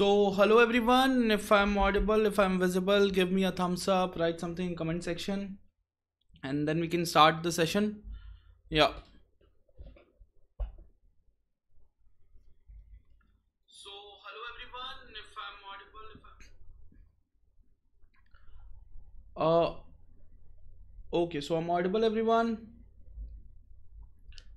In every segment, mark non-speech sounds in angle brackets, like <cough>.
so hello everyone if i'm audible if i'm visible give me a thumbs up write something in comment section and then we can start the session yeah so hello everyone if i'm audible uh okay so i'm audible everyone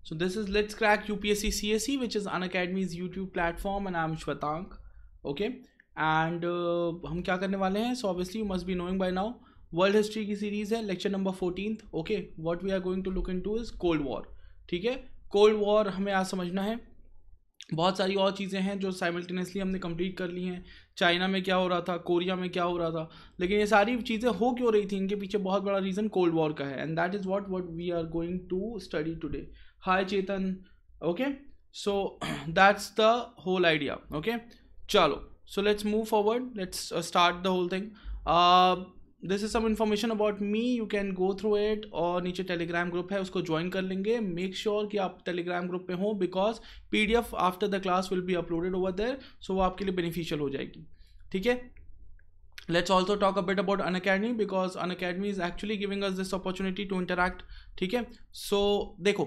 so this is let's crack upsc cse which is unacademy's youtube platform and i'm shwetank okay and uh, हम क्या करने वाले हैं so obviously you must be knowing by now world history की series है lecture number fourteen okay what we are going to look into is cold war ठीक है cold war हमें आज समझना है बहुत सारी और चीज़ें हैं जो साइमल्टेनियसली हमने कंप्लीट कर ली हैं चाइना में क्या हो रहा था कोरिया में क्या हो रहा था लेकिन ये सारी चीज़ें हो क्यों रही थी इनके पीछे बहुत बड़ा रीज़न कोल्ड वॉर का है and that is what what we are going to study today hi Chetan okay so that's the whole idea okay चलो so let's move forward let's start the whole thing this is some information about me you can go through it और नीचे Telegram group है उसको join कर लेंगे make sure sure कि आप Telegram group में हो because P D F after the class will be uploaded over there so वो आपके लिए बेनिफिशियल हो जाएगी ठीक है let's also talk about about Unacademy because Unacademy is actually giving us this opportunity to interact ठीक है so देखो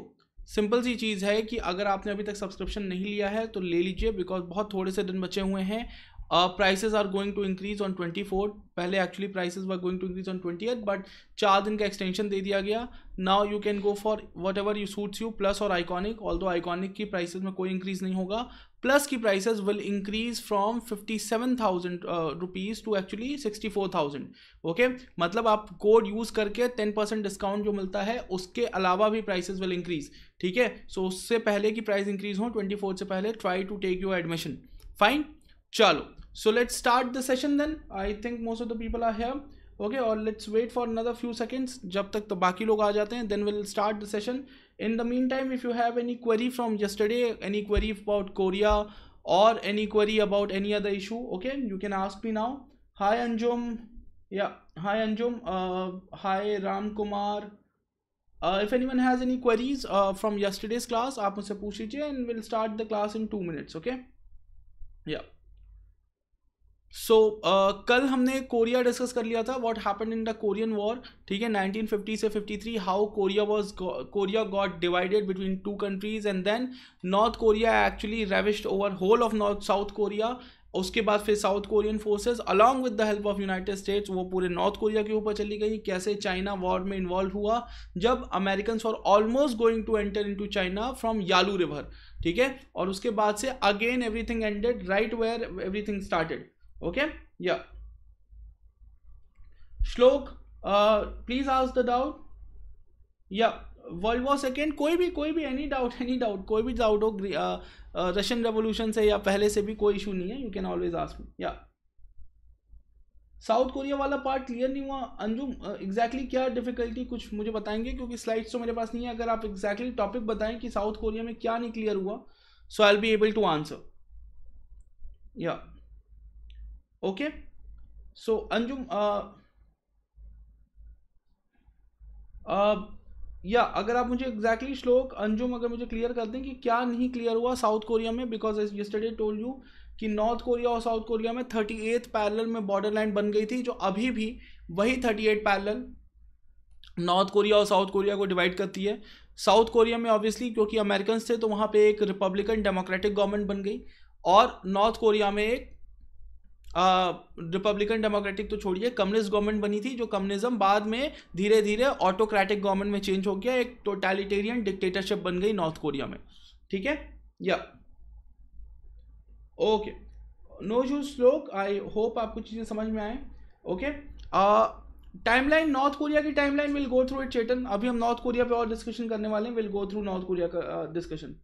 सिंपल सी चीज़ है कि अगर आपने अभी तक सब्सक्रिप्शन नहीं लिया है तो ले लीजिए बिकॉज बहुत थोड़े से दिन बचे हुए हैं prices are going to increase on twenty four पहले actually prices were going to increase on twenty eight but चार दिन का एक्सटेंशन दे दिया गया now you can go for whatever you suits you plus और आइकॉनिक ऑल दो आइकॉनिक की prices में कोई इंक्रीज नहीं होगा प्लस की prices will increase from fifty seven thousand rupees to actually sixty four thousand okay मतलब आप code use करके टेन परसेंट डिस्काउंट जो मिलता है उसके अलावा भी प्राइसेज विल इंक्रीज ठीक है सो उससे पहले की प्राइस इंक्रीज हो ट्वेंटी फोर से पहले try to take your admission fine चलो so let's start the session then i think most of the people are here okay or let's wait for another few seconds jab tak to baki log aa jate hain then we'll start the session in the meantime if you have any query from yesterday any query about korea or any query about any other issue okay you can ask me now hi anjum yeah hi anjum uh, hi ram kumar uh, if anyone has any queries uh, from yesterday's class aap mujhse pooch lijiye and we'll start the class in 2 minutes okay yeah so so, uh, कल हमने Korea discuss कर लिया था what happened in the Korean War ठीक है 1950 से 53 how Korea was Korea got divided between two countries and then North Korea actually ravaged over whole of North South Korea उसके बाद फिर South Korean forces along with the help of United States वो पूरे north Korea के ऊपर चली गई कैसे चाइना वॉर में इन्वॉल्व हुआ जब अमेरिकन और almost going to enter to China from Yalu river ठीक है और उसके बाद से again everything ended right where everything started okay yeah Shlok please ask the doubt या वर्ल्ड वॉर सेकेंड कोई भी कोई भी एनी डाउट एनी डाउट कोई भी डाउट हो रशियन रेवोल्यूशन uh, uh, से या पहले से भी कोई इशू नहीं है you can always ask me या साउथ कोरिया वाला पार्ट क्लियर नहीं हुआ अंजुम एग्जैक्टली uh, क्या डिफिकल्टी कुछ मुझे बताएंगे क्योंकि स्लाइड्स तो मेरे पास नहीं है अगर आप एग्जैक्टली exactly टॉपिक बताएं कि साउथ कोरिया में क्या नहीं क्लियर हुआ so I be able to answer या ओके सो अंजुम या अगर आप मुझे एग्जैक्टली exactly श्लोक अंजुम अगर मुझे क्लियर कर दें कि क्या नहीं क्लियर हुआ साउथ कोरिया में बिकॉज यस्टरडे टोल्ड यू कि नॉर्थ कोरिया और साउथ कोरिया में थर्टी एथ पैरल में बॉर्डर लाइन बन गई थी जो अभी भी वही thirty eight parallel North Korea और साउथ कोरिया को डिवाइड करती है साउथ कोरिया में ऑब्वियसली क्योंकि अमेरिकन थे तो वहाँ पे एक रिपब्लिकन डेमोक्रेटिक गवर्नमेंट बन गई और नॉर्थ कोरिया में एक रिपब्लिकन डेमोक्रेटिक तो छोड़िए कम्युनिस्ट गवर्नमेंट बनी थी जो कम्युनिज्म बाद में धीरे धीरे ऑटोक्रेटिक गवर्नमेंट में चेंज हो गया एक टोटलिटेरियन डिक्टेटरशिप बन गई नॉर्थ कोरिया में ठीक है या ओके नो यू श्लोक आई होप आपको चीज़ें समझ में आए ओके टाइमलाइन नॉर्थ कोरिया की timeline will go through it Chetan अभी हम नॉर्थ कोरिया पे और डिस्कशन करने वाले हैं will go through North Korea का discussion uh,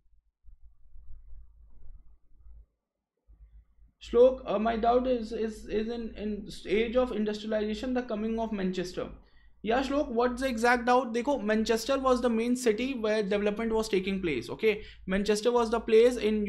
Shlok my doubt is is is in in age of industrialization the coming of Manchester या Shlok what is exact doubt देखो Manchester was the main city where development was taking place okay Manchester was the place in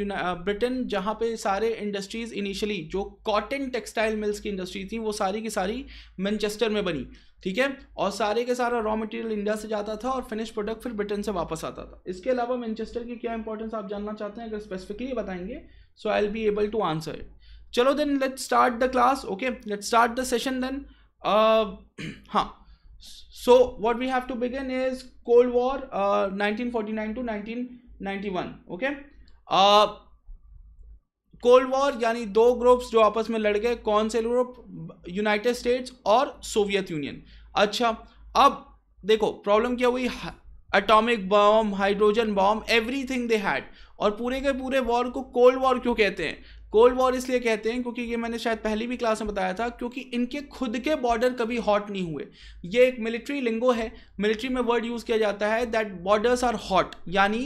Britain जहाँ पे सारे industries initially जो cotton textile mills की industry थी वो सारी की सारी मैनचेस्टर में बनी ठीक है और सारे के सारा रॉ मटेरियल इंडिया से जाता था और फिनिश प्रोडक्ट फिर ब्रिटेन से वापस आता था इसके अलावा मैनचेस्टर की क्या इंपॉर्टेंस आप जानना चाहते हैं अगर स्पेसिफिकली बताएंगे so I'll be able to answer it चलो then let start the class okay let start the session then हाँ so what we have to begin is cold war nineteen forty nine to nineteen ninety one okay cold war यानी दो groups जो आपस में लड़ गए कौन से ग्रुप यूनाइटेड स्टेट्स और सोवियत यूनियन अच्छा अब देखो प्रॉब्लम क्या हुई atomic bomb hydrogen bomb everything they had और पूरे के पूरे वॉर को कोल्ड वॉर क्यों कहते हैं कोल्ड वॉर इसलिए कहते हैं क्योंकि ये मैंने शायद पहली भी क्लास में बताया था क्योंकि इनके खुद के बॉर्डर कभी हॉट नहीं हुए ये एक मिलिट्री लिंगो है मिलिट्री में वर्ड यूज़ किया जाता है दैट बॉर्डर्स आर हॉट यानी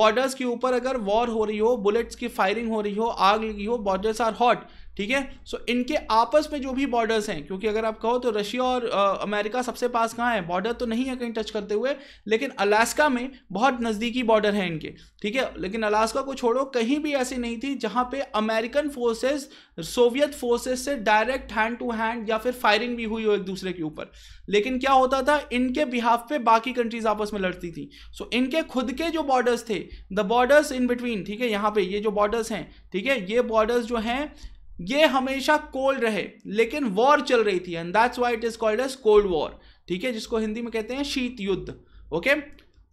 बॉर्डर्स के ऊपर अगर वॉर हो रही हो बुलेट्स की फायरिंग हो रही हो आग लगी हो बॉर्डर्स आर हॉट ठीक है सो इनके आपस में जो भी बॉर्डर्स हैं क्योंकि अगर आप कहो तो रशिया और आ, अमेरिका सबसे पास कहाँ है बॉर्डर तो नहीं है कहीं टच करते हुए लेकिन अलास्का में बहुत नज़दीकी बॉर्डर है इनके ठीक है लेकिन अलास्का को छोड़ो कहीं भी ऐसी नहीं थी जहाँ पे अमेरिकन फोर्सेस सोवियत फोर्सेज से डायरेक्ट हैंड टू हैंड या फिर फायरिंग भी हुई हो एक दूसरे के ऊपर लेकिन क्या होता था इनके बिहाफ पे बाकी कंट्रीज आपस में लड़ती थी सो so, इनके खुद के जो बॉर्डर्स थे द बॉर्डर्स इन बिटवीन ठीक है यहाँ पे ये जो बॉर्डर्स हैं ठीक है ये बॉर्डर्स जो हैं ये हमेशा कोल्ड रहे लेकिन वॉर चल रही थी and that's why it is called as cold war ठीक है जिसको हिंदी में कहते हैं शीत युद्ध ओके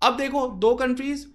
अब देखो दो countries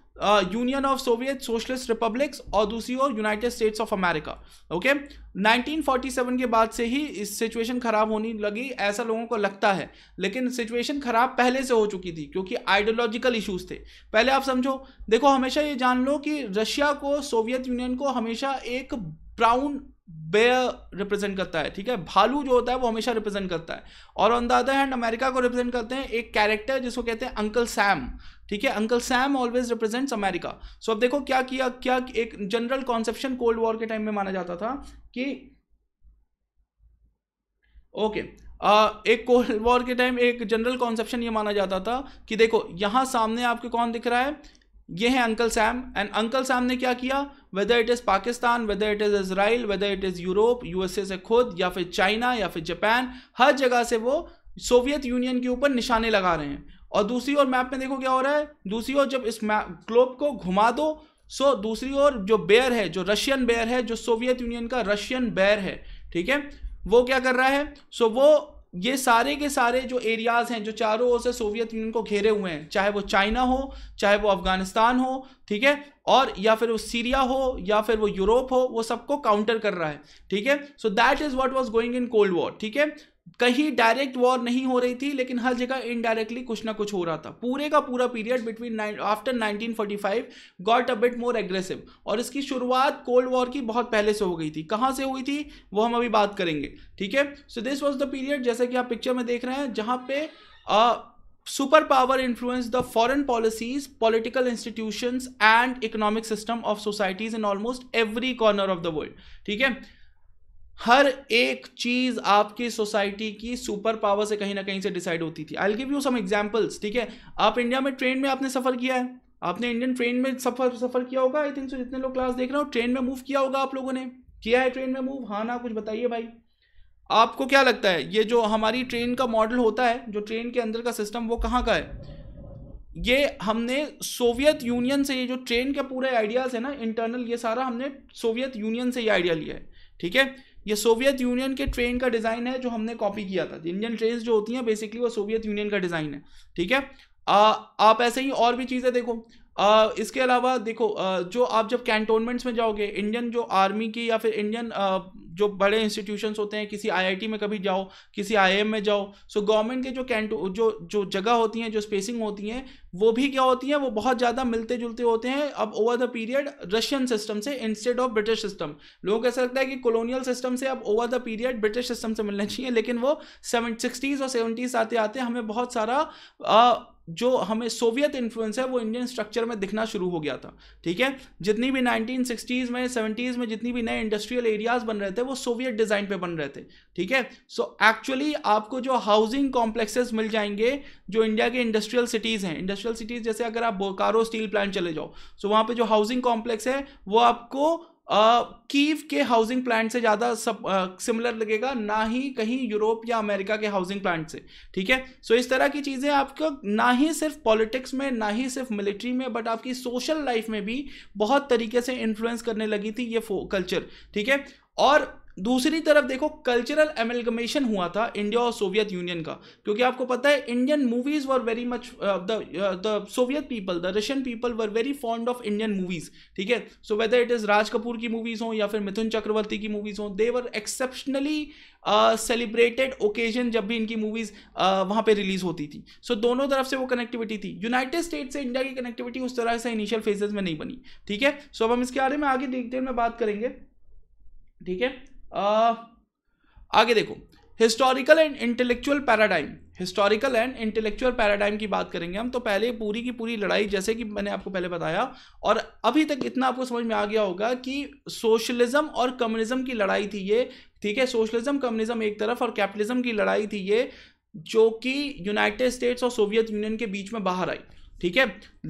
Union of Soviet Socialist Republics और दूसरी ओर United States of America okay 1947 के बाद से ही इस सिचुएशन खराब होने लगी ऐसा लोगों को लगता है लेकिन सिचुएशन खराब पहले से हो चुकी थी क्योंकि आइडियोलॉजिकल इश्यूज थे पहले आप समझो देखो हमेशा ये जान लो कि रशिया को सोवियत यूनियन को हमेशा एक ब्राउन बेयर रिप्रेजेंट करता है ठीक है भालू जो होता है वो हमेशा रिप्रेजेंट करता है और on the other hand America को रिप्रेजेंट करते हैं एक कैरेक्टर जिसको कहते हैं अंकल सैम ठीक है Uncle Sam always represents America so अब देखो क्या किया क्या एक जनरल कॉन्सेप्शन कोल्ड वॉर के टाइम में माना जाता था कि ओके okay, uh, एक कोल्ड वॉर के टाइम एक जनरल कॉन्सेप्शन ये माना जाता था कि देखो यहाँ सामने आपके कौन दिख रहा है ये है Uncle Sam and Uncle Sam ने क्या किया whether it is Pakistan whether it is Israel whether it is Europe USA से खुद या फिर चाइना या फिर जापान हर जगह से वो सोवियत यूनियन के ऊपर निशाने लगा रहे हैं और दूसरी ओर मैप में देखो क्या हो रहा है दूसरी ओर जब इस ग्लोब को घुमा दो सो so, दूसरी ओर जो बेयर है जो रशियन बेयर है जो सोवियत यूनियन का रशियन बेयर है ठीक है वो क्या कर रहा है सो so, वो ये सारे के सारे जो एरियाज़ हैं जो चारों ओर से सोवियत यूनियन को घेरे हुए हैं चाहे वो चाइना हो चाहे वो अफगानिस्तान हो ठीक है और या फिर वो सीरिया हो या फिर वो यूरोप हो वो सबको काउंटर कर रहा है ठीक है so that is what was going in cold war ठीक है कहीं डायरेक्ट वॉर नहीं हो रही थी लेकिन हर जगह इनडायरेक्टली कुछ ना कुछ हो रहा था पूरे का पूरा period between after 1945 got a bit more aggressive और इसकी शुरुआत कोल्ड वॉर की बहुत पहले से हो गई थी कहाँ से हुई थी वो हम अभी बात करेंगे ठीक है so this was the period जैसे कि आप पिक्चर में देख रहे हैं जहाँ पे super power influence the foreign policies political institutions and economic system of societies in almost every corner of the world ठीक है हर एक चीज आपकी सोसाइटी की सुपर पावर से कहीं ना कहीं से डिसाइड होती थी I give you some examples ठीक है आप इंडिया में ट्रेन में आपने सफर किया है आपने इंडियन ट्रेन में सफर सफर किया होगा आई थिंक सो जितने लोग क्लास देख रहे हो ट्रेन में मूव किया होगा आप लोगों ने किया है ट्रेन में मूव हाँ ना कुछ बताइए भाई आपको क्या लगता है ये जो हमारी ट्रेन का मॉडल होता है जो ट्रेन के अंदर का सिस्टम वो कहाँ का है ये हमने सोवियत यूनियन से ये जो ट्रेन के पूरे आइडियाज़ है ना इंटरनल ये सारा हमने सोवियत यूनियन से ये आइडिया लिया है ठीक है ये सोवियत यूनियन के ट्रेन का डिज़ाइन है जो हमने कॉपी किया था इंडियन ट्रेन जो होती हैं बेसिकली वो सोवियत यूनियन का डिज़ाइन है ठीक है आ, आप ऐसे ही और भी चीज़ें देखो आ, इसके अलावा देखो आ, जो आप जब कैंटोनमेंट्स में जाओगे इंडियन जो आर्मी की या फिर इंडियन आ, जो बड़े इंस्टीट्यूशंस होते हैं किसी आईआईटी में कभी जाओ किसी आईएम में जाओ सो गवर्नमेंट के जो कैंटो जो जो जगह होती हैं जो स्पेसिंग होती हैं वो भी क्या होती हैं वो बहुत ज़्यादा मिलते जुलते होते हैं अब over the period Russian system से इंस्टेड ऑफ ब्रिटिश सिस्टम लोगों को ऐसा लगता है कि कोलोनियल सिस्टम से अब over the period British system से मिलना चाहिए लेकिन वो सेवन सिक्सटीज़ और सेवेंटीज़ आते आते हमें बहुत सारा जो हमें सोवियत इन्फ्लुएंस है वो इंडियन स्ट्रक्चर में दिखना शुरू हो गया था ठीक है जितनी भी सिक्सटीज़ में सेवेंटीज़ में जितनी भी नए इंडस्ट्रियल एरियाज बन रहे थे वो सोवियत डिज़ाइन पे बन रहे थे ठीक है सो एक्चुअली आपको जो हाउसिंग कॉम्प्लेक्सेस मिल जाएंगे जो इंडिया के इंडस्ट्रियल सिटीज़ हैं इंडस्ट्रियल सिटीज़ जैसे अगर आप बोकारो स्टील प्लांट चले जाओ सो so वहाँ पर जो हाउसिंग कॉम्प्लेक्स है वो आपको कीव के हाउसिंग प्लांट से ज़्यादा सब सिमिलर लगेगा ना ही कहीं यूरोप या अमेरिका के हाउसिंग प्लांट से ठीक है सो इस तरह की चीज़ें आपको ना ही सिर्फ पॉलिटिक्स में ना ही सिर्फ मिलिट्री में बट आपकी सोशल लाइफ में भी बहुत तरीके से इन्फ्लुएंस करने लगी थी ये कल्चर ठीक है और दूसरी तरफ देखो कल्चरल एमलगमेशन हुआ था इंडिया और सोवियत यूनियन का क्योंकि आपको पता है Indian movies were very much the Soviet people the Russian people were very fond of Indian movies ठीक है so whether it is Raj Kapoor की मूवीज हो या फिर मिथुन चक्रवर्ती की मूवीज हो they were exceptionally celebrated occasion जब भी इनकी मूवीज uh, वहां पे रिलीज होती थी सो so, दोनों तरफ से वो कनेक्टिविटी थी यूनाइटेड स्टेट से इंडिया की कनेक्टिविटी उस तरह से इनिशियल फेजेस में नहीं बनी ठीक है सो so, अब हम इसके बारे में आगे देखते हुए बात करेंगे ठीक है आगे देखो historical and intellectual paradigm historical and intellectual paradigm की बात करेंगे हम तो पहले पूरी की पूरी लड़ाई जैसे कि मैंने आपको पहले बताया और अभी तक इतना आपको समझ में आ गया होगा कि सोशलिज्म और कम्युनिज्म की लड़ाई थी ये ठीक है सोशलिज्म कम्युनिज्म एक तरफ और कैपिटलिज्म की लड़ाई थी ये जो कि यूनाइटेड स्टेट्स और सोवियत यूनियन के बीच में बाहर आई ठीक है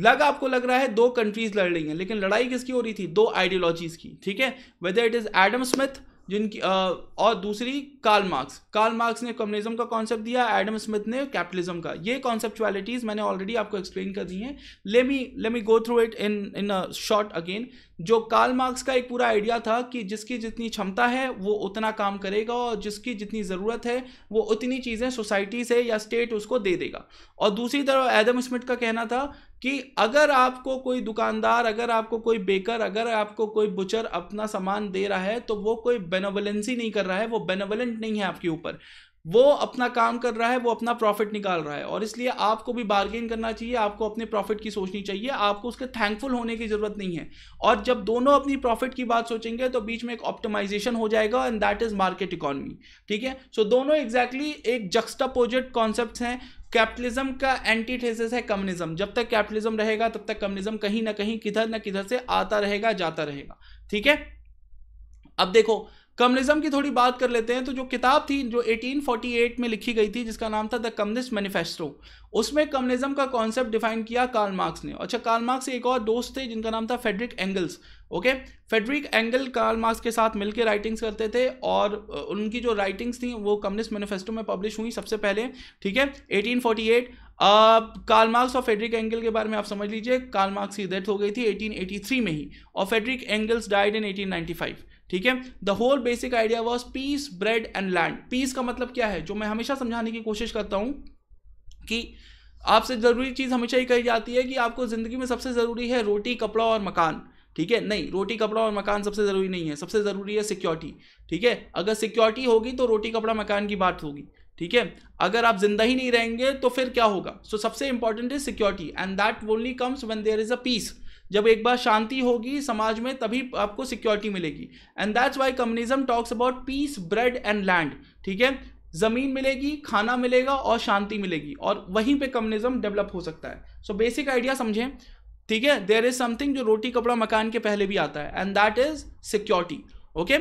लग आपको लग रहा है दो कंट्रीज लड़ रही हैं लेकिन लड़ाई किसकी हो रही थी दो आइडियोलॉजीज की ठीक है whether it is Adam Smith जिनकी आ, और दूसरी कार्ल मार्क्स कार्ल मार्क्स ने कम्युनिज्म का कॉन्सेप्ट दिया एडम स्मिथ ने कैपिटलिज्म का ये कॉन्सेप्चुअलिटीज मैंने ऑलरेडी आपको एक्सप्लेन कर दी हैं let me let me go through it in in short again जो कार्ल मार्क्स का एक पूरा आइडिया था कि जिसकी जितनी क्षमता है वो उतना काम करेगा और जिसकी जितनी ज़रूरत है वो उतनी चीज़ें सोसाइटी से या स्टेट उसको दे देगा और दूसरी तरफ एडम स्मिथ का कहना था कि अगर आपको कोई दुकानदार अगर आपको कोई बेकर अगर आपको कोई बुचर अपना सामान दे रहा है तो वो कोई बेनोवलेंसी नहीं कर रहा है वो बेनोवलेंट नहीं है आपके ऊपर वो अपना काम कर रहा है वो अपना प्रॉफिट निकाल रहा है और इसलिए आपको भी बार्गेन करना चाहिए आपको अपने प्रॉफिट की सोचनी चाहिए आपको उसके थैंकफुल होने की ज़रूरत नहीं है और जब दोनों अपनी प्रॉफिट की बात सोचेंगे तो बीच में एक ऑप्टिमाइजेशन हो जाएगा and that is market economy ठीक है सो दोनों एग्जैक्टली exactly एक जक्स्टापोजिट कॉन्सेप्ट हैं कैपिटलिज्म का एंटीथेसिस है कम्युनिज्म जब तक कैपिटलिज्म रहेगा तब तक कम्युनिज्म कहीं ना कहीं किधर ना किधर से आता रहेगा जाता रहेगा ठीक है अब देखो कम्युनिज्म की थोड़ी बात कर लेते हैं तो जो किताब थी जो 1848 में लिखी गई थी जिसका नाम था द कम्युनिस्ट मैनिफेस्टो उसमें कम्युनिज्म का कॉन्सेप्ट डिफाइन किया कार्ल मार्क्स ने अच्छा कार्ल मार्क्स एक और दोस्त थे जिनका नाम था Friedrich Engels okay Friedrich Engel Karl Marx के साथ मिलकर राइटिंग्स करते थे और उनकी जो राइटिंग्स थी वो कम्युनिस्ट मैनिफेस्टो में पब्लिश हुई सबसे पहले ठीक है 1848 कार्ल मार्क्स और फेडरिक एंगल के बारे में आप समझ लीजिए कार्ल मार्क्स की डेथ हो गई थी 1883 में ही और फेडरिक एंगल्स डाइड इन 1895 ठीक है the whole basic idea was peace bread and land peace का मतलब क्या है जो मैं हमेशा समझाने की कोशिश करता हूँ कि आपसे ज़रूरी चीज़ हमेशा ही कही जाती है कि आपको ज़िंदगी में सबसे ज़रूरी है रोटी कपड़ा और मकान ठीक है नहीं रोटी कपड़ा और मकान सबसे ज़रूरी नहीं है सबसे ज़रूरी है सिक्योरिटी ठीक है अगर सिक्योरिटी होगी तो रोटी कपड़ा मकान की बात होगी ठीक है अगर आप जिंदा ही नहीं रहेंगे तो फिर क्या होगा सो so, सबसे इंपॉर्टेंट है security and that only comes when there is a peace जब एक बार शांति होगी समाज में तभी आपको सिक्योरिटी मिलेगी and that's why communism talks about peace bread and land ठीक है ज़मीन मिलेगी खाना मिलेगा और शांति मिलेगी और वहीं पे कम्युनिज्म डेवलप हो सकता है सो बेसिक आइडिया समझें ठीक है देर इज समथिंग जो रोटी कपड़ा मकान के पहले भी आता है and that is security okay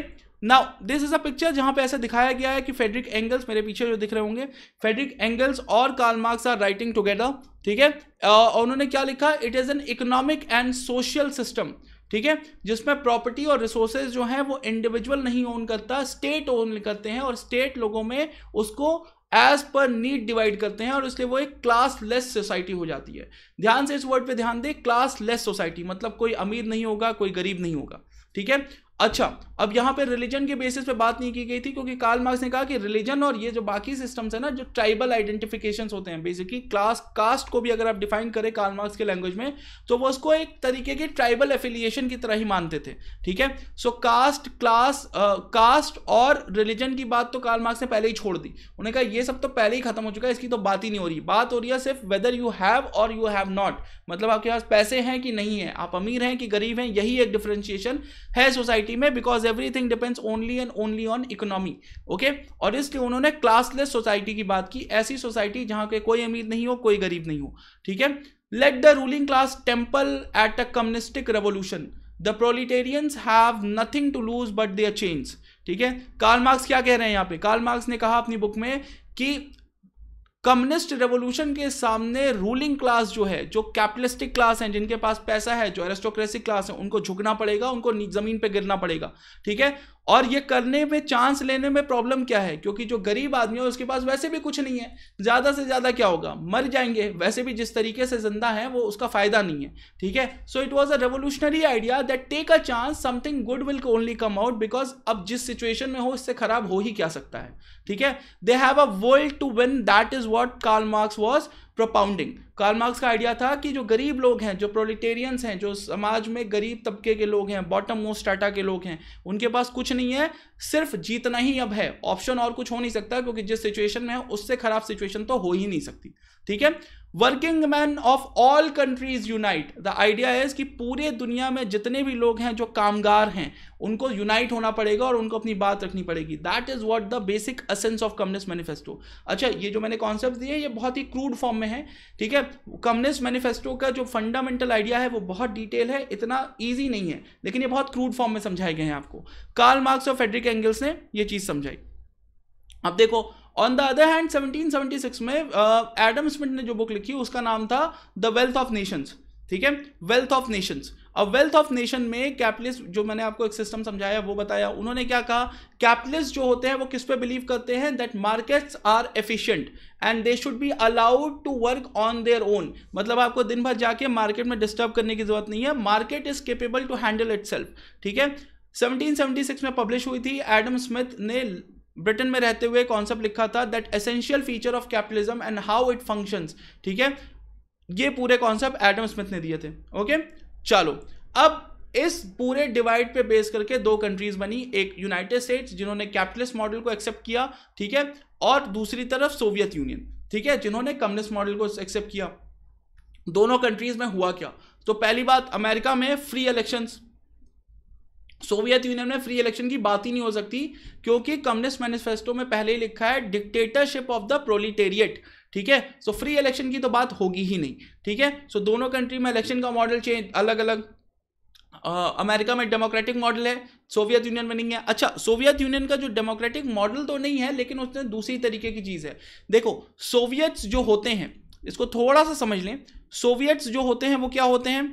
now this is a picture जहां पे ऐसा दिखाया गया है कि फेडरिक एंगल्स मेरे पीछे जो दिख रहे होंगे फेडरिक एंगल्स और Karl Marx are writing together ठीक है और उन्होंने क्या लिखा it is an economic and social system ठीक है जिसमें प्रॉपर्टी और रिसोर्सेज जो है वो इंडिविजुअल नहीं ओन करता स्टेट ओन करते हैं और स्टेट लोगों में उसको एज पर नीड डिवाइड करते हैं और इसलिए वो एक क्लास लेस सोसाइटी हो जाती है ध्यान से इस वर्ड पे ध्यान दें क्लास लेस सोसाइटी मतलब कोई अमीर नहीं होगा कोई गरीब नहीं होगा ठीक है अच्छा अब यहाँ पे रिलीजन के बेसिस पे बात नहीं की गई थी क्योंकि कार्ल मार्क्स ने कहा कि रिलीजन और ये जो बाकी सिस्टम्स है ना जो ट्राइबल आइडेंटिफिकेशन होते हैं बेसिकली क्लास कास्ट को भी अगर आप डिफाइन करें कार्ल मार्क्स के लैंग्वेज में तो वो उसको एक तरीके के ट्राइबल एफिलिएशन की तरह ही मानते थे ठीक है सो कास्ट क्लास कास्ट और रिलीजन की बात तो कार्ल मार्क्स ने पहले ही छोड़ दी उन्होंने कहा ये सब तो पहले ही खत्म हो चुका है इसकी तो बात ही नहीं हो रही बात हो रही है सिर्फ वेदर यू हैव और यू हैव नॉट मतलब आपके पास पैसे हैं कि नहीं है आप अमीर हैं कि गरीब हैं यही एक डिफ्रेंशिएशन है सोसाइटी सोसाइटी में because everything depends only and only on economy okay और इसलिए उन्होंने क्लासलेस सोसाइटी की बात की ऐसी सोसाइटी जहां के कोई अमीर नहीं हो कोई गरीब नहीं हो ठीक है let the ruling class tremble at a communistic revolution the proletarians have nothing to lose but their chains ठीक है कार्ल मार्क्स क्या कह रहे हैं यहाँ पे कार्ल मार्क्स ने कहा अपनी बुक में कि कम्युनिस्ट रेवोल्यूशन के सामने रूलिंग क्लास जो है जो कैपिटलिस्टिक क्लास है जिनके पास पैसा है जो एरेस्टोक्रेसी क्लास है उनको झुकना पड़ेगा उनको जमीन पर गिरना पड़ेगा ठीक है और ये करने में चांस लेने में प्रॉब्लम क्या है क्योंकि जो गरीब आदमी है उसके पास वैसे भी कुछ नहीं है ज़्यादा से ज़्यादा क्या होगा मर जाएंगे वैसे भी जिस तरीके से जिंदा है वो उसका फ़ायदा नहीं है ठीक है so it was a revolutionary idea that take a chance something good will only come out because अब जिस सिचुएशन में हो इससे खराब हो ही क्या सकता है ठीक है they have a world to win that is what Karl Marx was propounding Karl Marx का आइडिया था कि जो गरीब लोग हैं जो प्रोलिटेरियंस हैं जो समाज में गरीब तबके के लोग हैं बॉटम मोस्ट टाटा के लोग हैं उनके पास कुछ नहीं है सिर्फ जीतना ही अब है ऑप्शन और कुछ हो नहीं सकता क्योंकि जिस सिचुएशन में है उससे खराब सिचुएशन तो हो ही नहीं सकती ठीक है working man of all countries unite the idea is कि पूरे दुनिया में जितने भी लोग हैं जो कामगार हैं उनको यूनाइट होना पड़ेगा और उनको अपनी बात रखनी पड़ेगी that is what the basic essence of Communist Manifesto अच्छा ये जो मैंने कॉन्सेप्ट दिए ये बहुत ही क्रूड फॉर्म में है ठीक है कम्युनिस्ट मैनिफेस्टो का जो फंडामेंटल आइडिया है वो बहुत डिटेल है इतना ईजी नहीं है लेकिन ये बहुत क्रूड फॉर्म में समझाए गए हैं आपको कार्ल मार्क्स और फेडरिक एंगल्स ने ये चीज़ समझाई अब देखो ऑन द अदर हैंड 1776 में एडम uh, स्मिथ ने जो बुक लिखी उसका नाम था द वेल्थ ऑफ नेशंस ठीक है वेल्थ ऑफ नेशंस अब वेल्थ ऑफ नेशन में कैपिटलिस्ट जो मैंने आपको एक सिस्टम समझाया वो बताया उन्होंने क्या कहा कैपिटलिस्ट जो होते हैं वो किस पे बिलीव करते हैं that markets are efficient and they should be allowed to work on their own मतलब आपको दिन भर जाके मार्केट में डिस्टर्ब करने की जरूरत नहीं है market is capable to handle it ठीक है 1776 में पब्लिश हुई थी एडम स्मिथ ने ब्रिटेन में रहते हुए कॉन्सेप्ट लिखा था that essential feature of capitalism and how it functions ठीक है ये पूरे कॉन्सेप्ट एडम स्मिथ ने दिए थे ओके चलो अब इस पूरे डिवाइड पे बेस करके दो कंट्रीज बनी एक यूनाइटेड स्टेट्स जिन्होंने कैपिटलिस्ट मॉडल को एक्सेप्ट किया ठीक है और दूसरी तरफ सोवियत यूनियन ठीक है जिन्होंने कम्युनिस्ट मॉडल को एक्सेप्ट किया दोनों कंट्रीज में हुआ क्या तो पहली बात अमेरिका में फ्री इलेक्शंस सोवियत यूनियन में फ्री इलेक्शन की बात ही नहीं हो सकती क्योंकि कम्युनिस्ट मैनिफेस्टो में पहले ही लिखा है डिक्टेटरशिप ऑफ द प्रोलिटेरिएट ठीक है सो फ्री इलेक्शन की तो बात होगी ही नहीं ठीक है सो दोनों कंट्री में इलेक्शन का मॉडल चेंज अलग अलग अमेरिका में डेमोक्रेटिक मॉडल है सोवियत यूनियन में नहीं है अच्छा सोवियत यूनियन का जो डेमोक्रेटिक मॉडल तो नहीं है लेकिन उसने दूसरी तरीके की चीज़ है देखो सोवियत जो होते हैं इसको थोड़ा सा समझ लें सोवियत्स जो होते हैं वो क्या होते हैं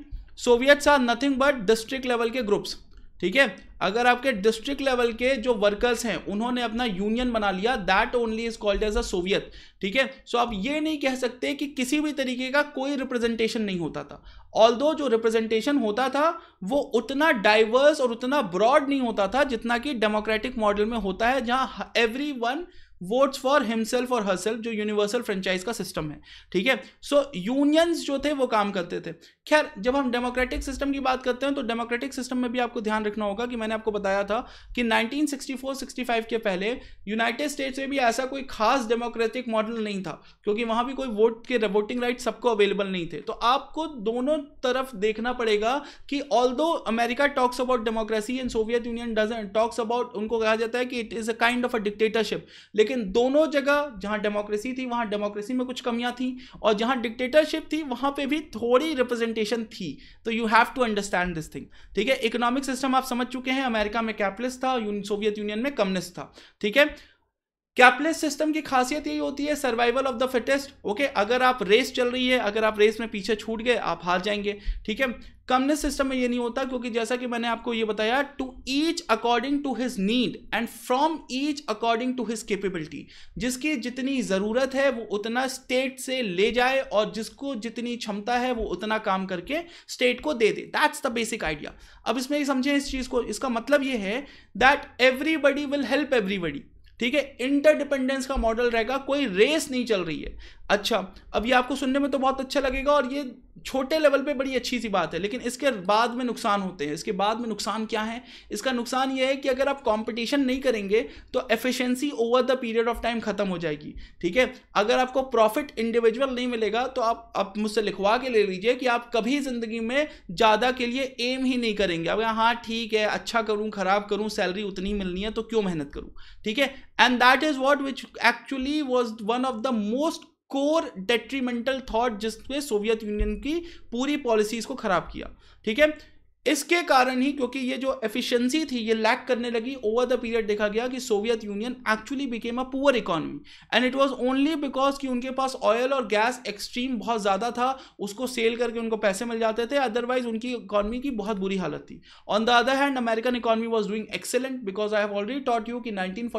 Soviets are nothing but district level के ग्रुप्स ठीक है अगर आपके डिस्ट्रिक्ट लेवल के जो वर्कर्स हैं उन्होंने अपना यूनियन बना लिया that only is called as a Soviet ठीक है सो आप ये नहीं कह सकते कि किसी भी तरीके का कोई रिप्रेजेंटेशन नहीं होता था ऑल जो रिप्रेजेंटेशन होता था वो उतना डाइवर्स और उतना ब्रॉड नहीं होता था जितना कि डेमोक्रेटिक मॉडल में होता है जहां everyone votes for himself और हरसेल्फ जो यूनिवर्सल फ्रेंचाइज का सिस्टम है ठीक है सो यूनियंस जो थे वो काम करते थे खैर जब हम डेमोक्रेटिक सिस्टम की बात करते हैं तो डेमोक्रेटिक सिस्टम में भी आपको ध्यान रखना होगा कि मैंने आपको बताया था कि 1964-65 के पहले यूनाइटेड स्टेट्स में भी ऐसा कोई खास डेमोक्रेटिक मॉडल नहीं था क्योंकि वहाँ भी कोई वोट के वोटिंग राइट सबको अवेलेबल नहीं थे तो आपको दोनों तरफ देखना पड़ेगा कि all America talks about democracy and Soviet Union doesn't talks about उनको कहा जाता है कि it is a kind of a dictatorship लेकिन लेकिन दोनों जगह जहां डेमोक्रेसी थी वहां डेमोक्रेसी में कुछ कमियां थी और जहां डिक्टेटरशिप थी वहां पे भी थोड़ी रिप्रेजेंटेशन थी तो you have to understand this thing ठीक है इकोनॉमिक सिस्टम आप समझ चुके हैं अमेरिका में कैपिटलिस्ट था सोवियत यूनियन में कम्युनिस्ट था ठीक है कैपलेस सिस्टम की खासियत यही होती है survival of the fittest okay अगर आप रेस चल रही है अगर आप रेस में पीछे छूट गए आप हार जाएंगे ठीक है कमनेस सिस्टम में ये नहीं होता क्योंकि जैसा कि मैंने आपको ये बताया to each according to his need and from each according to his capability जिसकी जितनी ज़रूरत है वो उतना स्टेट से ले जाए और जिसको जितनी क्षमता है वो उतना काम करके स्टेट को दे दे दैट्स द बेसिक आइडिया अब इसमें समझें इस चीज़ को इसका मतलब ये है that everybody will help everybody ठीक है इंटरडिपेंडेंस का मॉडल रहेगा कोई रेस नहीं चल रही है अच्छा अब ये आपको सुनने में तो बहुत अच्छा लगेगा और ये छोटे लेवल पे बड़ी अच्छी सी बात है लेकिन इसके बाद में नुकसान होते हैं इसके बाद में नुकसान क्या है इसका नुकसान ये है कि अगर आप कंपटीशन नहीं करेंगे तो efficiency over the period of time खत्म हो जाएगी ठीक है अगर आपको प्रॉफिट इंडिविजुअल नहीं मिलेगा तो आप आप मुझसे लिखवा के ले लीजिए कि आप कभी ज़िंदगी में ज़्यादा के लिए एम ही नहीं करेंगे अब हाँ ठीक है अच्छा करूँ ख़राब करूँ सैलरी उतनी मिलनी है तो क्यों मेहनत करूँ ठीक है and that is what which actually was one of the most core detrimental thought जिसने सोवियत यूनियन की पूरी पॉलिसीज को खराब किया ठीक है इसके कारण ही क्योंकि ये जो एफिशिएंसी थी ये लैक करने लगी ओवर द पीरियड देखा गया कि Soviet Union actually became a poor economy and it was only because कि उनके पास ऑयल और गैस एक्सट्रीम बहुत ज़्यादा था उसको सेल करके उनको पैसे मिल जाते थे अदरवाइज उनकी इकॉनमी की बहुत बुरी हालत थी on the other hand American economy was doing excellent because I have already taught you कि नाइनटीन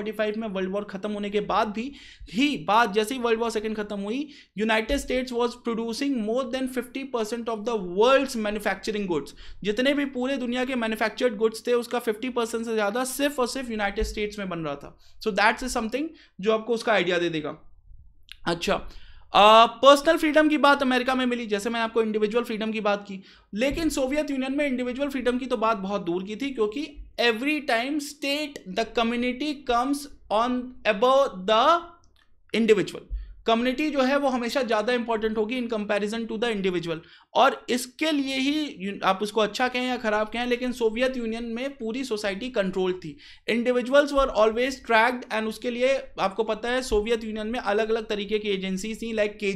में वर्ल्ड वॉर खत्म होने के बाद भी ही बाद जैसे ही वर्ल्ड वॉर सेकेंड खत्म हुई United States was producing more than fifty of the world's manufacturing goods जितने भी पूरे दुनिया के मैन्युफैक्चर्ड गुड्स थे उसका फिफ्टी परसेंट से ज़्यादा सिर्फ और सिर्फ यूनाइटेड स्टेट्स में बन रहा था सो दैट्स इज समथिंग जो आपको उसका आइडिया दे देगा अच्छा पर्सनल uh, फ्रीडम की बात अमेरिका में मिली जैसे मैंने आपको इंडिविजुअल फ्रीडम की बात की लेकिन सोवियत यूनियन में इंडिविजुअल फ्रीडम की तो बात बहुत दूर की थी क्योंकि every time state the community comes on above the individual community जो है वो हमेशा ज़्यादा इंपॉर्टेंट होगी in comparison to the individual और इसके लिए ही आप उसको अच्छा कहें या ख़राब कहें लेकिन सोवियत यूनियन में पूरी सोसाइटी कंट्रोल थी individuals were always tracked and उसके लिए आपको पता है सोवियत यूनियन में अलग अलग तरीके की एजेंसीज थी लाइक के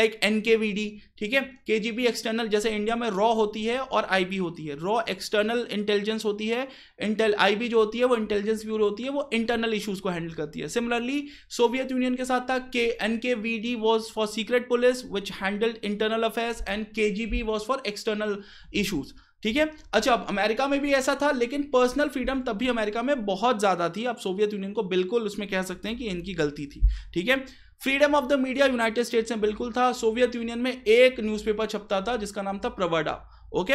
लाइक एन ठीक है के एक्सटर्नल जैसे इंडिया में रॉ होती है और आई होती है रॉ एक्सटर्नल इंटेलिजेंस होती है इंटेल आई जो होती है वो इंटेलिजेंस ब्यूरो होती है वो इंटरनल इशूज़ को हैंडल करती है सिमिलरली सोवियत यूनियन के साथ था के NKVD was for secret police which handled internal affairs and KGB was for external issues ठीक है अच्छा अब अमेरिका में भी ऐसा था लेकिन पर्सनल फ्रीडम तब भी अमेरिका में बहुत ज़्यादा थी आप सोवियत यूनियन को बिल्कुल उसमें कह सकते हैं कि इनकी गलती थी ठीक है freedom of the media United States में बिल्कुल था सोवियत यूनियन में एक न्यूज़पेपर छपता था जिसका नाम था प्रवडा ओके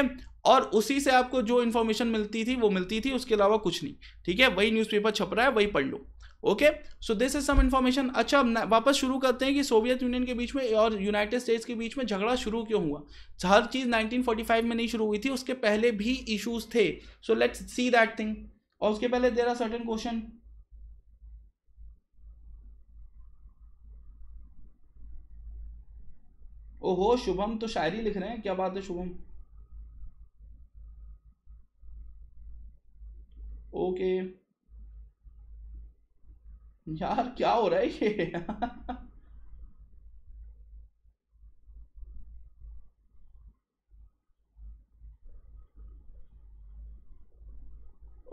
और उसी से आपको जो इन्फॉर्मेशन मिलती थी वो मिलती थी उसके अलावा कुछ नहीं ठीक है वही न्यूज़पेपर छप रहा है वही पढ़ लो okay so this is some information अच्छा वापस शुरू करते हैं कि सोवियत यूनियन के बीच में और यूनाइटेड स्टेट्स के बीच में झगड़ा शुरू क्यों हुआ हर चीज़ 1945 में नहीं शुरू हुई थी उसके पहले भी इश्यूज थे so let's see that thing और उसके पहले देर आर सर्टन क्वेश्चन ओहो शुभम तो शायरी लिख रहे हैं क्या बात है शुभम ओके okay. यार क्या हो रहा है ये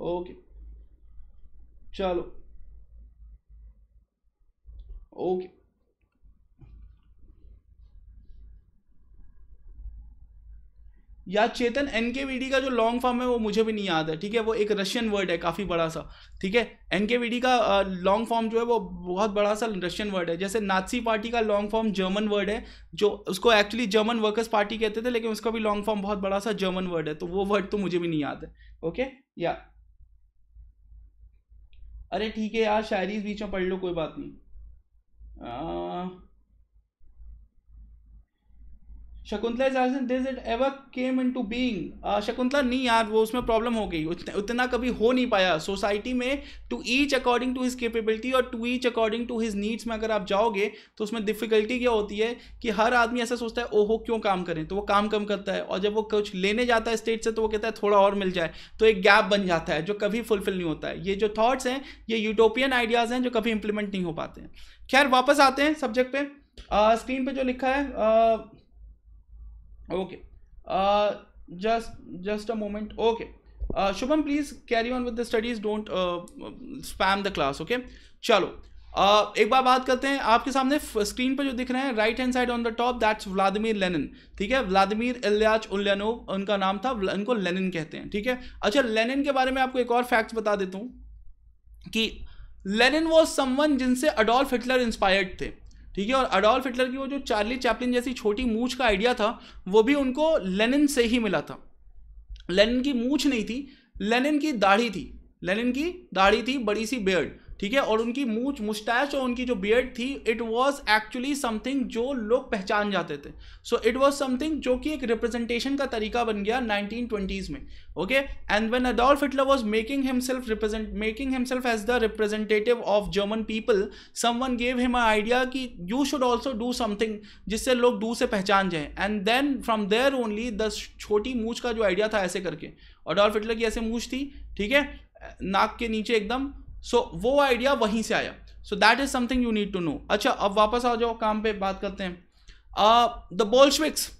ओके चलो ओके या चेतन एनकेवीडी का जो लॉन्ग फॉर्म है वो मुझे भी नहीं याद है ठीक है वो एक रशियन वर्ड है काफ़ी बड़ा सा ठीक है एनकेवीडी का लॉन्ग फॉर्म जो है वो बहुत बड़ा सा रशियन वर्ड है जैसे नाथसी पार्टी का लॉन्ग फॉर्म जर्मन वर्ड है जो उसको एक्चुअली जर्मन वर्कर्स पार्टी कहते थे लेकिन उसका भी लॉन्ग फॉर्म बहुत बड़ा सा जर्मन वर्ड है तो वो वर्ड तो मुझे भी नहीं याद है ओके या अरे ठीक है यार शायरी बीच में पढ़ लो कोई बात नहीं uh... Shakuntala is asking this it ever came into being Shakuntala नहीं यार वो उसमें प्रॉब्लम हो गई उतना, कभी हो नहीं पाया सोसाइटी में to each according to his capability और to each according to his needs में अगर आप जाओगे तो उसमें डिफिकल्टी क्या होती है कि हर आदमी ऐसा सोचता है ओ हो क्यों काम करें तो वो काम कम करता है और जब वो कुछ लेने जाता है स्टेट से तो वो कहता है थोड़ा और मिल जाए तो एक गैप बन जाता है जो कभी फुलफिल नहीं होता है ये जो थाट्स हैं ये यूटोपियन आइडियाज़ हैं जो कभी इंप्लीमेंट नहीं हो पाते हैं खैर वापस आते हैं सब्जेक्ट पर स्क्रीन पर जो लिखा है uh, okay just just a moment okay Shubham please carry on with the studies don't spam the class okay चलो uh, एक बार बात करते हैं आपके सामने स्क्रीन पर जो दिख रहे हैं right hand side on the top that's Vladimir Lenin ठीक है व्लादिमीर इल्याच उल्यानो उनका नाम था इनको लेनिन कहते हैं ठीक है अच्छा लेनिन के बारे में आपको एक और फैक्ट्स बता देता हूँ कि लेनिन वॉज समवन जिनसे अडोल्फ हिटलर इंस्पायर्ड थे ठीक है और अडोल्फ हिटलर की वो जो चार्ली चैपलिन जैसी छोटी मूछ का आइडिया था वो भी उनको लेनिन से ही मिला था लेनिन की मूछ नहीं थी लेनिन की दाढ़ी थी लेनिन की दाढ़ी थी बड़ी सी बेयर्ड ठीक है और उनकी मूछ मुस्टैच और उनकी जो बियर्ड थी इट वॉज एक्चुअली समथिंग जो लोग पहचान जाते थे सो इट वॉज समथिंग जो कि एक रिप्रेजेंटेशन का तरीका बन गया नाइनटीन ट्वेंटीज़ में okay and when Adolf Hitler was making himself represent making himself as the representative of German people someone gave him idea कि you should also do something जिससे लोग डू से पहचान जाए and then from there only the छोटी मूछ का जो आइडिया था ऐसे करके अडोल्फ हिटलर की ऐसे मूछ थी ठीक है नाक के नीचे एकदम सो so, वो आइडिया वहीं से आया so that is something you need to know अच्छा अब वापस आ जाओ काम पे बात करते हैं द बोल्शविक्स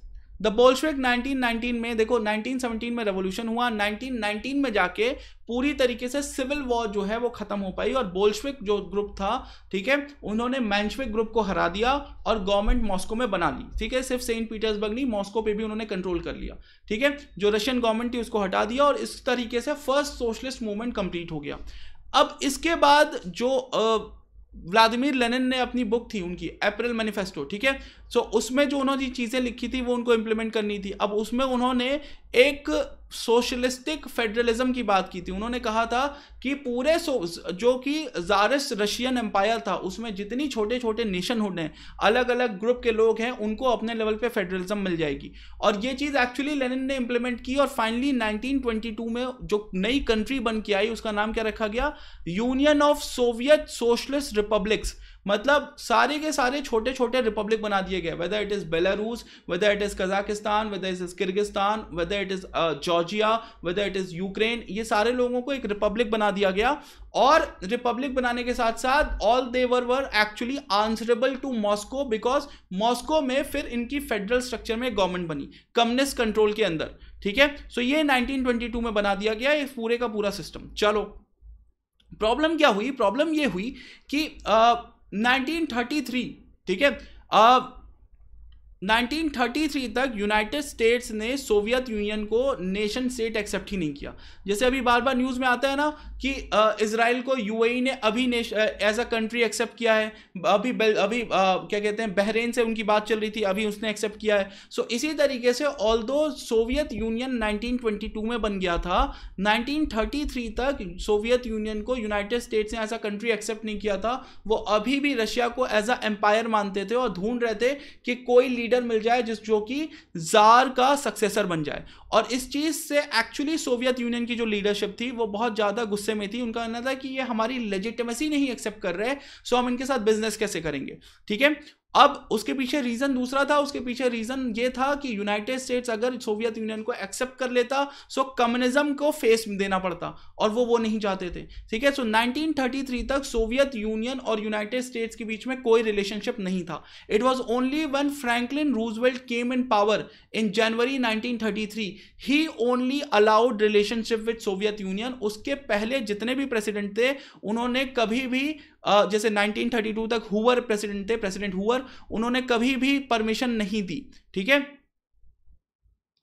द बोल्शविक 1919 में देखो 1917 में रेवोल्यूशन हुआ 1919 में जाके पूरी तरीके से सिविल वॉर जो है वो खत्म हो पाई और बोल्शविक जो ग्रुप था ठीक है उन्होंने मैंशविक ग्रुप को हरा दिया और गवर्नमेंट मॉस्को में बना ली ठीक है सिर्फ सेंट पीटर्सबर्ग नहीं मॉस्को पे भी उन्होंने कंट्रोल कर लिया ठीक है जो रशियन गवर्नमेंट थी उसको हटा दिया और इस तरीके से फर्स्ट सोशलिस्ट मूवमेंट कंप्लीट हो गया अब इसके बाद जो व्लादिमिर लेनिन ने अपनी बुक थी उनकी अप्रैल मैनिफेस्टो ठीक है सो उसमें जो उन्होंने चीज़ें लिखी थी वो उनको इम्प्लीमेंट करनी थी अब उसमें उन्होंने एक सोशलिस्टिक फेडरलिज्म की बात की थी उन्होंने कहा था कि पूरे जो कि जारिस रशियन एम्पायर था उसमें जितनी छोटे छोटे नेशनहुड हैं अलग अलग ग्रुप के लोग हैं उनको अपने लेवल पे फेडरलिज्म मिल जाएगी और ये चीज़ एक्चुअली लेनिन ने इंप्लीमेंट की और फाइनली 1922 में जो नई कंट्री बन के आई उसका नाम क्या रखा गया Union of Soviet Socialist Republics मतलब सारे के सारे छोटे छोटे रिपब्लिक बना दिए गए whether it is Belarus whether it is Kazakhstan whether it is Kyrgyzstan whether it is Georgia whether it is Ukraine ये सारे लोगों को एक रिपब्लिक बना दिया गया और रिपब्लिक बनाने के साथ साथ all there were actually answerable to Moscow because Moscow में फिर इनकी फेडरल स्ट्रक्चर में गवर्नमेंट बनी कम्युनिस्ट कंट्रोल के अंदर ठीक है सो ये 1922 में बना दिया गया ये पूरे का पूरा सिस्टम चलो प्रॉब्लम क्या हुई प्रॉब्लम ये हुई कि आ, uh, 1933 ठीक है 1933 तक यूनाइटेड स्टेट्स ने सोवियत यूनियन को नेशन स्टेट एक्सेप्ट ही नहीं किया जैसे अभी बार बार न्यूज़ में आता है ना कि इसराइल को यूएई ने अभी एज अ कंट्री एक्सेप्ट किया है अभी अभी आ, क्या कहते हैं बहरेन से उनकी बात चल रही थी अभी उसने एक्सेप्ट किया है सो so, इसी तरीके से ऑल सोवियत यूनियन नाइनटीन में बन गया था नाइनटीन तक सोवियत यूनियन को यूनाइटेड स्टेट्स ने एज अ कंट्री एक्सेप्ट नहीं किया था वो अभी भी रशिया को एज अ एम्पायर मानते थे और ढूंढ रहे थे कि कोई लीडर लीडर मिल जाए जिस जो कि जार का सक्सेसर बन जाए और इस चीज़ से एक्चुअली सोवियत यूनियन की जो लीडरशिप थी वो बहुत ज़्यादा गुस्से में थी उनका कहना था कि ये हमारी लेजिटमेसी नहीं एक्सेप्ट कर रहे सो हम इनके साथ बिजनेस कैसे करेंगे ठीक है अब उसके पीछे रीजन दूसरा था उसके पीछे रीजन ये था कि यूनाइटेड स्टेट्स अगर सोवियत यूनियन को एक्सेप्ट कर लेता सो कम्युनिज्म को फेस देना पड़ता और वो वो नहीं चाहते थे ठीक है सो 1933 तक सोवियत यूनियन और यूनाइटेड स्टेट्स के बीच में कोई रिलेशनशिप नहीं था it was only when Franklin Roosevelt came in power in January nineteen ही only allowed relationship with Soviet Union उसके पहले जितने भी प्रेसिडेंट थे उन्होंने कभी भी जैसे 1932 तक हुवर प्रेसिडेंट थे प्रेसिडेंट हुवर उन्होंने कभी भी परमिशन नहीं दी ठीक है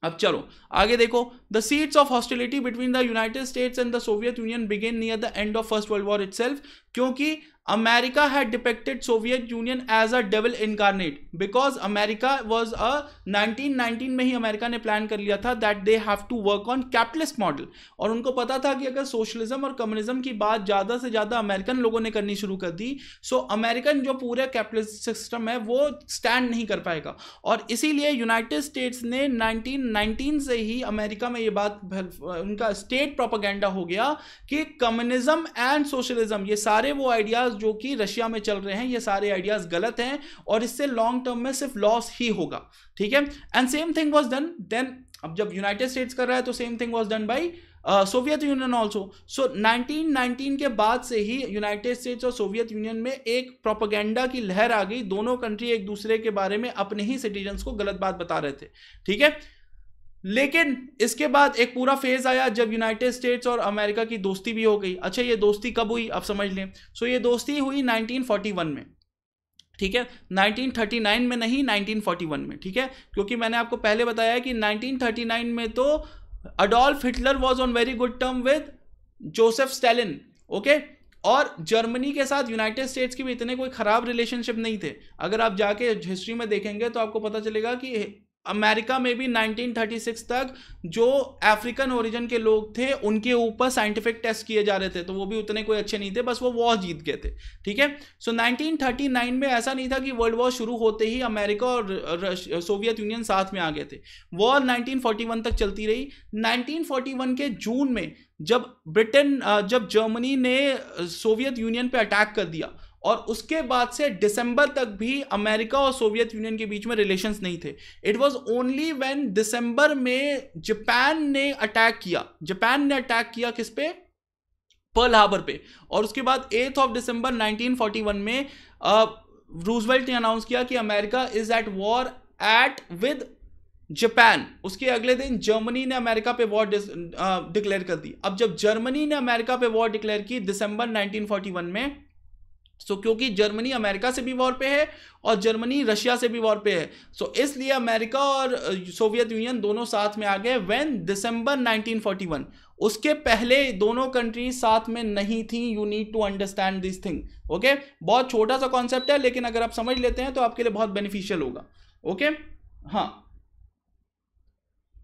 अब चलो आगे देखो the seeds of hostility between the United States and the Soviet Union began near the end of first world war it क्योंकि अमेरिका है depicted Soviet Union as a devil incarnate because America was a 1919 में ही अमेरिका ने plan कर लिया था that they have to work on capitalist model और उनको पता था कि अगर सोशलिज्म और कम्युनिज्म की बात ज़्यादा से ज़्यादा अमेरिकन लोगों ने करनी शुरू कर दी सो so अमेरिकन जो पूरा कैपिटलिस्ट सिस्टम है वो स्टैंड नहीं कर पाएगा और इसीलिए यूनाइटेड स्टेट्स ने नाइनटीन से ही अमेरिका में ये बात उनका स्टेट प्रोपागेंडा हो गया कि कम्युनिज्म एंड सोशलिज्म ये सारे वो आइडियाज आइडियाज़ जो कि रशिया में चल रहे हैं ये सारे आइडियाज़ गलत हैं और इससे लॉन्ग टर्म में सिर्फ लॉस ही होगा ठीक है and same thing was done then अब जब यूनाइटेड स्टेट्स कर रहा है तो same thing was done by Soviet Union also so 1919 के बाद से ही यूनाइटेड स्टेट्स और सोवियत यूनियन में एक प्रोपोगेंडा की लहर आ गई दोनों कंट्री एक दूसरे के बारे में अपने ही सिटीजन्स को गलत बात बता रहे थे ठीक है लेकिन इसके बाद एक पूरा फेज आया जब यूनाइटेड स्टेट्स और अमेरिका की दोस्ती भी हो गई अच्छा ये दोस्ती कब हुई आप समझ लें सो ये दोस्ती हुई 1941 में ठीक है 1939 में नहीं 1941 में ठीक है क्योंकि मैंने आपको पहले बताया कि 1939 में तो Adolf Hitler was on very good term with Joseph Stalin okay और जर्मनी के साथ यूनाइटेड स्टेट्स के भी इतने कोई ख़राब रिलेशनशिप नहीं थे अगर आप जाके हिस्ट्री में देखेंगे तो आपको पता चलेगा कि अमेरिका में भी 1936 तक जो अफ्रीकन ओरिजिन के लोग थे उनके ऊपर साइंटिफिक टेस्ट किए जा रहे थे तो वो भी उतने कोई अच्छे नहीं थे बस वो वॉर जीत गए थे ठीक है सो 1939 में ऐसा नहीं था कि वर्ल्ड वॉर शुरू होते ही अमेरिका और सोवियत यूनियन साथ में आ गए थे वॉर 1941 तक चलती रही 1941 के जून में जब ब्रिटेन जब जर्मनी ने सोवियत यूनियन पर अटैक कर दिया और उसके बाद से दिसंबर तक भी अमेरिका और सोवियत यूनियन के बीच में रिलेशंस नहीं थे इट वाज ओनली व्हेन दिसंबर में जापान ने अटैक किया जापान ने अटैक किया किस पे पर्ल हार्बर पे और उसके बाद एथ ऑफ दिसंबर 1941 में रूजवेल्ट ने अनाउंस किया कि America is at war at with Japan उसके अगले दिन जर्मनी ने अमेरिका पे वॉर डिक्लेयर कर दी अब जब जर्मनी ने अमेरिका पे वॉर डिक्लेयर की दिसंबर 1941 में सो so, क्योंकि जर्मनी अमेरिका से भी वॉर पे है और जर्मनी रशिया से भी वॉर पे है सो so, इसलिए अमेरिका और सोवियत यूनियन दोनों साथ में आ गए व्हेन दिसंबर 1941 उसके पहले दोनों कंट्रीज साथ में नहीं थी you need to understand this thing okay बहुत छोटा सा कॉन्सेप्ट है लेकिन अगर आप समझ लेते हैं तो आपके लिए बहुत बेनिफिशियल होगा ओके okay? हाँ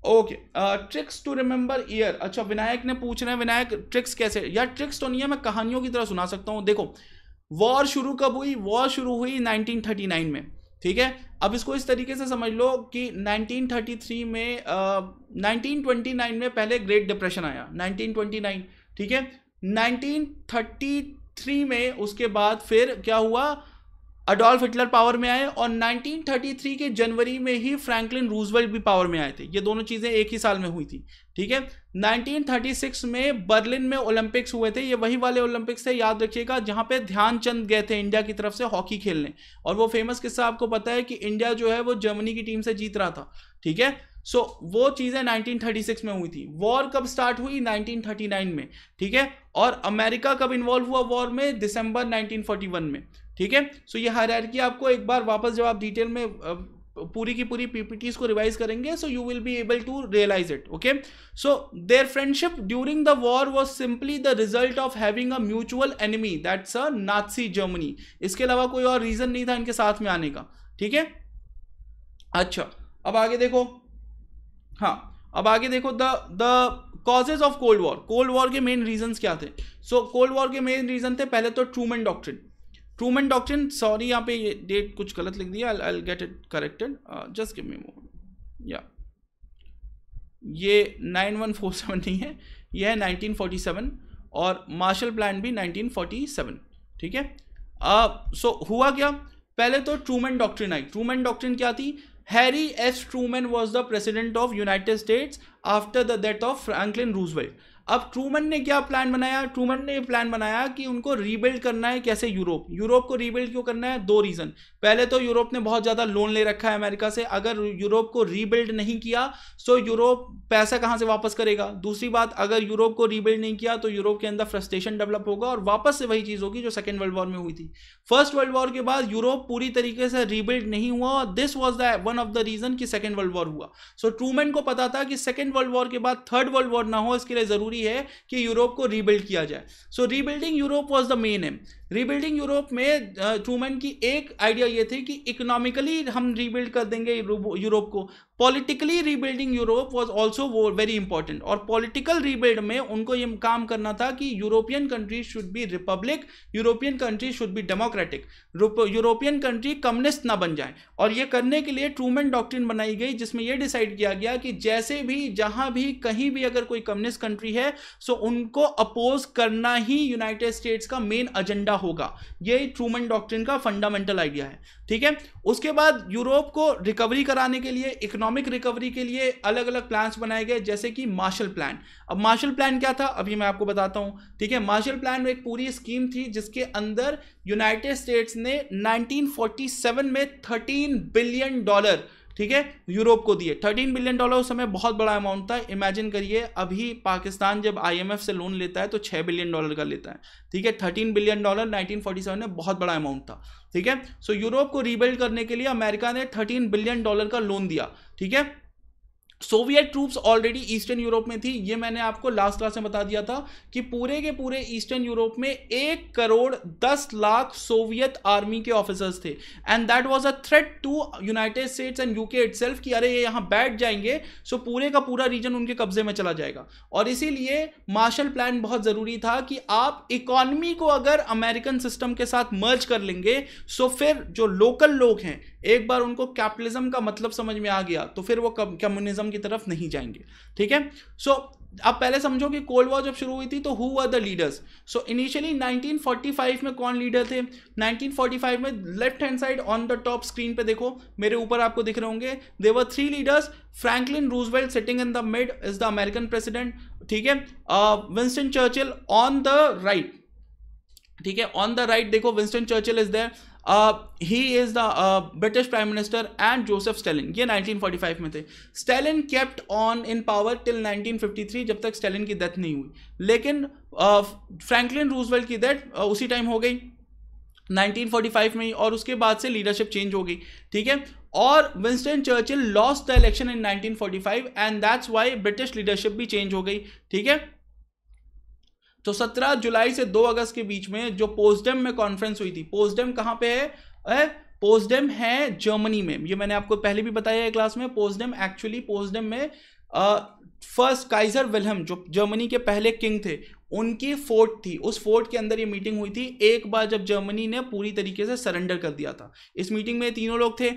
okay tricks to remember year अच्छा विनायक ने पूछ रहे हैं विनायक ट्रिक्स कैसे यार ट्रिक्स तो नहीं है मैं कहानियों की तरह सुना सकता हूँ देखो वॉर शुरू कब हुई वॉर शुरू हुई 1939 में ठीक है अब इसको इस तरीके से समझ लो कि 1933 में आ, 1929 में पहले ग्रेट डिप्रेशन आया 1929 ठीक है 1933 में उसके बाद फिर क्या हुआ अडोल्फ हिटलर पावर में आए और 1933 के जनवरी में ही फ्रैंकलिन रूजवेल्ट भी पावर में आए थे ये दोनों चीज़ें एक ही साल में हुई थी ठीक है 1936 में बर्लिन में ओलंपिक्स हुए थे ये वही वाले ओलंपिक्स थे याद रखिएगा जहाँ पे ध्यानचंद गए थे इंडिया की तरफ से हॉकी खेलने और वो फेमस किस्सा आपको पता है कि इंडिया जो है वो जर्मनी की टीम से जीत रहा था ठीक है सो वो चीज़ें 1936 में हुई थी वॉर कब स्टार्ट हुई 1939 में ठीक है और अमेरिका कब इन्वॉल्व हुआ वॉर में दिसंबर 1941 में ठीक है सो ये की आपको एक बार वापस जब आप डिटेल में पूरी की पूरी पीपीटीज को रिवाइज करेंगे so you will be able to realise it okay so their friendship during the war was simply the result of having a mutual enemy that's a Nazi Germany इसके अलावा कोई और रीजन नहीं था इनके साथ में आने का ठीक है अच्छा अब आगे देखो हाँ अब आगे देखो the the causes of cold war cold war के मेन रीजन क्या थे सो कोल्ड वॉर के मेन रीजन थे पहले तो Truman doctrine Truman doctrine sorry यहाँ पे ये डेट कुछ गलत लिख दिया I I get it corrected just give me moment या ये नाइन वन फोर सेवन नहीं है ये है नाइनटीन फोर्टी सेवन और मार्शल प्लान भी नाइनटीन फोर्टी सेवन ठीक है सो uh, हुआ क्या पहले तो Truman doctrine I Truman doctrine क्या थी Harry S Truman was the president of United States after the death of Franklin Roosevelt अब ट्रूमन ने क्या प्लान बनाया ट्रूमन ने प्लान बनाया कि उनको रीबिल्ड करना है कैसे यूरोप यूरोप को रीबिल्ड क्यों करना है दो रीज़न पहले तो यूरोप ने बहुत ज़्यादा लोन ले रखा है अमेरिका से अगर यूरोप को रीबिल्ड नहीं किया तो यूरोप पैसा कहां से वापस करेगा दूसरी बात अगर यूरोप को रीबिल्ड नहीं किया तो यूरोप के अंदर फ्रस्ट्रेशन डेवलप होगा और वापस से वही चीज़ होगी जो सेकेंड वर्ल्ड वॉर में हुई थी फर्स्ट वर्ल्ड वॉर के बाद यूरोप पूरी तरीके से रीबिल्ड नहीं हुआ और this was the one of the reason की सेकेंड वर्ल्ड वॉर हुआ सो ट्रूमेंट को पता था कि सेकेंड वर्ल्ड वॉर के बाद थर्ड वर्ल्ड वॉर ना हो इसके लिए ज़रूरी भी है कि यूरोप को रीबिल्ड किया जाए so rebuilding Europe was the main aim rebuilding Europe में ट्रूमैन uh, की एक आइडिया ये थी कि इकोनॉमिकली हम रीबिल्ड कर देंगे यूरोप को politically rebuilding Europe was also वो वेरी इंपॉर्टेंट और पॉलिटिकल रीबिल्ड में उनको ये काम करना था कि European country should be republic European country should be democratic European country communist ना बन जाए और ये करने के लिए ट्रूमैन डॉक्ट्रिन बनाई गई जिसमें यह डिसाइड किया गया कि जैसे भी जहां भी कहीं भी अगर कोई कम्युनिस्ट कंट्री है सो उनको अपोज करना ही यूनाइटेड स्टेट्स का मेन एजेंडा क्या होगा ये ट्रूमन डॉक्ट्रिन का फंडामेंटल आइडिया है ठीक है उसके बाद यूरोप को रिकवरी कराने के लिए इकोनॉमिक रिकवरी के लिए अलग अलग प्लान्स बनाए गए जैसे कि मार्शल प्लान अब मार्शल प्लान क्या था अभी मैं आपको बताता हूँ ठीक है मार्शल प्लान एक पूरी स्कीम थी जिसके अंदर यूनाइटेड स्टेट्स ने 1947 में 13 बिलियन डॉलर ठीक है यूरोप को दिए थर्टीन बिलियन डॉलर उस समय बहुत बड़ा अमाउंट था इमेजिन करिए अभी पाकिस्तान जब आईएमएफ से लोन लेता है तो छह बिलियन डॉलर का लेता है ठीक है थर्टीन बिलियन डॉलर 1947 में बहुत बड़ा अमाउंट था ठीक है सो यूरोप को रिबिल्ड करने के लिए अमेरिका ने थर्टीन बिलियन डॉलर का लोन दिया ठीक है Soviet troops already Eastern Europe में थी ये मैंने आपको लास्ट क्लास में बता दिया था कि पूरे के पूरे ईस्टर्न यूरोप में एक करोड़ दस लाख सोवियत आर्मी के ऑफिसर्स थे and that was a threat to United States and UK self कि अरे ये यहाँ बैठ जाएंगे सो पूरे का पूरा रीजन उनके कब्जे में चला जाएगा और इसीलिए मार्शल प्लान बहुत ज़रूरी था कि आप इकॉनमी को अगर अमेरिकन सिस्टम के साथ मर्ज कर लेंगे सो फिर जो लोकल लोग हैं एक बार उनको कैपिटलिज्म का मतलब समझ में आ गया तो फिर वो कम्युनिज्म की तरफ नहीं जाएंगे ठीक है सो अब पहले समझो कि कोल्ड वॉर जब शुरू हुई थी तो who are the leaders so initially 1945 में कौन लीडर थे 1945 में left hand side on the top screen पे देखो मेरे ऊपर आपको दिख रहे होंगे they were three leaders Franklin Roosevelt sitting in the mid is the American president ठीक है Winston Churchill on the right ठीक है ऑन द राइट देखो Winston Churchill is there he is the British prime minister and Joseph Stalin ये 1945 में थे Stalin kept on in power till 1953 जब तक स्टेलिन की डेथ नहीं हुई लेकिन फ्रैंकलिन uh, रूजवेल्ट की डेथ uh, उसी टाइम हो गई 1945 में और उसके बाद से लीडरशिप चेंज हो गई ठीक है और Winston Churchill lost the election in 1945 and that's why British leadership भी चेंज हो गई ठीक है तो 17 जुलाई से 2 अगस्त के बीच में जो पोस्टडेम में कॉन्फ्रेंस हुई थी पोस्टडेम कहाँ पे है, पोस्टडेम है जर्मनी में ये मैंने आपको पहले भी बताया है क्लास में पोस्टडेम एक्चुअली पोस्टडेम में फर्स्ट काइजर विलहम जो जर्मनी के पहले किंग थे उनकी फोर्ट थी उस फोर्ट के अंदर ये मीटिंग हुई थी एक बार जब जर्मनी ने पूरी तरीके से सरेंडर कर दिया था इस मीटिंग में तीनों लोग थे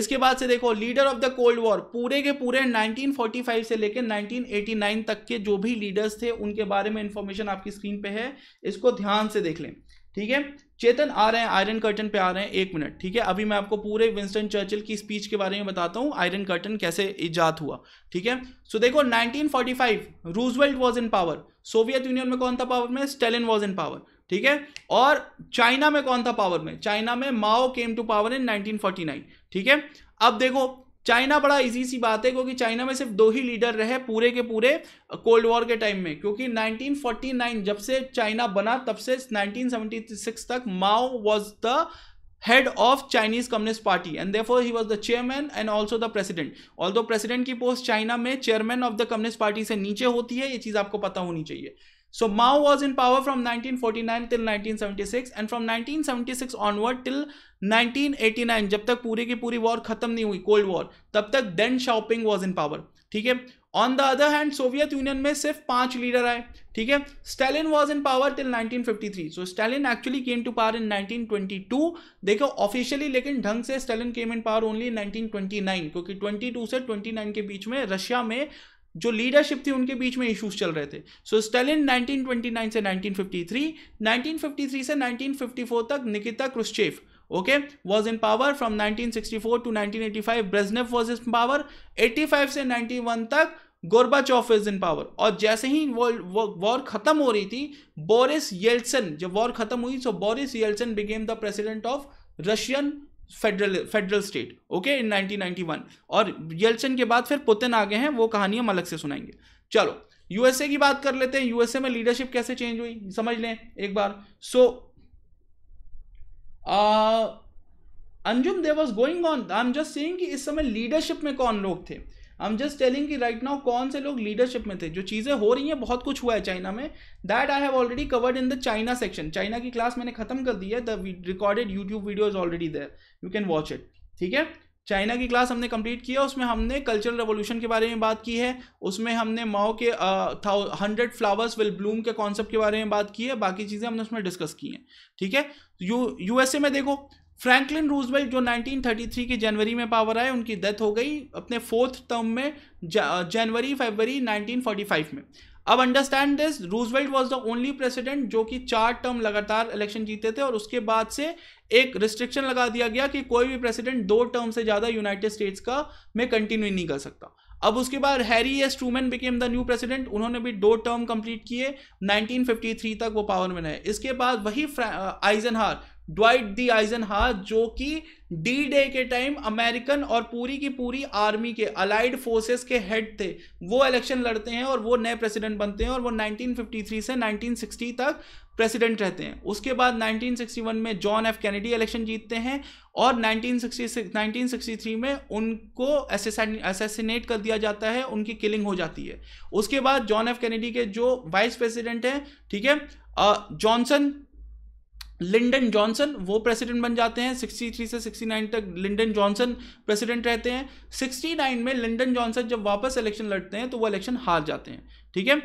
इसके बाद से देखो leader of the cold war पूरे के पूरे 1945 से लेकर 1989 तक के जो भी लीडर्स थे उनके बारे में इंफॉर्मेशन आपकी स्क्रीन पे है इसको ध्यान से देख लें ठीक है चेतन आ रहे हैं आयरन कर्टन पे आ रहे हैं एक मिनट ठीक है अभी मैं आपको पूरे विंस्टन चर्चिल की स्पीच के बारे में बताता हूँ आयरन कर्टन कैसे इजाद हुआ ठीक है सो देखो 1945 Roosevelt was in power Soviet Union में कौन था पावर में स्टेलिन वॉज इन पावर ठीक है और चाइना में कौन था पावर में चाइना में Mao came to power in nineteen ठीक है अब देखो चाइना बड़ा इजी सी बात है क्योंकि चाइना में सिर्फ दो ही लीडर रहे पूरे के पूरे कोल्ड वॉर के टाइम में क्योंकि 1949 जब से चाइना बना तब से 1976 तक Mao was the head of Chinese Communist Party and therefore he was the chairman and also the president although president की पोस्ट चाइना में chairman of the Communist Party से नीचे होती है ये चीज आपको पता होनी चाहिए So Mao was in power from 1949 till 1976 and from 1976 onward till 1989 जब तक पूरी की पूरी वॉर खत्म नहीं हुई कोल्ड वॉर तब तक Deng Xiaoping was in power ठीक है on the other hand Soviet Union में सिर्फ पांच लीडर आए ठीक है Stalin was in power till 1953 so Stalin actually came to power in 1922 देखो ऑफिशियली लेकिन ढंग से Stalin came in power only 1929 क्योंकि 22 से 29 के बीच में रशिया में जो लीडरशिप थी उनके बीच में इश्यूज चल रहे थे सो स्टालिन 1929 से 1953 1953 से 1954 तक Nikita Khrushchev okay was in power from 1964 to 1985 Brezhnev was in power 85 से 91 तक गोरबा चौफ इज इन पावर और जैसे ही वॉर वॉर खत्म हो रही थी बोरिस येल्सन जब वॉर खत्म हुई so Boris Yeltsin became the president of Russian federal federal state okay in 1991 और येल्चन के बाद फिर पुतिन आ गए हैं वो कहानी हम अलग से सुनाएंगे चलो यूएसए की बात कर लेते हैं यूएसए में लीडरशिप कैसे चेंज हुई समझ लें एक बार so Anjum Dev was going on I am just saying कि इस समय लीडरशिप में कौन लोग थे आई एम जस्ट टेलिंग कि राइट नाउ कौन से लोग लीडरशिप में थे जो चीज़ें हो रही हैं बहुत कुछ हुआ है चाइना में that I have already covered in the China section China की क्लास मैंने खत्म कर दी है the recorded YouTube video is already there you can watch it ठीक है चाइना की क्लास हमने कंप्लीट किया उसमें हमने कल्चरल रेवोल्यूशन के बारे में बात की है उसमें हमने माओ के हंड्रेड फ्लावर्स विल ब्लूम के कॉन्सेप्ट के बारे में बात की है बाकी चीज़ें हमने उसमें डिस्कस की हैं ठीक है यू यूएसए में देखो फ्रैंकलिन रूजवेल्ट जो 1933 के जनवरी में पावर आए उनकी डेथ हो गई अपने फोर्थ टर्म में जनवरी फरवरी 1945 में अब understand this Roosevelt was the only president जो कि चार टर्म लगातार इलेक्शन जीते थे और उसके बाद से एक रिस्ट्रिक्शन लगा दिया गया कि कोई भी प्रेसिडेंट दो टर्म से ज़्यादा यूनाइटेड स्टेट्स का में कंटिन्यू नहीं कर सकता अब उसके बाद Harry S Truman became the new president उन्होंने भी दो टर्म कंप्लीट किए 1953 तक वो पावर में रहे इसके बाद वही आइजनहार ड्वाइट डी आइजन जो कि डी डे के टाइम अमेरिकन और पूरी की पूरी आर्मी के अलाइड फोर्सेस के हेड थे वो इलेक्शन लड़ते हैं और वो नए प्रेसिडेंट बनते हैं और वो 1953 से 1960 तक प्रेसिडेंट रहते हैं उसके बाद 1961 में जॉन एफ कैनेडी इलेक्शन जीतते हैं और 1966 1963 में उनको असेसिनेट कर दिया जाता है उनकी किलिंग हो जाती है उसके बाद जॉन एफ कैनेडी के जो वाइस प्रेसिडेंट हैं ठीक है जॉनसन लिंडन जॉनसन वो प्रेसिडेंट बन जाते हैं 63 से 69 तक लिंडन जॉनसन प्रेसिडेंट रहते हैं 69 में लिंडन जॉनसन जब वापस इलेक्शन लड़ते हैं तो वो इलेक्शन हार जाते हैं ठीक है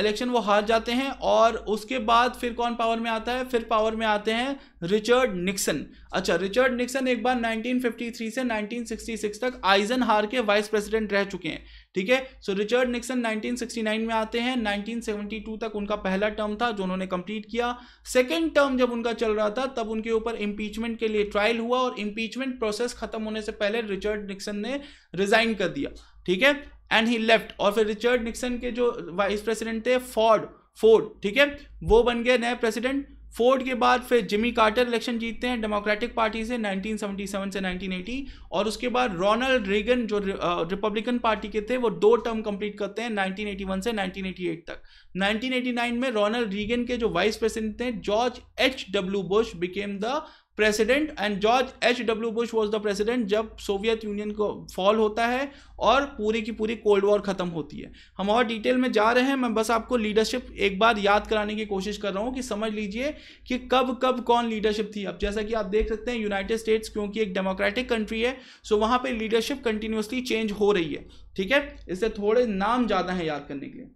इलेक्शन वो हार जाते हैं और उसके बाद फिर कौन पावर में आता है फिर पावर में आते हैं रिचर्ड निक्सन अच्छा रिचर्ड निक्सन एक बार 1953 से 1966 तक आइजन हार के वाइस प्रेसिडेंट रह चुके हैं ठीक है सो रिचर्ड निक्सन 1969 में आते हैं 1972 तक उनका पहला टर्म था जो उन्होंने कंप्लीट किया सेकेंड टर्म जब उनका चल रहा था तब उनके ऊपर इम्पीचमेंट के लिए ट्रायल हुआ और इम्पीचमेंट प्रोसेस खत्म होने से पहले रिचर्ड निक्सन ने रिजाइन कर दिया ठीक है एंड ही लेफ्ट और फिर रिचर्ड निक्सन के जो वाइस प्रेसिडेंट थे फॉर्ड फोर्ड ठीक है वो बन गए नए प्रेसिडेंट फोर्ड के बाद फिर जिमी कार्टर इलेक्शन जीतते हैं डेमोक्रेटिक पार्टी से 1977 से 1980 और उसके बाद रोनल्ड रेगन जो रिपब्लिकन पार्टी के थे वो दो टर्म कंप्लीट करते हैं 1981 से 1988 तक 1989 में रोनल्ड रीगन के जो वाइस प्रेसिडेंट थे George H W Bush became the president and George H W Bush was the president जब सोवियत यूनियन को फॉल होता है और पूरी की पूरी कोल्ड वॉर खत्म होती है हम और डिटेल में जा रहे हैं मैं बस आपको लीडरशिप एक बार याद कराने की कोशिश कर रहा हूँ कि समझ लीजिए कि कब कब कौन लीडरशिप थी अब जैसा कि आप देख सकते हैं यूनाइटेड स्टेट्स क्योंकि एक डेमोक्रेटिक कंट्री है सो वहाँ पर लीडरशिप कंटिन्यूसली चेंज हो रही है ठीक है इससे थोड़े नाम ज़्यादा हैं याद करने के लिए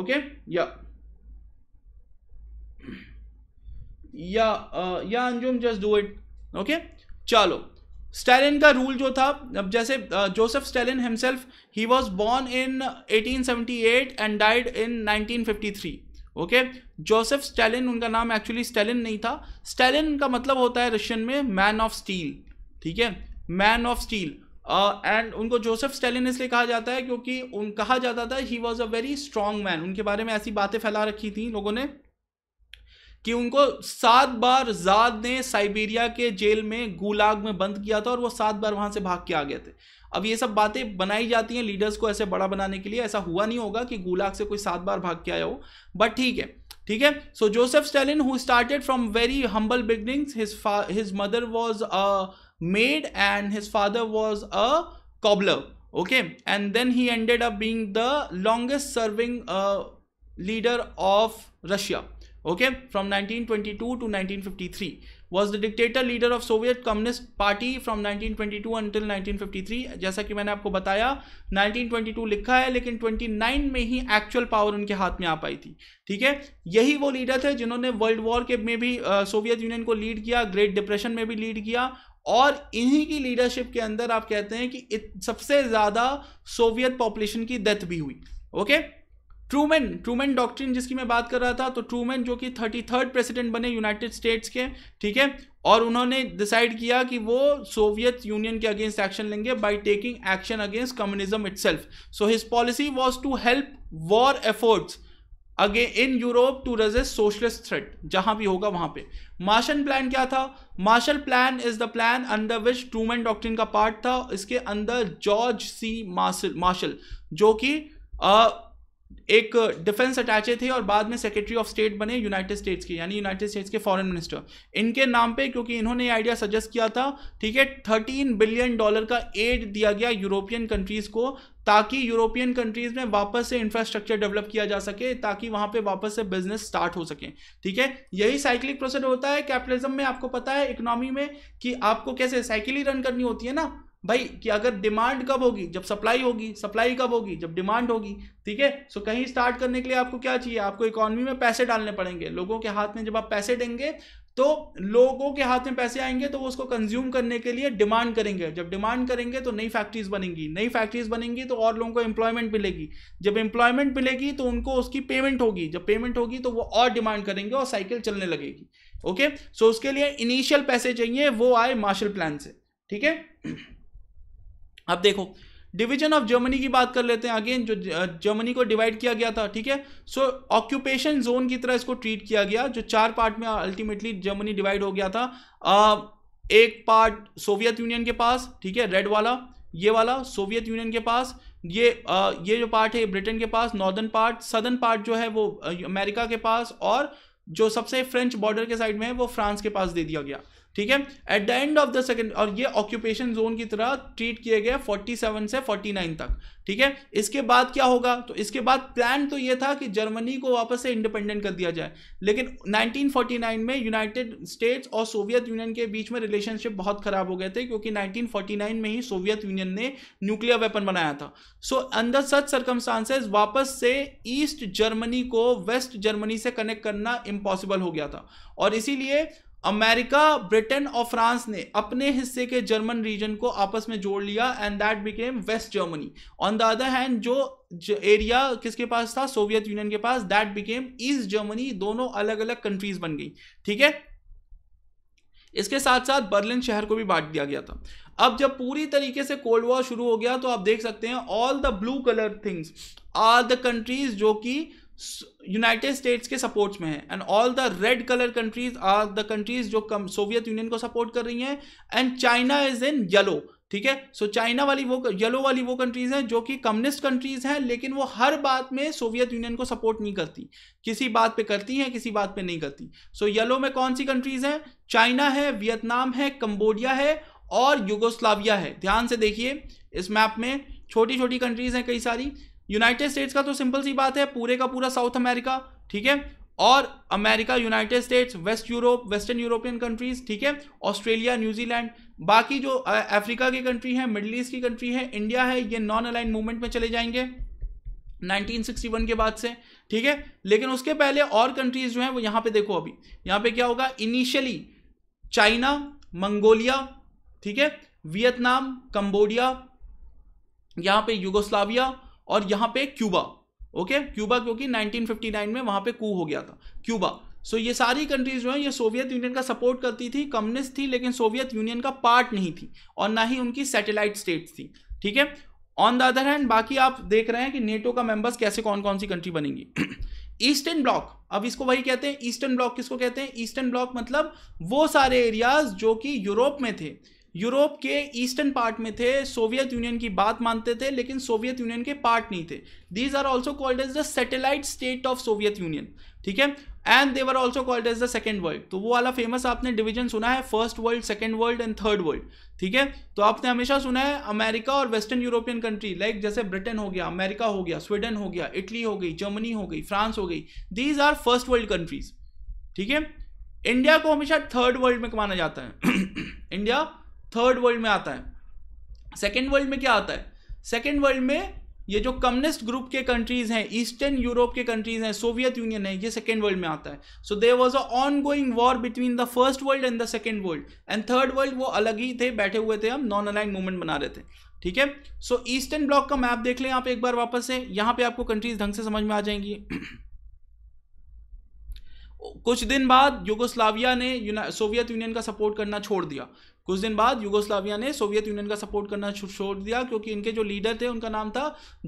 ओके या yeah ah, yeah Anjum just do it okay चलो स्टेलिन का रूल जो था अब जैसे जोसेफ स्टेलिन हिमसेल्फ ही was born in 1878 and died in 1953 okay Joseph Stalin उनका नाम एक्चुअली स्टेलिन नहीं था स्टेलिन का मतलब होता है रशियन में मैन ऑफ स्टील ठीक है मैन ऑफ स्टील एंड उनको जोसेफ स्टेलिन इसलिए कहा जाता है क्योंकि उन कहा जाता था he was a very strong man उनके बारे में ऐसी बातें फैला रखी थी लोगों ने कि उनको सात बार जाद ने साइबेरिया के जेल में गुलाग में बंद किया था और वो सात बार वहां से भाग के आ गए थे अब ये सब बातें बनाई जाती हैं लीडर्स को ऐसे बड़ा बनाने के लिए ऐसा हुआ नहीं होगा कि गुलाग से कोई सात बार भाग के आया हो बट ठीक है ठीक है so Joseph Stalin who started from very humble beginnings his his mother was a maid and his father was a cobbler okay and then he ended up being the longest serving leader of Russia okay from 1922 to 1953 was the dictator leader of soviet communist party from 1922 until 1953 जैसा कि मैंने आपको बताया 1922 लिखा है लेकिन 29 में ही actual power उनके हाथ में आ पाई थी ठीक है यही वो लीडर थे जिन्होंने वर्ल्ड वॉर के में भी सोवियत यूनियन को लीड किया ग्रेट डिप्रेशन में भी लीड किया और इन्हीं की लीडरशिप के अंदर आप कहते हैं कि सबसे ज़्यादा सोवियत पॉपुलेशन की डेथ भी हुई okay okay? Truman Truman doctrine जिसकी मैं बात कर रहा था तो ट्रूमैन जो कि थर्टी थर्ड प्रेसिडेंट बने यूनाइटेड स्टेट्स के ठीक है और उन्होंने डिसाइड किया कि वो सोवियत यूनियन के अगेंस्ट एक्शन लेंगे by taking action against communism it so his policy was to help war efforts again Europe to resist socialist threat जहां भी होगा वहां पे मार्शल प्लान क्या था Marshall Plan is the plan under which Truman doctrine का part था इसके अंदर जॉर्ज सी मार्शल मार्शल जो कि एक डिफेंस अटैचे थे और बाद में सेक्रेटरी ऑफ स्टेट बने यूनाइटेड स्टेट्स के यानी यूनाइटेड स्टेट्स के फॉरेन मिनिस्टर इनके नाम पे क्योंकि इन्होंने ये आइडिया सजेस्ट किया था ठीक है थर्टीन बिलियन डॉलर का एड दिया गया यूरोपियन कंट्रीज़ को ताकि यूरोपियन कंट्रीज़ में वापस से इंफ्रास्ट्रक्चर डेवलप किया जा सके ताकि वहां पे वापस से बिजनेस स्टार्ट हो सके ठीक है यही साइक्लिक प्रोसेस होता है कैपिटलिज्म में आपको पता है इकोनॉमी में कि आपको कैसे साइकिल ही रन करनी होती है ना भाई कि अगर डिमांड कब होगी जब सप्लाई होगी सप्लाई कब होगी जब डिमांड होगी ठीक है सो कहीं स्टार्ट करने के लिए आपको क्या चाहिए आपको इकोनॉमी में पैसे डालने पड़ेंगे लोगों के हाथ में जब आप पैसे देंगे तो लोगों के हाथ में पैसे आएंगे तो वो उसको कंज्यूम करने के लिए डिमांड करेंगे जब डिमांड करेंगे तो नई फैक्ट्रीज बनेंगी नई फैक्ट्रीज बनेंगी तो और लोगों को एम्प्लॉयमेंट मिलेगी जब एम्प्लॉयमेंट मिलेगी तो उनको उसकी पेमेंट होगी जब पेमेंट होगी तो वो और डिमांड करेंगे और साइकिल चलने लगेगी ओके सो उसके लिए इनिशियल पैसे चाहिए वो आए मार्शल प्लान से ठीक है अब देखो डिवीजन ऑफ जर्मनी की बात कर लेते हैं अगेन जो जर्मनी को डिवाइड किया गया था ठीक है सो ऑक्यूपेशन जोन की तरह इसको ट्रीट किया गया जो चार पार्ट में अल्टीमेटली जर्मनी डिवाइड हो गया था आ, एक पार्ट सोवियत यूनियन के पास ठीक है रेड वाला ये वाला सोवियत यूनियन के पास ये आ, ये जो पार्ट है ब्रिटेन के पास नॉर्दर्न पार्ट सदर्न पार्ट जो है वो अमेरिका के पास और जो सबसे फ्रेंच बॉर्डर के साइड में है वो फ्रांस के पास दे दिया गया ठीक है at the end of the second और ये ऑक्यूपेशन जोन की तरह ट्रीट किए गए 47 से 49 तक ठीक है इसके बाद क्या होगा तो इसके बाद प्लान तो ये था कि जर्मनी को वापस से इंडिपेंडेंट कर दिया जाए लेकिन 1949 में यूनाइटेड स्टेट्स और सोवियत यूनियन के बीच में रिलेशनशिप बहुत खराब हो गए थे क्योंकि 1949 में ही सोवियत यूनियन ने न्यूक्लियर वेपन बनाया था सो अंदर सच सर्कमस्टांसेस वापस से ईस्ट जर्मनी को वेस्ट जर्मनी से कनेक्ट करना इम्पॉसिबल हो गया था और इसीलिए अमेरिका ब्रिटेन और फ्रांस ने अपने हिस्से के जर्मन रीजन को आपस में जोड़ लिया and that became West Germany on the other hand जो एरिया किसके पास था सोवियत यूनियन के पास दैट बिकेम ईस्ट जर्मनी दोनों अलग अलग कंट्रीज बन गई ठीक है इसके साथ साथ बर्लिन शहर को भी बांट दिया गया था अब जब पूरी तरीके से कोल्ड वॉर शुरू हो गया तो आप देख सकते हैं all the blue colour things are the countries जो कि यूनाइटेड स्टेट्स के सपोर्ट्स में है and all the red colour countries are the countries जो कम सोवियत यूनियन को सपोर्ट कर रही हैं and China is in yellow ठीक है सो चाइना वाली वो येलो वाली वो कंट्रीज हैं जो कि कम्युनिस्ट कंट्रीज हैं लेकिन वो हर बात में सोवियत यूनियन को सपोर्ट नहीं करती किसी बात पे करती हैं किसी बात पे नहीं करती सो so, येलो में कौन सी कंट्रीज हैं चाइना है वियतनाम है कंबोडिया है और युगोस्लाविया है ध्यान से देखिए इस मैप में छोटी छोटी कंट्रीज हैं कई सारी यूनाइटेड स्टेट्स का तो सिंपल सी बात है पूरे का पूरा साउथ अमेरिका ठीक है और America United States West Europe Western European countries ठीक है ऑस्ट्रेलिया न्यूजीलैंड बाकी जो अफ्रीका की कंट्री है मिडल ईस्ट की कंट्री है इंडिया है ये नॉन अलाइन मूवमेंट में चले जाएंगे 1961 के बाद से ठीक है लेकिन उसके पहले और कंट्रीज जो हैं वो यहाँ पे देखो अभी यहाँ पे क्या होगा इनिशियली चाइना मंगोलिया ठीक है वियतनाम कंबोडिया यहाँ पे युगोस्लाविया और यहां पे क्यूबा ओके क्यूबा क्योंकि 1959 में वहां पे कू हो गया था क्यूबा सो so, ये सारी कंट्रीज जो है ये सोवियत यूनियन का सपोर्ट करती थी कम्युनिस्ट थी लेकिन सोवियत यूनियन का पार्ट नहीं थी और ना ही उनकी सैटेलाइट स्टेट थी ठीक है ऑन द अदर हैंड बाकी आप देख रहे हैं कि नेटो का मेंबर्स कैसे कौन कौन सी कंट्री बनेंगी ईस्टर्न <clears throat> ब्लॉक अब इसको वही कहते हैं ईस्टर्न ब्लॉक किसको कहते हैं ईस्टर्न ब्लॉक मतलब वो सारे एरियाज जो कि यूरोप में थे यूरोप के ईस्टर्न पार्ट में थे सोवियत यूनियन की बात मानते थे लेकिन सोवियत यूनियन के पार्ट नहीं थे these are also called as the satellite state of Soviet Union ठीक है and they are also called as the second world तो वो वाला फेमस आपने डिवीजन सुना है first world second world and third world ठीक है तो आपने हमेशा सुना है अमेरिका और वेस्टर्न यूरोपियन कंट्री लाइक जैसे ब्रिटेन हो गया अमेरिका हो गया स्वीडन हो गया इटली हो गई जर्मनी हो गई फ्रांस हो गई these are first world countries ठीक है इंडिया को हमेशा थर्ड वर्ल्ड में माना जाता है इंडिया <coughs> थर्ड वर्ल्ड में आता है सेकेंड वर्ल्ड में क्या आता है सेकेंड वर्ल्ड में ये जो कम्युनिस्ट ग्रुप के कंट्रीज हैं ईस्टर्न यूरोप के कंट्रीज हैं सोवियत यूनियन है ये सेकेंड वर्ल्ड में आता है so there was a ongoing war between the first world and the second world and third world वो अलग ही थे बैठे हुए थे हम नॉन अलाइन मूवमेंट बना रहे थे ठीक है सो ईस्टर्न ब्लॉक का मैप देख लें आप एक बार वापस से यहाँ पे आपको कंट्रीज ढंग से समझ में आ जाएंगी कुछ दिन बाद युगोस्लाविया ने सोवियत यूनियन का सपोर्ट करना छोड़ दिया कुछ दिन बाद युगोस्लाविया ने सोवियत यूनियन का सपोर्ट करना छोड़ दिया क्योंकि इनके जो लीडर थे उनका नाम था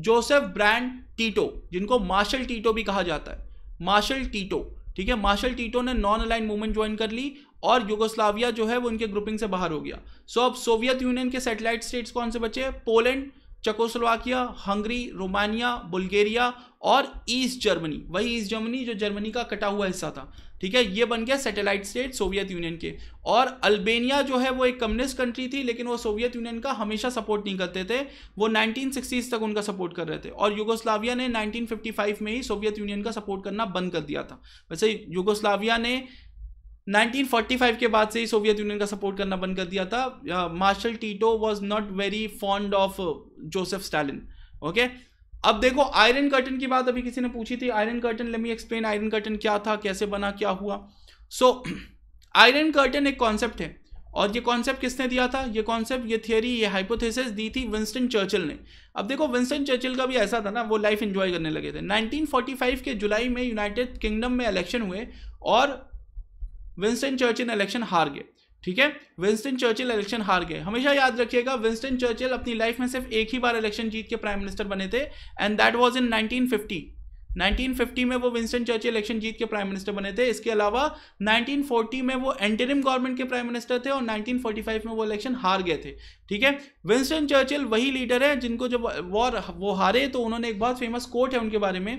जोसेफ ब्रांड टीटो जिनको मार्शल टीटो भी कहा जाता है मार्शल टीटो ठीक है मार्शल टीटो ने नॉन अलाइन मूवमेंट ज्वाइन कर ली और युगोस्लाविया जो है वो इनके ग्रुपिंग से बाहर हो गया सो so, अब सोवियत यूनियन के सेटेलाइट स्टेट्स कौन से बचे Poland Czechoslovakia Hungary Romania Bulgaria और ईस्ट जर्मनी वही ईस्ट जर्मनी जो जर्मनी का कटा हुआ हिस्सा था ठीक है ये बन गया सैटेलाइट स्टेट सोवियत यूनियन के और अल्बेनिया जो है वो एक कम्युनिस्ट कंट्री थी लेकिन वो सोवियत यूनियन का हमेशा सपोर्ट नहीं करते थे वो नाइनटीन तक उनका सपोर्ट कर रहे थे और युगोस्लाविया ने नाइनटीन में ही सोवियत यूनियन का सपोर्ट करना बंद कर दिया था वैसे यूगोस्लाविया ने 1945 के बाद से ही सोवियत यूनियन का सपोर्ट करना बंद कर दिया था Marshal Tito was not very fond of Joseph Stalin okay अब देखो आयरन कर्टन की बात अभी किसी ने पूछी थी iron curtain let me explain iron curtain क्या था कैसे बना क्या हुआ सो आयरन कर्टन एक कॉन्सेप्ट है और ये कॉन्सेप्ट किसने दिया था ये कॉन्सेप्ट ये थियरी ये हाइपोथेसिस दी थी विंस्टन चर्चिल ने अब देखो विंस्टन चर्चिल का भी ऐसा था ना वो लाइफ एंजॉय करने लगे थे 1945 के जुलाई में यूनाइटेड किंगडम में इलेक्शन हुए और विंस्टन चर्चिल इलेक्शन हार गए ठीक है विंस्टन चर्चिल इलेक्शन हार गए हमेशा याद रखिएगा विंस्टन चर्चिल अपनी लाइफ में सिर्फ एक ही बार इलेक्शन जीत के प्राइम मिनिस्टर बने थे एंड दैट वाज इन 1950 1950 में वो विंस्टन चर्चिल इलेक्शन जीत के प्राइम मिनिस्टर बने थे इसके अलावा 1940 में वो एंटरिम गवर्नमेंट के प्राइम मिनिस्टर थे और 1945 में वो इलेक्शन हार गए थे ठीक है विंस्टन चर्चिल वही लीडर है जिनको जब वॉर वो हारे तो उन्होंने एक बहुत फेमस कोट है उनके बारे में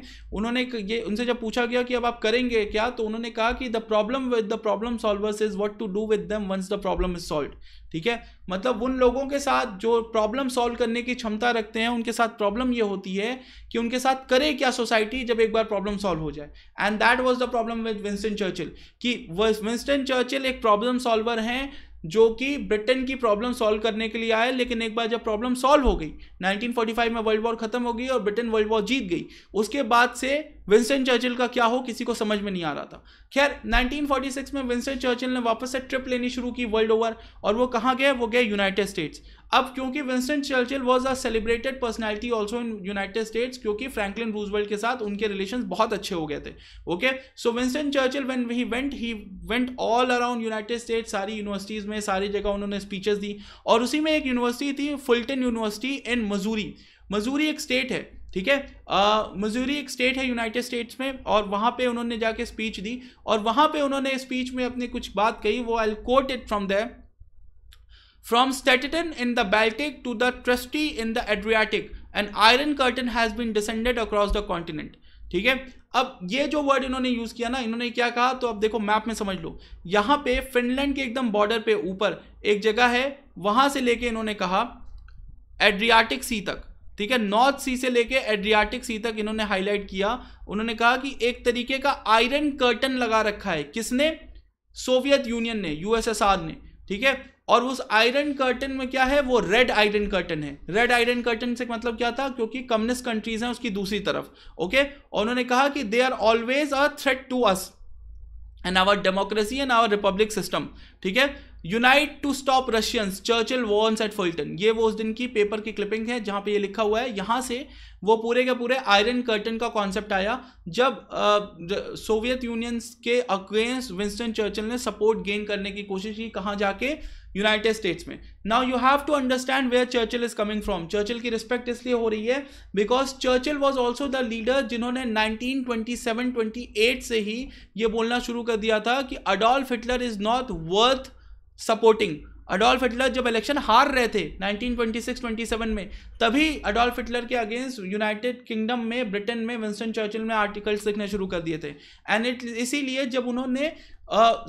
उन्होंने ये उनसे जब पूछा गया कि अब आप करेंगे क्या तो उन्होंने कहा कि the problem with the problem solvers is what to do with them once the problem is solve ठीक है मतलब उन लोगों के साथ जो प्रॉब्लम सॉल्व करने की क्षमता रखते हैं उनके साथ प्रॉब्लम ये होती है कि उनके साथ करे क्या सोसाइटी जब एक बार प्रॉब्लम सॉल्व हो जाए and that was the problem with Winston Churchill कि विंस्टन चर्चिल एक प्रॉब्लम सॉल्वर हैं जो कि ब्रिटेन की प्रॉब्लम सॉल्व करने के लिए आया लेकिन एक बार जब प्रॉब्लम सॉल्व हो गई 1945 में वर्ल्ड वॉर खत्म हो गई और ब्रिटेन वर्ल्ड वॉर जीत गई उसके बाद से विंसेंट चर्चिल का क्या हो किसी को समझ में नहीं आ रहा था खैर 1946 में विंसेंट चर्चिल ने वापस से ट्रिप लेनी शुरू की वर्ल्ड ओवर और वो कहाँ गए वो गए यूनाइटेड स्टेट्स अब क्योंकि Vincent Churchill was a celebrated personality also in United States क्योंकि फ्रैंकलिन रूजवेल्ट के साथ उनके रिलेशन बहुत अच्छे हो गए थे okay so Vincent Churchill when he went he went all around United States सारी यूनिवर्सिटीज़ में सारी जगह उन्होंने स्पीचेस दी और उसी में एक यूनिवर्सिटी थी फुलटन यूनिवर्सिटी इन मजूरी मजूरी एक स्टेट है ठीक है मजूरी एक स्टेट है यूनाइटेड स्टेट्स में और वहाँ पे उन्होंने जाके स्पीच दी और वहाँ पे उन्होंने स्पीच में अपनी कुछ बात कही वो I quote it from the from Stettin in the Baltic to the Trieste in the Adriatic and iron curtain has been descended across the continent ठीक है अब ये जो वर्ड इन्होंने यूज़ किया ना इन्होंने क्या कहा तो अब देखो मैप में समझ लो यहाँ पे फिनलैंड के एकदम बॉर्डर पे ऊपर एक जगह है वहाँ से लेके इन्होंने कहा एड्रियाटिक सी तक ठीक है नॉर्थ सी से लेके एड्रियाटिक सी तक इन्होंने हाईलाइट किया उन्होंने कहा कि एक तरीके का आयरन कर्टन लगा रखा है किसने सोवियत यूनियन ने यूएसएसआर ने ठीक है और उस आयरन कर्टन में क्या है वो रेड आयरन कर्टन है रेड आयरन कर्टन से मतलब क्या था क्योंकि कम्युनिस्ट कंट्रीज हैं उसकी दूसरी तरफ ओके और उन्होंने कहा कि they are always a threat to us and our democracy and our republic system ठीक है unite to stop Russians Churchill warns at Fulton ये वो उस दिन की पेपर की क्लिपिंग है जहाँ पे ये लिखा हुआ है यहाँ से वो पूरे के पूरे आयरन कर्टन का कॉन्सेप्ट आया जब सोवियत यूनियन के अगेंस्ट विंस्टन चर्चिल ने सपोर्ट गेन करने की कोशिश की कहाँ जाके यूनाइटेड स्टेट्स में now you have to understand where Churchill is coming from Churchill की रिस्पेक्ट इसलिए हो रही है because Churchill was also the leader जिन्होंने 1927-28 से ही ये बोलना शुरू कर दिया था कि Adolf Hitler is not worth supporting Adolf Hitler जब इलेक्शन हार रहे थे 1926-27 में तभी अडोल्फ हिटलर के अगेंस्ट यूनाइटेड किंगडम में ब्रिटेन में विंस्टन चर्चिल ने आर्टिकल्स लिखने शुरू कर दिए थे एंड इट इसीलिए जब उन्होंने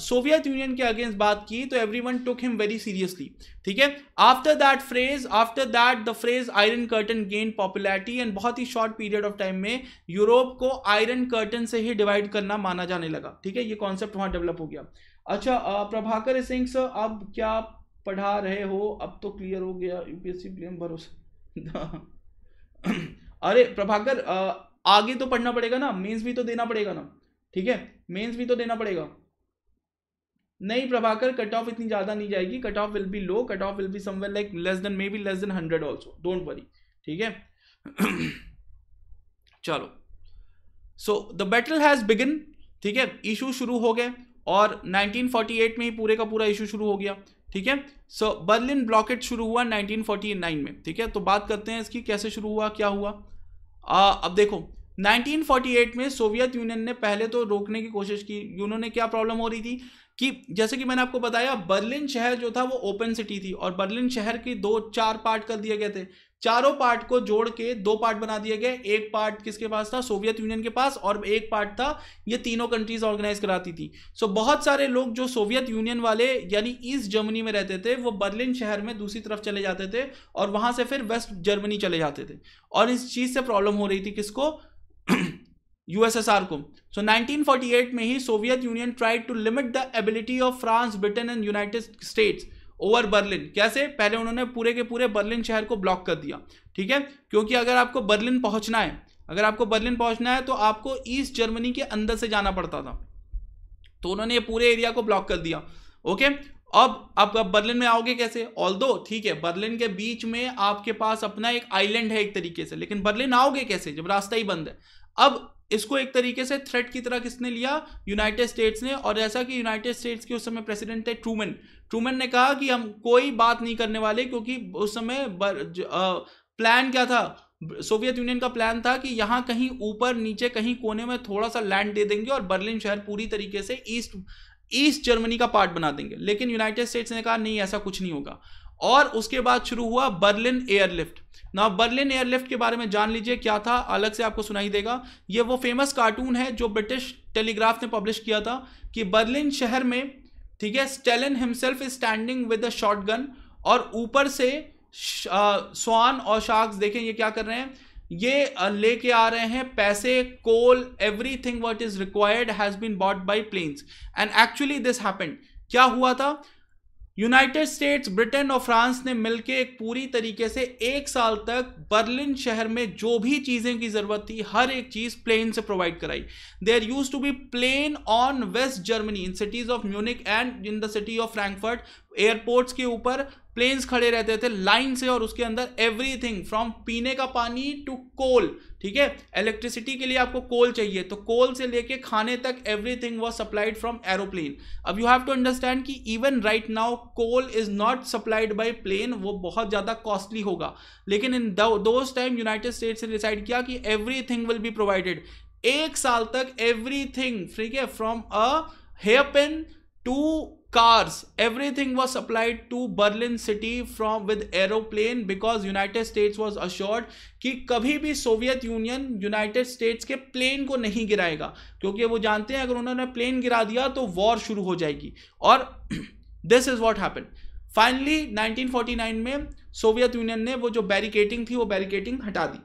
सोवियत यूनियन के अगेंस्ट बात की तो everyone took him very seriously ठीक है after that phrase after that the phrase iron curtain gain popularity and बहुत ही शॉर्ट पीरियड ऑफ टाइम में यूरोप को आयरन कर्टन से ही डिवाइड करना माना जाने लगा ठीक है ये कॉन्सेप्ट वहाँ डेवलप हो गया अच्छा प्रभाकर सिंह सर अब क्या पढ़ा रहे हो अब तो क्लियर हो गया यूपीएससी प्लेम भरोसा <coughs> अरे प्रभाकर आगे तो पढ़ना पड़ेगा ना मेंस भी तो देना पड़ेगा ना ठीक है मेंस भी तो देना पड़ेगा नहीं प्रभाकर कट ऑफ इतनी ज़्यादा नहीं जाएगी cut off will be low cut off will be somewhere like less than maybe less than hundred also don't worry ठीक है <coughs> चलो so the battle has begin ठीक है इशू शुरू हो गए और 1948 में ही पूरे का पूरा इशू शुरू हो गया ठीक है सो बर्लिन ब्लॉकेट शुरू हुआ 1949 में ठीक है तो बात करते हैं इसकी कैसे शुरू हुआ क्या हुआ आ, अब देखो 1948 में सोवियत यूनियन ने पहले तो रोकने की कोशिश की उन्होंने क्या प्रॉब्लम हो रही थी कि जैसे कि मैंने आपको बताया बर्लिन शहर जो था वो ओपन सिटी थी और बर्लिन शहर की दो चार पार्ट कर दिए गए थे चारों पार्ट को जोड़ के दो पार्ट बना दिए गए एक पार्ट किसके पास था सोवियत यूनियन के पास और एक पार्ट था ये तीनों कंट्रीज ऑर्गेनाइज कराती थी सो so, बहुत सारे लोग जो सोवियत यूनियन वाले यानी ईस्ट जर्मनी में रहते थे वो बर्लिन शहर में दूसरी तरफ चले जाते थे और वहां से फिर वेस्ट जर्मनी चले जाते थे और इस चीज से प्रॉब्लम हो रही थी किसको यूएसएसआर <clears throat> को सो so, 1948 में ही Soviet Union tried to limit the ability of France Britain and United States over Berlin कैसे पहले उन्होंने पूरे के पूरे बर्लिन शहर को ब्लॉक कर दिया ठीक है क्योंकि अगर आपको बर्लिन पहुंचना है अगर आपको बर्लिन पहुंचना है तो आपको ईस्ट जर्मनी के अंदर से जाना पड़ता था तो उन्होंने ये पूरे एरिया को ब्लॉक कर दिया ओके अब आप अब बर्लिन में आओगे कैसे ऑल दो ठीक है बर्लिन के बीच में आपके पास अपना एक आइलैंड है एक तरीके से लेकिन बर्लिन आओगे कैसे जब रास्ता ही बंद है अब इसको एक तरीके से थ्रेट की तरह किसने लिया यूनाइटेड स्टेट्स ने और जैसा कि यूनाइटेड स्टेट्स के उस समय प्रेसिडेंट थे ट्रूमेन ट्रूमैन ने कहा कि हम कोई बात नहीं करने वाले क्योंकि उस समय प्लान क्या था सोवियत यूनियन का प्लान था कि यहाँ कहीं ऊपर नीचे कहीं कोने में थोड़ा सा लैंड दे देंगे और बर्लिन शहर पूरी तरीके से ईस्ट ईस्ट जर्मनी का पार्ट बना देंगे लेकिन यूनाइटेड स्टेट्स ने कहा नहीं ऐसा कुछ नहीं होगा और उसके बाद शुरू हुआ बर्लिन एयरलिफ्ट ना बर्लिन एयरलिफ्ट के बारे में जान लीजिए क्या था अलग से आपको सुनाई देगा ये वो फेमस कार्टून है जो ब्रिटिश टेलीग्राफ ने पब्लिश किया था कि बर्लिन शहर में ठीक है Stalin himself standing with a gun और ऊपर से स्वान और शार्क्स देखें ये क्या कर रहे हैं ये लेके आ रहे हैं पैसे coal everything what is required has been bought by planes and actually this happened क्या हुआ था यूनाइटेड स्टेट्स ब्रिटेन और फ्रांस ने मिलकर एक पूरी तरीके से एक साल तक बर्लिन शहर में जो भी चीज़ें की ज़रूरत थी हर एक चीज़ प्लेन से प्रोवाइड कराई there use to be plane on West Germany in cities of Munich and in the city of Frankfurt airports के ऊपर प्लेन्स खड़े रहते थे लाइन से और उसके अंदर एवरीथिंग फ्रॉम पीने का पानी टू कोल ठीक है इलेक्ट्रिसिटी के लिए आपको कोल चाहिए तो कोल से लेके खाने तक everything was supplied from aeroplane अब यू हैव टू अंडरस्टैंड कि even right now coal is not supplied by plane वो बहुत ज़्यादा कॉस्टली होगा लेकिन in those time United States ने डिसाइड किया कि एवरीथिंग विल बी प्रोवाइडेड एक साल तक एवरीथिंग ठीक है from a hair pen to cars everything was supplied to Berlin city from with aeroplane because United states was assured कि कभी भी सोवियत यूनियन यूनाइटेड स्टेट्स के प्लेन को नहीं गिराएगा क्योंकि वो जानते हैं अगर उन्होंने प्लेन गिरा दिया तो वॉर शुरू हो जाएगी और this is what happen finally 1949 में सोवियत यूनियन ने वो जो बैरिकेटिंग थी वो बैरिकेटिंग हटा दी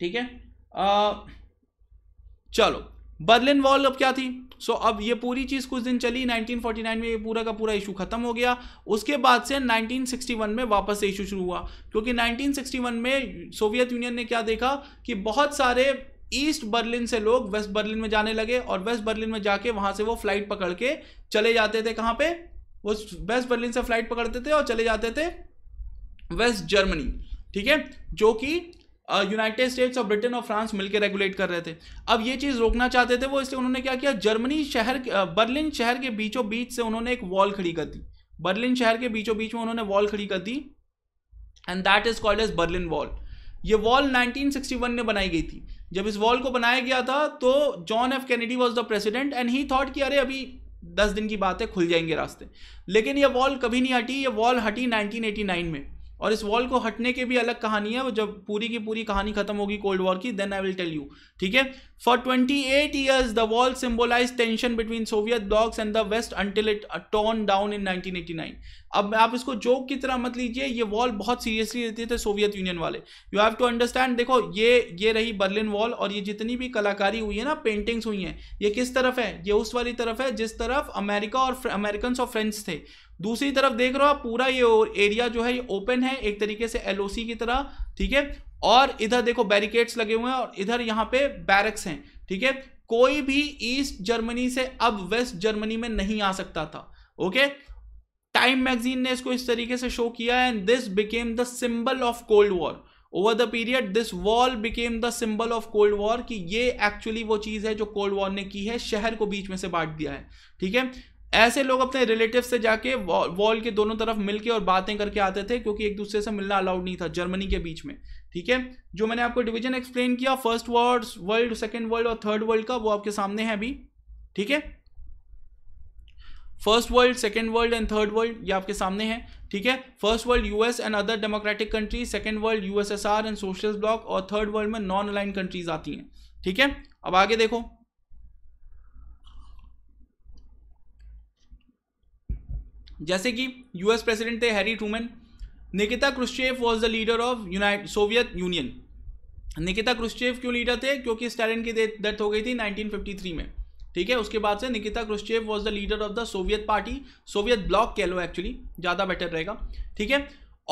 ठीक है चलो बर्लिन वॉल अब क्या थी सो so, अब ये पूरी चीज़ कुछ दिन चली 1949 में ये पूरा का पूरा इशू खत्म हो गया उसके बाद से 1961 में वापस से इशू शुरू हुआ क्योंकि 1961 में सोवियत यूनियन ने क्या देखा कि बहुत सारे ईस्ट बर्लिन से लोग वेस्ट बर्लिन में जाने लगे और वेस्ट बर्लिन में जाके वहां से वो फ्लाइट पकड़ के चले जाते थे कहाँ पे वो वेस्ट बर्लिन से फ्लाइट पकड़ते थे और चले जाते थे वेस्ट जर्मनी ठीक है जो कि यूनाइटेड स्टेट्स और ब्रिटेन और फ्रांस मिलकर रेगुलेट कर रहे थे अब ये चीज़ रोकना चाहते थे वो इसलिए उन्होंने क्या किया जर्मनी शहर बर्लिन शहर के बीचों बीच से उन्होंने एक वॉल खड़ी कर दी बर्लिन शहर के बीचों बीच में उन्होंने वॉल खड़ी कर दी and that is called as Berlin wall ये वॉल 1961 में बनाई गई थी जब इस वॉल को बनाया गया था तो John F Kennedy was the president and he thought कि अरे अभी दस दिन की बात है खुल जाएंगे रास्ते लेकिन यह वॉल कभी नहीं हटी ये वॉल हटी 1989 में और इस वॉल को हटने के भी अलग कहानी है जब पूरी की पूरी कहानी खत्म होगी कोल्ड वॉर की then I will tell you ठीक है For 28 years, the wall symbolized tension between Soviet blocs and the West until it uh, torn down in 1989. अब आप इसको जोक की तरह मत लीजिए ये वॉल बहुत सीरियसली लेते थे सोवियत यूनियन वाले यू हैव टू अंडरस्टैंड देखो ये ये रही बर्लिन वॉल और ये जितनी भी कलाकारी हुई है ना पेंटिंग्स हुई हैं ये किस तरफ है ये उस वाली तरफ है जिस तरफ अमेरिका और अमेरिकन और फ्रेंच थे दूसरी तरफ देख रहे हो आप पूरा ये एरिया जो है ये ओपन है एक तरीके से एलओसी की तरह ठीक है और इधर देखो बैरिकेड्स लगे हुए हैं और इधर यहाँ पे बैरक्स हैं ठीक है कोई भी ईस्ट जर्मनी से अब वेस्ट जर्मनी में नहीं आ सकता था ओके टाइम मैगजीन ने इसको इस तरीके से शो किया and this became the symbol of cold war over the period this wall became the symbol of cold war कि ये एक्चुअली वो चीज़ है जो कोल्ड वॉर ने की है शहर को बीच में से बांट दिया है ठीक है ऐसे लोग अपने रिलेटिव से जाके वॉल के दोनों तरफ मिलके और बातें करके आते थे क्योंकि एक दूसरे से मिलना अलाउड नहीं था जर्मनी के बीच में ठीक है जो मैंने आपको डिवीजन एक्सप्लेन किया first world world second world और थर्ड वर्ल्ड का वो आपके सामने है अभी ठीक है first world second world and third world ये आपके सामने है ठीक है first world US and other democratic countries second world USSR and socialist bloc और थर्ड वर्ल्ड में नॉन अलाइन कंट्रीज आती हैं ठीक है अब आगे देखो जैसे कि यूएस प्रेसिडेंट थे Harry Trueman Nikita Khrushchev was the leader of unite Soviet Union Nikita Khrushchev क्यों लीडर थे क्योंकि स्टैलिन की डेथ हो गई थी 1953 में ठीक है उसके बाद से Nikita Khrushchev was the leader of the Soviet party Soviet bloc कह लो एक्चुअली ज़्यादा बेटर रहेगा ठीक है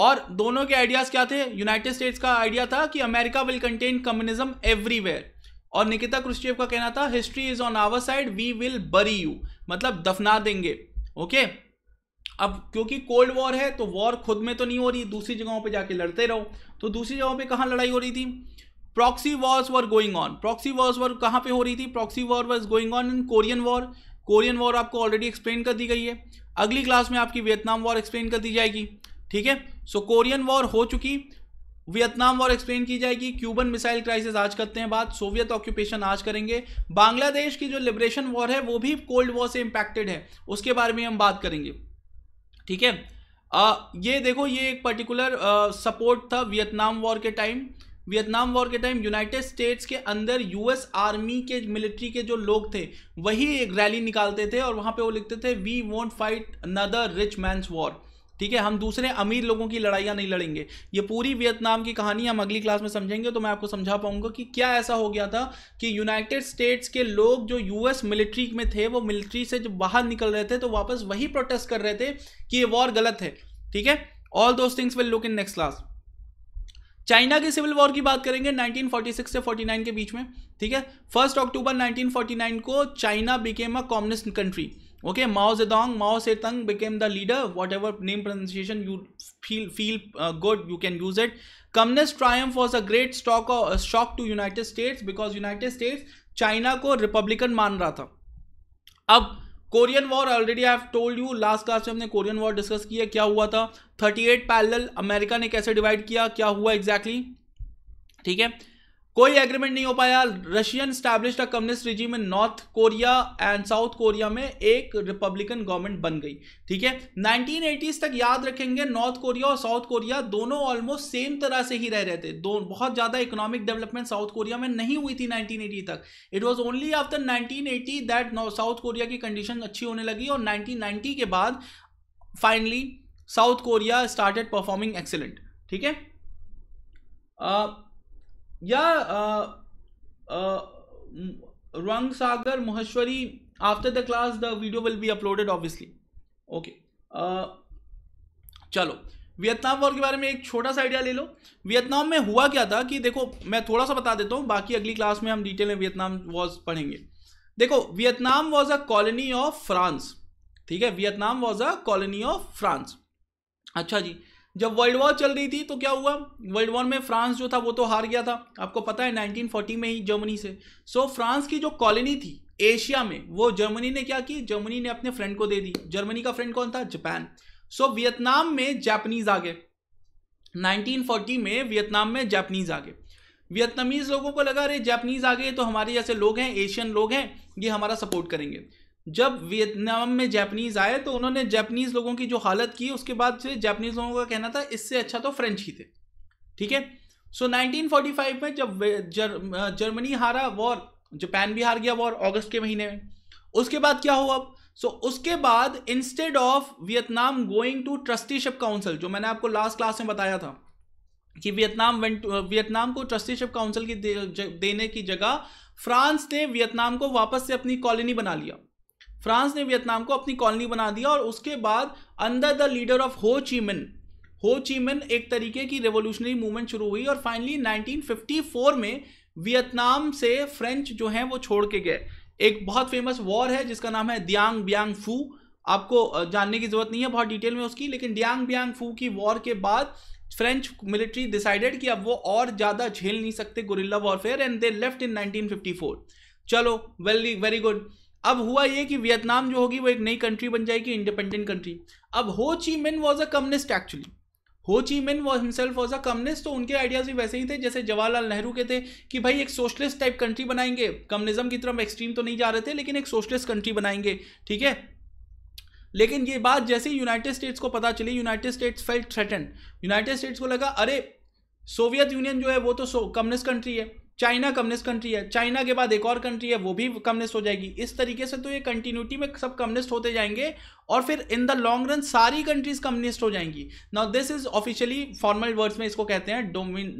और दोनों के आइडियाज़ क्या थे यूनाइटेड स्टेट्स का आइडिया था कि America will contain communism everywhere और निकिता क्रुश्चेव का कहना था history is on our side we will bury you मतलब दफना देंगे ओके okay? अब क्योंकि कोल्ड वॉर है तो वॉर खुद में तो नहीं हो रही दूसरी जगहों पे जाके लड़ते रहो तो दूसरी जगहों पे कहाँ लड़ाई हो रही थी proxy wars were going on proxy wars were कहाँ पे हो रही थी proxy war wars going on in Korean war Korean war आपको ऑलरेडी एक्सप्लेन कर दी गई है अगली क्लास में आपकी वियतनाम वॉर एक्सप्लेन कर दी जाएगी ठीक है सो कोरियन वॉर हो चुकी वियतनाम वॉर एक्सप्लेन की जाएगी क्यूबन मिसाइल क्राइसिस आज करते हैं बात सोवियत ऑक्यूपेशन आज करेंगे बांग्लादेश की जो लिबरेशन वॉर है वो भी कोल्ड वॉर से इम्पैक्टेड है उसके बारे में हम बात करेंगे ठीक है ये देखो ये एक पर्टिकुलर सपोर्ट था वियतनाम वॉर के टाइम वियतनाम वॉर के टाइम यूनाइटेड स्टेट्स के अंदर यूएस आर्मी के मिलिट्री के जो लोग थे वही एक रैली निकालते थे और वहां पे वो लिखते थे we won't fight another rich man's war ठीक है हम दूसरे अमीर लोगों की लड़ाइयाँ नहीं लड़ेंगे ये पूरी वियतनाम की कहानी हम अगली क्लास में समझेंगे तो मैं आपको समझा पाऊंगा कि क्या ऐसा हो गया था कि यूनाइटेड स्टेट्स के लोग जो यूएस मिलिट्री में थे वो मिलिट्री से जब बाहर निकल रहे थे तो वापस वही प्रोटेस्ट कर रहे थे कि ये वॉर गलत है ठीक है all those things will look in next class China के सिविल वॉर की बात करेंगे 1946 से 49 के बीच में ठीक है फर्स्ट अक्टूबर 1949 को China became a communist country okay Mao Zedong Mao Tse Tung became the leader whatever name pronunciation you feel feel good you can use it communist's triumph was a great stock shock to United States because United States China को republican मान रहा था अब Korean war already I have told you last class में हमने Korean war discuss किया क्या हुआ था थर्टी एट पैरल अमेरिका ने कैसे डिवाइड किया क्या हुआ एग्जैक्टली exactly? ठीक है कोई एग्रीमेंट नहीं हो पाया Russian establish communist regime in North Korea and South Korea में एक रिपब्लिकन गवर्नमेंट बन गई ठीक है नाइनटीन तक याद रखेंगे नॉर्थ कोरिया और साउथ कोरिया दोनों ऑलमोस्ट सेम तरह से ही रह रहे थे दो बहुत ज़्यादा इकोनॉमिक डेवलपमेंट साउथ कोरिया में नहीं हुई थी नाइनटीन तक it was only after eighty that South Korea की कंडीशन अच्छी होने लगी और नाइनटीन के बाद finally South Korea started performing excellent ठीक है uh, yeah Rang Sagar Maheshwari after the class the video will be uploaded obviously okay चलो वियतनाम वॉर के बारे में एक छोटा सा आइडिया ले लो वियतनाम में हुआ क्या था कि देखो मैं थोड़ा सा बता देता हूँ बाकी अगली क्लास में हम डिटेल में वियतनाम वॉर्स पढ़ेंगे देखो Vietnam was a colony of France ठीक है Vietnam was a colony of France अच्छा जी जब वर्ल्ड वॉर चल रही थी तो क्या हुआ वर्ल्ड वॉर में फ्रांस जो था वो तो हार गया था आपको पता है 1940 में ही जर्मनी से सो so, फ्रांस की जो कॉलोनी थी एशिया में वो जर्मनी ने क्या की जर्मनी ने अपने फ्रेंड को दे दी जर्मनी का फ्रेंड कौन था जापान सो so, वियतनाम में जापानीज आ गए 1940 में वियतनाम में जापानीज आ गए वियतनामीज लोगों को लगा अरे जापानीज आ गए तो हमारे जैसे लोग हैं एशियन लोग हैं ये हमारा सपोर्ट करेंगे जब वियतनाम में जैपनीज आए तो उन्होंने जापानीज लोगों की जो हालत की उसके बाद से जैपनीज लोगों का कहना था इससे अच्छा तो फ्रेंच ही थे ठीक है सो 1945 में जब जर, जर्मनी हारा वॉर जापान भी हार गया वॉर अगस्त के महीने में उसके बाद क्या हुआ अब सो so, उसके बाद instead of Vietnam going to trusteeship council जो मैंने आपको लास्ट क्लास में बताया था कि वियतनाम वियतनाम को ट्रस्टीशिप काउंसिल की दे, देने की जगह फ्रांस ने वियतनाम को वापस से अपनी कॉलोनी बना लिया फ्रांस ने वियतनाम को अपनी कॉलोनी बना दिया और उसके बाद अंडर द लीडर ऑफ हो चीमिन हो चीमिन एक तरीके की रेवोल्यूशनरी मूवमेंट शुरू हुई और फाइनली 1954 में वियतनाम से फ्रेंच जो हैं वो छोड़ के गए एक बहुत फेमस वॉर है जिसका नाम है दियांग बियांग फू आपको जानने की जरूरत नहीं है बहुत डिटेल में उसकी लेकिन डियांग बियांग फू की वॉर के बाद फ्रेंच मिलिट्री डिसाइडेड कि अब वो और ज़्यादा झेल नहीं सकते guerrilla warfare and they left in 1954 चलो वेरी वेरी गुड अब हुआ ये कि वियतनाम जो होगी वो एक नई कंट्री बन जाएगी इंडिपेंडेंट कंट्री अब हो Chi Minh was a communist actually Ho Chi Minh was himself was a communist तो उनके आइडियाज भी वैसे ही थे जैसे जवाहरलाल नेहरू के थे कि भाई एक सोशलिस्ट टाइप कंट्री बनाएंगे कम्युनिज्म की तरफ एक्सट्रीम तो नहीं जा रहे थे लेकिन एक सोशलिस्ट कंट्री बनाएंगे ठीक है लेकिन ये बात जैसे ही यूनाइटेड स्टेट्स को पता चली United States felt threaten United States को लगा अरे सोवियत यूनियन जो है वो तो कम्युनिस्ट कंट्री है चाइना कम्युनिस्ट कंट्री है चाइना के बाद एक और कंट्री है वो भी कम्युनिस्ट हो जाएगी इस तरीके से तो ये कंटिन्यूटी में सब कम्युनिस्ट होते जाएंगे और फिर इन द लॉन्ग रन सारी कंट्रीज कम्युनिस्ट हो जाएंगी now this is officially formal words में इसको कहते हैं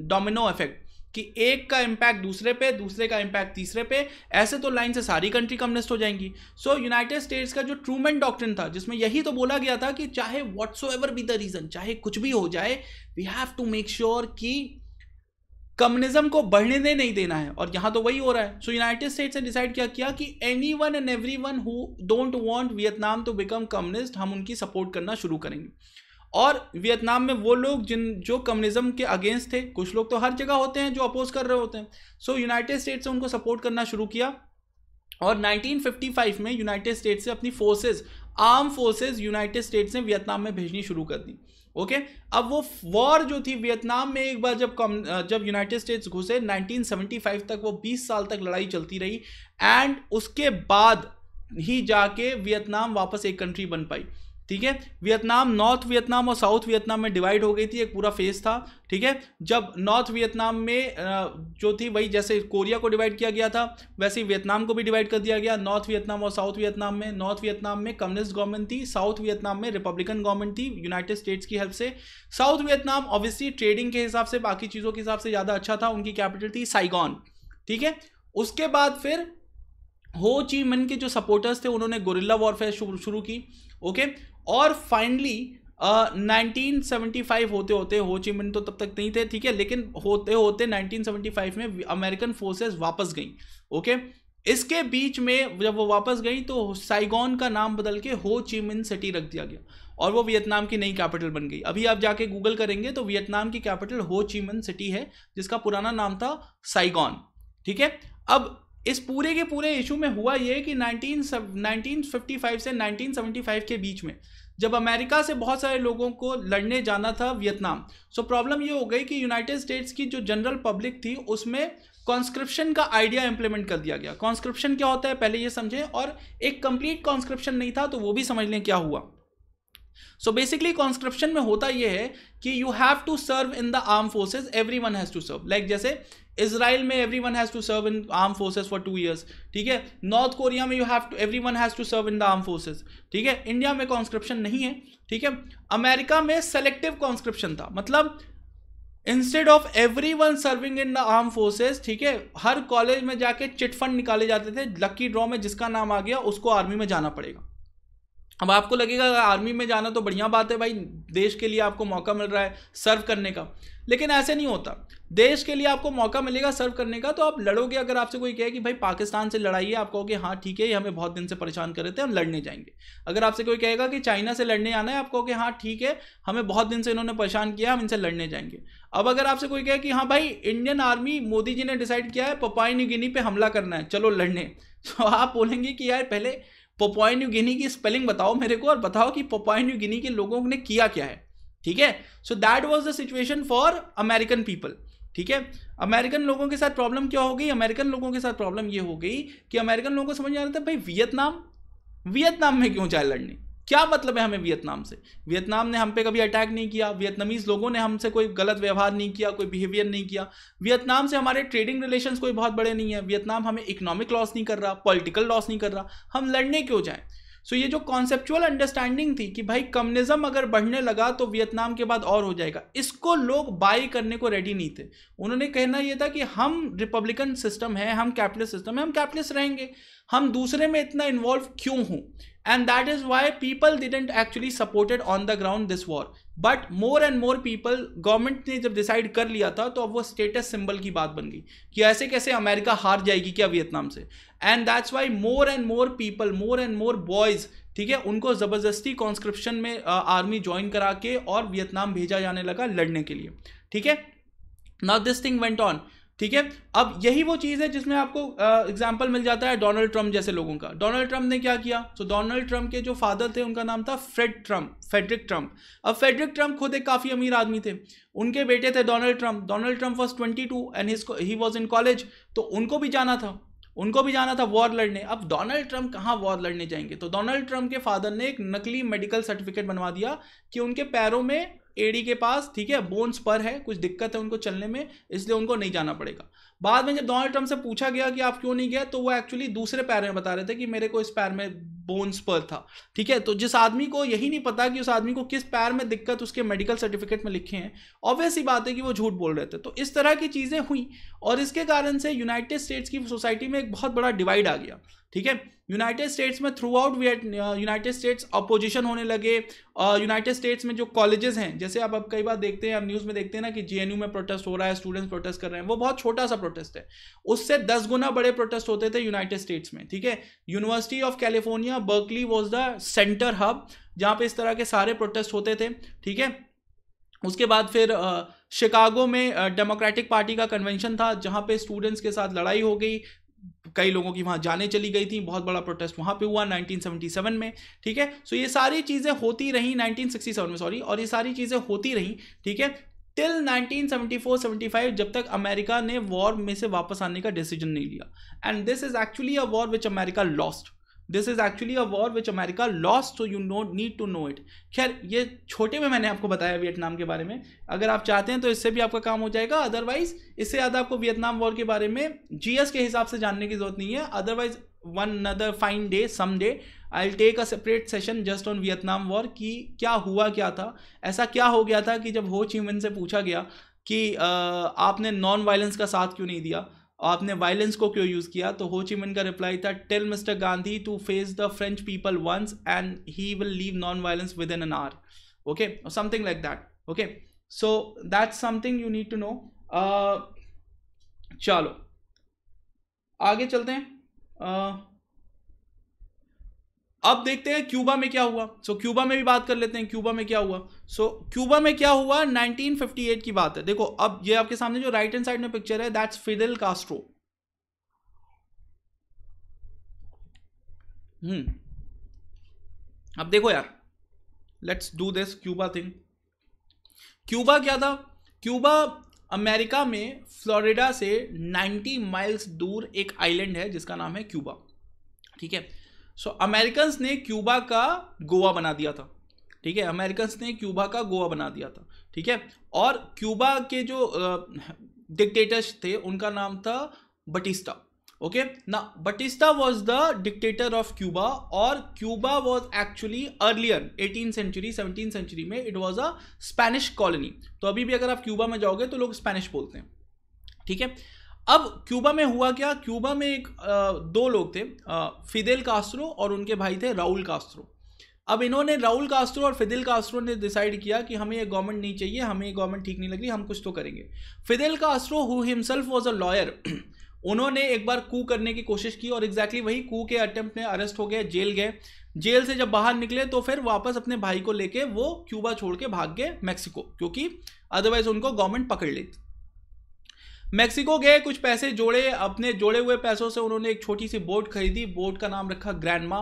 डोमिनो इफेक्ट कि एक का इम्पैक्ट दूसरे पे दूसरे का इम्पैक्ट तीसरे पे ऐसे तो लाइन से सारी कंट्री कम्युनिस्ट हो जाएंगी सो यूनाइटेड स्टेट्स का जो ट्रूमेंट डॉक्ट्रिन था जिसमें यही तो बोला गया था कि चाहे whatsoever be the reason चाहे कुछ भी हो जाए we have to make sure कि कम्युनिज्म को बढ़ने दे नहीं देना है और यहाँ तो वही हो रहा है सो यूनाइटेड स्टेट्स ने डिसाइड क्या किया कि anyone and everyone who don't want Vietnam to become communist हम उनकी सपोर्ट करना शुरू करेंगे और वियतनाम में वो लोग जिन जो कम्युनिज्म के अगेंस्ट थे कुछ लोग तो हर जगह होते हैं जो अपोज कर रहे होते हैं सो यूनाइटेड स्टेट्स ने उनको सपोर्ट करना शुरू किया और 1955 में यूनाइटेड स्टेट्स से अपनी forces arm forces United States ने वियतनाम में भेजनी शुरू कर दी ओके okay? अब वो वॉर जो थी वियतनाम में एक बार जब कम जब यूनाइटेड स्टेट्स घुसे 1975 तक वो 20 साल तक लड़ाई चलती रही एंड उसके बाद ही जाके वियतनाम वापस एक कंट्री बन पाई ठीक है वियतनाम नॉर्थ वियतनाम और साउथ वियतनाम में डिवाइड हो गई थी एक पूरा फेज था ठीक है जब नॉर्थ वियतनाम में जो थी वही जैसे कोरिया को डिवाइड किया गया था वैसे वियतनाम को भी डिवाइड कर दिया गया नॉर्थ वियतनाम और साउथ वियतनाम में नॉर्थ वियतनाम में कम्युनिस्ट गवर्नमेंट थी साउथ वियतनाम में रिपब्लिकन गवर्नमेंट थी यूनाइटेड स्टेट्स की हेल्प से साउथ वियतनाम ऑब्वियसली ट्रेडिंग के हिसाब से बाकी चीज़ों के हिसाब से ज़्यादा अच्छा था उनकी कैपिटल थी साइगॉन ठीक है उसके बाद फिर हो ची मिन के जो सपोर्टर्स थे उन्होंने गोरिल्ला वॉरफेयर शुरू की ओके और फाइनली नाइनटीन सेवेंटी फाइव होते होते हो चिमिन तो तब तक नहीं थे ठीक है लेकिन होते होते नाइनटीन सेवेंटी फाइव में अमेरिकन फोर्सेस वापस गई ओके इसके बीच में जब वो वापस गई तो साइगॉन का नाम बदल के हो चिमिन सिटी रख दिया गया और वो वियतनाम की नई कैपिटल बन गई अभी आप जाके गूगल करेंगे तो वियतनाम की कैपिटल हो चिमिन सिटी है जिसका पुराना नाम था साइगॉन ठीक है अब इस पूरे के पूरे इशू में हुआ ये कि फिफ्टी फाइव से फाइव के बीच में जब अमेरिका से बहुत सारे लोगों को लड़ने जाना था वियतनाम सो प्रॉब्लम ये हो गई कि यूनाइटेड स्टेट्स की जो जनरल पब्लिक थी उसमें कॉन्स्क्रिप्शन का आइडिया इंप्लीमेंट कर दिया गया कॉन्स्क्रिप्शन क्या होता है पहले ये समझें और एक कंप्लीट कॉन्स्क्रिप्शन नहीं था तो वो भी समझ लें क्या हुआ सो बेसिकली कॉन्स्क्रिप्शन में होता यह है कि you have to serve in the arm forces everyone has to serve like जैसे इसराइल में everyone has to serve in arm forces for two years ठीक है नॉर्थ कोरिया में you have to everyone has to serve in the arm forces ठीक है India में conscription नहीं है ठीक है अमेरिका में सेलेक्टिव कॉन्स्क्रिप्शन था मतलब instead of everyone serving in the arm forces ठीक है हर कॉलेज में जाके चिटफंड निकाले जाते थे लकी ड्रॉ में जिसका नाम आ गया उसको आर्मी में जाना पड़ेगा अब आपको लगेगा आर्मी में जाना तो बढ़िया बात है भाई देश के लिए आपको मौका मिल रहा है सर्व करने का लेकिन ऐसे नहीं होता देश के लिए आपको मौका मिलेगा सर्व करने का तो आप लड़ोगे अगर आपसे कोई कहे कि भाई पाकिस्तान से लड़ाइए आप कहोगे हाँ ठीक है ये हमें बहुत दिन से परेशान कर रहे थे हम लड़ने जाएंगे अगर आपसे कोई कहेगा कि चाइना से लड़ने आना है आप कहोगे हाँ ठीक है हमें बहुत दिन से इन्होंने परेशान किया हम इनसे लड़ने जाएंगे अब अगर आपसे कोई कहे कि हाँ भाई इंडियन आर्मी मोदी जी ने डिसाइड किया है पपाई न्यू गिनी पर हमला करना है चलो लड़ने <laughs> तो आप बोलेंगे कि यार पहले पपाई न्यू गिनी की स्पेलिंग बताओ मेरे को और बताओ कि पपाई न्यू गिनी के लोगों ने किया क्या है ठीक है so that was the situation for American people ठीक है अमेरिकन लोगों के साथ प्रॉब्लम क्या हो गई अमेरिकन लोगों के साथ प्रॉब्लम ये हो गई कि अमेरिकन लोगों को समझ में आ रहा था भाई वियतनाम वियतनाम में क्यों चाहे लड़ने क्या मतलब है हमें वियतनाम से वियतनाम ने हम पे कभी अटैक नहीं किया वियतनामीज लोगों ने हमसे कोई गलत व्यवहार नहीं किया कोई बिहेवियर नहीं किया वियतनाम से हमारे ट्रेडिंग रिलेशंस कोई बहुत बड़े नहीं है वियतनाम हमें इकोनॉमिक लॉस नहीं कर रहा पॉलिटिकल लॉस नहीं कर रहा हम लड़ने क्यों जाएं सो ये जो कॉन्सेप्चुअल अंडरस्टैंडिंग थी कि भाई कम्युनिज्म अगर बढ़ने लगा तो वियतनाम के बाद और हो जाएगा इसको लोग बाई करने को रेडी नहीं थे उन्होंने कहना ये था कि हम रिपब्लिकन सिस्टम है हम कैपिटलिस्ट सिस्टम है हम कैपिटलिस्ट रहेंगे हम दूसरे में इतना इन्वॉल्व क्यों हों and that is why people didn't actually support it on the ground this war but more and more people government ने जब डिसाइड कर लिया था तो अब वो स्टेटस सिंबल की बात बन गई कि ऐसे कैसे अमेरिका हार जाएगी क्या वियतनाम से and that's why more and more people more and more boys ठीक है उनको ज़बरदस्ती कॉन्स्क्रिप्शन में आर्मी ज्वाइन करा के और वियतनाम भेजा जाने लगा लड़ने के लिए ठीक है not this thing went on ठीक है अब यही वो चीज़ है जिसमें आपको एग्जाम्पल मिल जाता है डोनाल्ड ट्रम्प जैसे लोगों का डोनाल्ड ट्रम्प ने क्या किया तो डोनाल्ड ट्रम्प के जो फादर थे उनका नाम था फ्रेड ट्रम्प फेडरिक ट्रम्प अब फेडरिक ट्रम्प खुद एक काफ़ी अमीर आदमी थे उनके बेटे थे Donald Trump Donald Trump was twenty two and he was in college तो उनको भी जाना था उनको भी जाना था वॉर लड़ने अब डोनाल्ड ट्रंप कहाँ वॉर लड़ने जाएंगे तो डोनाल्ड ट्रंप के फादर ने एक नकली मेडिकल सर्टिफिकेट बनवा दिया कि उनके पैरों में एडी के पास ठीक है बोन्स पर है कुछ दिक्कत है उनको चलने में इसलिए उनको नहीं जाना पड़ेगा बाद में जब डोनाल्ड ट्रंप से पूछा गया कि आप क्यों नहीं गए तो वो एक्चुअली दूसरे पैर में बता रहे थे कि मेरे को इस पैर में बोन्स पर था ठीक है तो जिस आदमी को यही नहीं पता कि उस आदमी को किस पैर में दिक्कत उसके मेडिकल सर्टिफिकेट में लिखे हैं ऑब्वियस ही बात है कि वो झूठ बोल रहे थे तो इस तरह की चीज़ें हुई और इसके कारण से यूनाइटेड स्टेट्स की सोसाइटी में एक बहुत बड़ा डिवाइड आ गया ठीक है यूनाइटेड स्टेट्स में throughout United States opposition होने लगे और यूनाइटेड स्टेट्स में जो कॉलेजेस हैं जैसे आप अब कई बार देखते हैं आप न्यूज़ में देखते हैं ना कि जे में प्रोटेस्ट हो रहा है स्टूडेंट्स प्रोटेस्ट कर रहे हैं वो बहुत छोटा सा प्रोटेस्ट है उससे दस गुना बड़े प्रोटेस्ट होते थे यूनाइटेड स्टेट्स में ठीक है University of California Berkeley was the centre hub जहाँ पे इस तरह के सारे प्रोटेस्ट होते थे ठीक है उसके बाद फिर शिकागो uh, में डेमोक्रेटिक uh, पार्टी का कन्वेंशन था जहाँ पे स्टूडेंट्स के साथ लड़ाई हो गई कई लोगों की वहां जाने चली गई थी बहुत बड़ा प्रोटेस्ट वहां पे हुआ 1977 में ठीक है सो ये सारी चीज़ें होती रही 1967 में सॉरी और ये सारी चीज़ें होती रही ठीक है टिल 1974-75 जब तक अमेरिका ने वॉर में से वापस आने का डिसीजन नहीं लिया and this is actually a war which America lost this is actually a war which America lost so you no need to know it खैर ये छोटे में मैंने आपको बताया वियतनाम के बारे में अगर आप चाहते हैं तो इससे भी आपका काम हो जाएगा अदरवाइज इससे ज़्यादा आपको वियतनाम वॉर के बारे में जीएस के हिसाब से जानने की जरूरत नहीं है otherwise one other fine day some day I take a separate session just on Vietnam war कि क्या हुआ क्या था ऐसा क्या हो गया था कि जब हो चिमिन से पूछा गया कि आ, आपने नॉन वायलेंस का साथ क्यों नहीं दिया आपने वायलेंस को क्यों यूज़ किया तो होचीमिन का रिप्लाई था tell mister Gandhi to face the French people once and he will leave non violence within an hour okay something like that okay so that's something you need to know चलो आगे चलते हैं uh, अब देखते हैं Cuba में क्या हुआ सो so, क्यूबा में भी बात कर लेते हैं क्यूबा में क्या हुआ सो so, क्यूबा में क्या हुआ 1958 की बात है देखो अब ये आपके सामने जो राइट हैंड साइड में पिक्चर है दैट्स फिडेल कास्ट्रो हम्म अब देखो यार let's do this Cuba thing Cuba क्या था क्यूबा अमेरिका में फ्लोरिडा से 90 माइल्स दूर एक आइलैंड है जिसका नाम है क्यूबा ठीक है सो अमेरिकन ने क्यूबा का गोवा बना दिया था ठीक है अमेरिकन ने क्यूबा का गोवा बना दिया था ठीक है और क्यूबा के जो डिक्टेटर्स थे उनका नाम था बटिस्टा ओके ना Batista was the dictator of Cuba और Cuba was actually earlier eighteen century seventeen century में it was a Spanish colony तो अभी भी अगर आप क्यूबा में जाओगे तो लोग स्पेनिश बोलते हैं ठीक है अब क्यूबा में हुआ क्या क्यूबा में एक दो लोग थे फिदेल कास्त्रो और उनके भाई थे राहुल कास्त्रो अब इन्होंने राहुल कास्त्रो और फिदेल कास्त्रो ने डिसाइड किया कि हमें ये गवर्नमेंट नहीं चाहिए हमें ये गवर्नमेंट ठीक नहीं लग रही हम कुछ तो करेंगे Fidel Castro who himself was a lawyer उन्होंने एक बार कू करने की कोशिश की और एग्जैक्टली exactly वही कू के अटेम्प्ट में अरेस्ट हो गए जेल गए जेल से जब बाहर निकले तो फिर वापस अपने भाई को लेके वो क्यूबा छोड़ के भाग गए मैक्सिको क्योंकि अदरवाइज उनको गवर्नमेंट पकड़ लेती मैक्सिको गए कुछ पैसे जोड़े अपने जोड़े हुए पैसों से उन्होंने एक छोटी सी बोट खरीदी बोट का नाम रखा ग्रैंडमा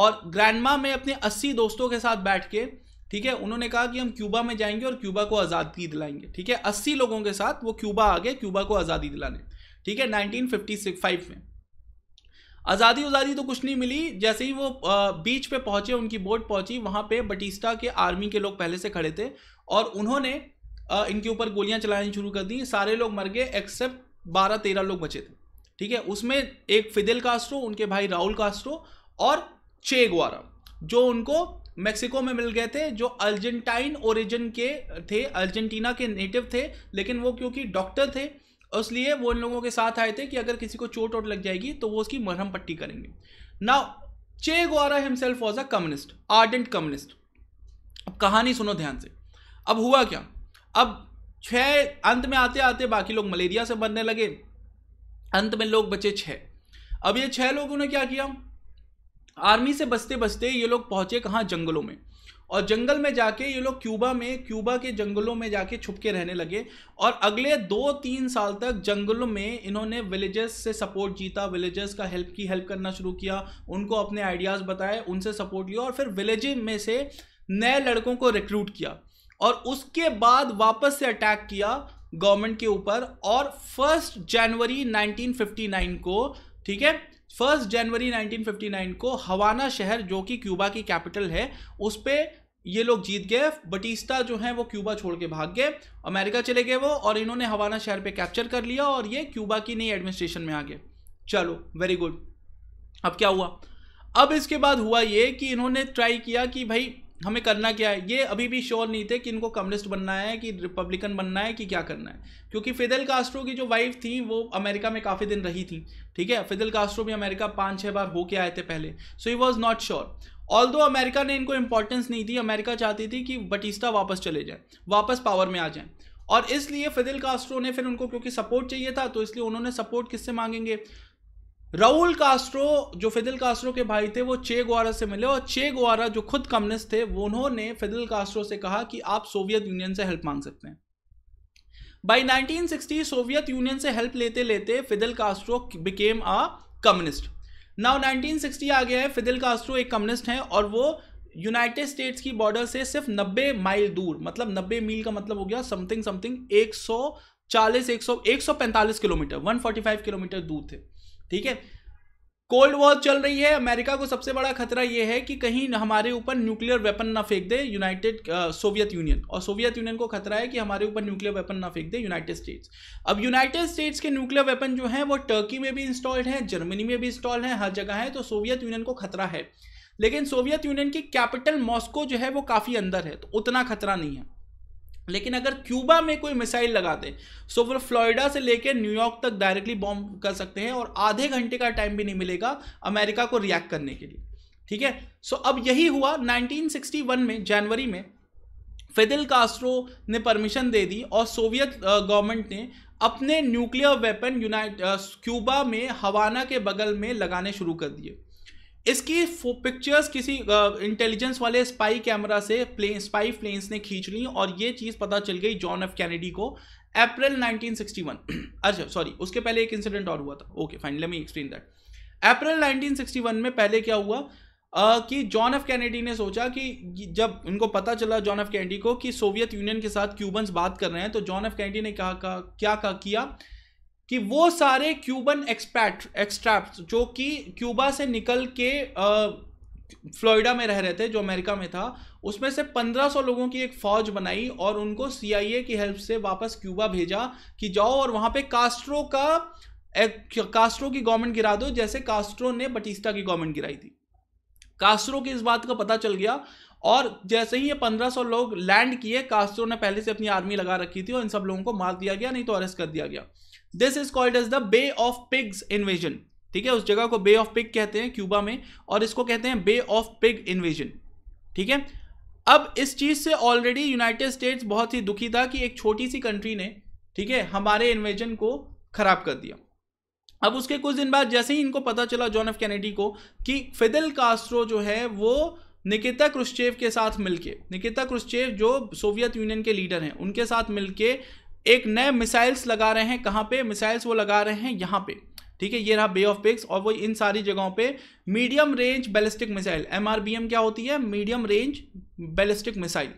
और ग्रैंडमा में अपने अस्सी दोस्तों के साथ बैठ के ठीक है उन्होंने कहा कि हम क्यूबा में जाएंगे और क्यूबा को आज़ादी दिलाएंगे ठीक है अस्सी लोगों के साथ वो क्यूबा आ गए क्यूबा को आज़ादी दिलाने ठीक है नाइनटीन में आज़ादी उजादी तो कुछ नहीं मिली जैसे ही वो बीच पे पहुंचे उनकी बोट पहुंची वहां पे बटिस्टा के आर्मी के लोग पहले से खड़े थे और उन्होंने इनके ऊपर गोलियां चलानी शुरू कर दी सारे लोग मर गए एक्सेप्ट बारह तेरह लोग बचे थे ठीक है उसमें एक फिदेल कास्ट्रो उनके भाई राहुल कास्ट्रो और चे ग्वारा जो उनको मेक्सिको में मिल गए थे जो अर्जेंटाइन ओरिजिन के थे अर्जेंटीना के नेटिव थे लेकिन वो क्योंकि डॉक्टर थे इसलिए वो इन लोगों के साथ आए थे कि अगर किसी को चोट वोट लग जाएगी तो वो उसकी मरहम पट्टी करेंगे ना Che Guevara himself was a communist ardent communist अब कहानी सुनो ध्यान से अब हुआ क्या अब छः अंत में आते आते बाकी लोग मलेरिया से मरने लगे अंत में लोग बचे छः अब ये छः लोगों ने क्या किया आर्मी से बसते बसते ये लोग पहुंचे कहाँ जंगलों में और जंगल में जाके ये लोग क्यूबा में क्यूबा के जंगलों में जाके छुप के रहने लगे और अगले दो तीन साल तक जंगलों में इन्होंने विलेजेस से सपोर्ट जीता विलेजेस का हेल्प की हेल्प करना शुरू किया उनको अपने आइडियाज़ बताए उनसे सपोर्ट लिया और फिर विलेज में से नए लड़कों को रिक्रूट किया और उसके बाद वापस से अटैक किया गवर्नमेंट के ऊपर और फर्स्ट जनवरी 1959 को ठीक है फर्स्ट जनवरी 1959 को हवाना शहर जो कि क्यूबा की कैपिटल है उस पर ये लोग जीत गए बटिस्टा जो है वो क्यूबा छोड़ के भाग गए अमेरिका चले गए वो और इन्होंने हवाना शहर पे कैप्चर कर लिया और ये क्यूबा की नई एडमिनिस्ट्रेशन में आ गए चलो वेरी गुड अब क्या हुआ अब इसके बाद हुआ ये कि इन्होंने ट्राई किया कि भाई हमें करना क्या है ये अभी भी श्योर नहीं थे कि इनको कम्युनिस्ट बनना है कि रिपब्लिकन बनना है कि क्या करना है क्योंकि फिदल कास्ट्रो की जो वाइफ थी वो अमेरिका में काफ़ी दिन रही थी ठीक है फिदल कास्ट्रो भी अमेरिका पाँच छः बार होके आए थे पहले so he was not sure although America ने इनको इंपॉर्टेंस नहीं दी अमेरिका चाहती थी कि बटिस्टा वापस चले जाए वापस पावर में आ जाए और इसलिए फिदिल कास्ट्रो ने फिर उनको क्योंकि सपोर्ट चाहिए था तो इसलिए उन्होंने सपोर्ट किससे मांगेंगे राहुल कास्ट्रो जो फिदिल कास्ट्रो के भाई थे वो चे गुआरा से मिले और चे गुआरा जो खुद कम्युनिस्ट थे वो उन्होंने फिदिल कास्ट्रो से कहा कि आप सोवियत यूनियन से हेल्प मांग सकते हैं बाई 1960 सोवियत यूनियन से हेल्प लेते लेते Fidel Castro became a communist now 1960 आ गया है फिदिल कास्ट्रो एक कम्युनिस्ट हैं और वो यूनाइटेड स्टेट्स की बॉर्डर से सिर्फ 90 माइल दूर मतलब 90 मील का मतलब हो गया समथिंग समथिंग 140 सौ पैंतालीस किलोमीटर 145 किलोमीटर दूर थे ठीक है कोल्ड वॉर चल रही है अमेरिका को सबसे बड़ा खतरा यह है कि कहीं हमारे ऊपर न्यूक्लियर वेपन ना फेंक दे यूनाइटेड सोवियत यूनियन और सोवियत यूनियन को खतरा है कि हमारे ऊपर न्यूक्लियर वेपन ना फेंक दे यूनाइटेड स्टेट्स अब यूनाइटेड स्टेट्स के न्यूक्लियर वेपन जो है वो टर्की में भी इंस्टॉल्ड है जर्मनी में भी इंस्टॉल्ड है हर जगह है तो सोवियत यूनियन को खतरा है लेकिन सोवियत यूनियन की कैपिटल मॉस्को जो है वो काफ़ी अंदर है तो उतना खतरा नहीं है लेकिन अगर क्यूबा में कोई मिसाइल लगा दे सो वो फ्लोरिडा से लेकर न्यूयॉर्क तक डायरेक्टली बॉम्ब कर सकते हैं और आधे घंटे का टाइम भी नहीं मिलेगा अमेरिका को रिएक्ट करने के लिए ठीक है सो अब यही हुआ 1961 में जनवरी में फिदिल कास्ट्रो ने परमिशन दे दी और सोवियत गवर्नमेंट ने अपने न्यूक्लियर वेपन यूनाइट क्यूबा में हवाना के बगल में लगाने शुरू कर दिए इसकी पिक्चर्स किसी इंटेलिजेंस वाले स्पाई कैमरा से प्लेन स्पाई प्लेन्स ने खींच ली और ये चीज़ पता चल गई जॉन एफ कैनेडी को अप्रैल 1961 <clears throat> अच्छा सॉरी उसके पहले एक इंसिडेंट और हुआ था okay fine let me explain that April 1961 में पहले क्या हुआ आ, कि जॉन एफ कैनेडी ने सोचा कि जब उनको पता चला जॉन एफ कैनेडी को कि सोवियत यूनियन के साथ क्यूबन्स बात कर रहे हैं तो जॉन एफ कैनेडी ने कहा, कहा क्या कहा किया कि वो सारे क्यूबन एक्सपैट एक्सट्रैप्ट जो कि क्यूबा से निकल के फ्लोरिडा में रह रहे थे जो अमेरिका में था उसमें से 1500 लोगों की एक फौज बनाई और उनको सीआईए की हेल्प से वापस क्यूबा भेजा कि जाओ और वहाँ पे कास्ट्रो का एक, कास्ट्रो की गवर्नमेंट गिरा दो जैसे कास्ट्रो ने बटिस्टा की गवर्नमेंट गिराई थी कास्ट्रो की इस बात का पता चल गया और जैसे ही ये 1500 लोग लैंड किए कास्ट्रो ने पहले से अपनी आर्मी लगा रखी थी और इन सब लोगों को मार दिया गया नहीं तो अरेस्ट कर दिया गया this is called as the Bay of Pigs invasion ठीक है उस जगह को बे ऑफ पिग कहते हैं क्यूबा में और इसको कहते हैं बे ऑफ पिग इन्वेजन ठीक है अब इस चीज से ऑलरेडी यूनाइटेड स्टेट्स बहुत ही दुखी था कि एक छोटी सी कंट्री ने ठीक है हमारे इन्वेजन को खराब कर दिया अब उसके कुछ दिन बाद जैसे ही इनको पता चला जॉन एफ कैनेडी को कि फिदल कास्ट्रो जो है वो निकिता क्रुश्चेव के साथ मिलके निकिता क्रुश्चेव जो सोवियत यूनियन के लीडर हैं उनके साथ मिलके एक नए मिसाइल्स लगा रहे हैं कहाँ पे मिसाइल्स वो लगा रहे हैं यहाँ पे ठीक है ये रहा बे ऑफ पिक्स और वो इन सारी जगहों पे medium range ballistic missile MRBM क्या होती है मीडियम रेंज बैलिस्टिक मिसाइल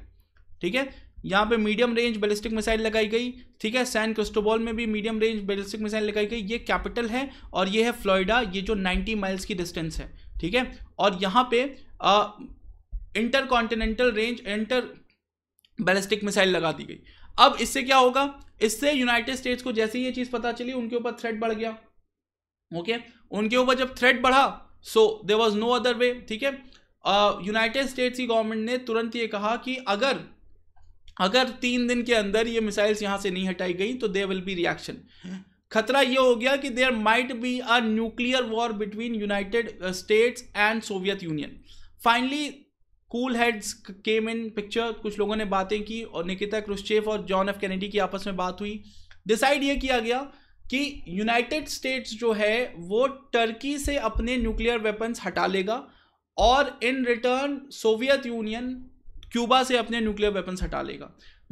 ठीक है यहाँ पे मीडियम रेंज बैलिस्टिक मिसाइल लगाई गई ठीक है सैन क्रिस्टोबॉल में भी मीडियम रेंज बैलिस्टिक मिसाइल लगाई गई ये कैपिटल है और ये है फ्लोरिडा ये जो नाइन्टी माइल्स की डिस्टेंस है ठीक है और यहाँ पे intercontinental range inter ballistic missile लगा दी गई अब इससे क्या होगा इससे यूनाइटेड स्टेट्स को जैसे ही ये चीज पता चली उनके ऊपर थ्रेट बढ़ गया ओके okay? उनके ऊपर जब थ्रेट बढ़ा so there was no other way ठीक है यूनाइटेड स्टेट्स की गवर्नमेंट ने तुरंत ये कहा कि अगर अगर तीन दिन के अंदर ये मिसाइल्स यहां से नहीं हटाई गई तो दे विल बी रिएक्शन खतरा ये हो गया कि there might be a nuclear war between United States and Soviet Union finally cool heads came in picture कुछ लोगों ने बातें की और निकिता क्रुश्चेफ और जॉन एफ कैनेडी की आपस में बात हुई डिसाइड ये किया गया कि यूनाइटेड स्टेट्स जो है वो टर्की से अपने न्यूक्लियर वेपन्स हटा लेगा और in return Soviet Union Cuba से अपने न्यूक्लियर वेपन्स हटा लेगा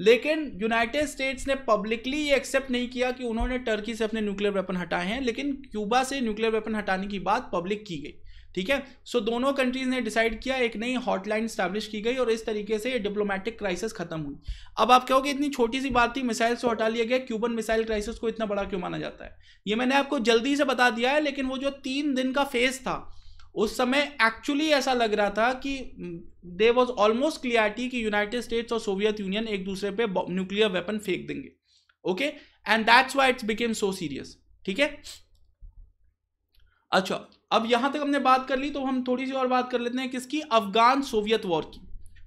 लेकिन यूनाइटेड स्टेट्स ने पब्लिकली ये एक्सेप्ट नहीं किया कि उन्होंने टर्की से अपने न्यूक्लियर वेपन हटाए हैं लेकिन क्यूबा से न्यूक्लियर वेपन हटाने की बात पब्लिक की गई ठीक है सो so, दोनों कंट्रीज ने डिसाइड किया एक नई हॉटलाइन स्टैब्लिश की गई और इस तरीके से डिप्लोमेटिक क्राइसिस खत्म हुई अब आप कहोगे इतनी छोटी सी बात थी मिसाइल से हटा लिया गया क्यूबन मिसाइल क्राइसिस को इतना बड़ा क्यों माना जाता है ये मैंने आपको जल्दी से बता दिया है लेकिन वो जो तीन दिन का फेज था उस समय एक्चुअली ऐसा लग रहा था कि दे वॉज ऑलमोस्ट क्लियरिटी कि यूनाइटेड स्टेट्स और सोवियत यूनियन एक दूसरे पे न्यूक्लियर वेपन फेंक देंगे okay and that's why it's became so serious ठीक है अच्छा अब यहां तक हमने बात कर ली तो हम थोड़ी सी और बात कर लेते हैं किसकी अफगान सोवियत वॉर की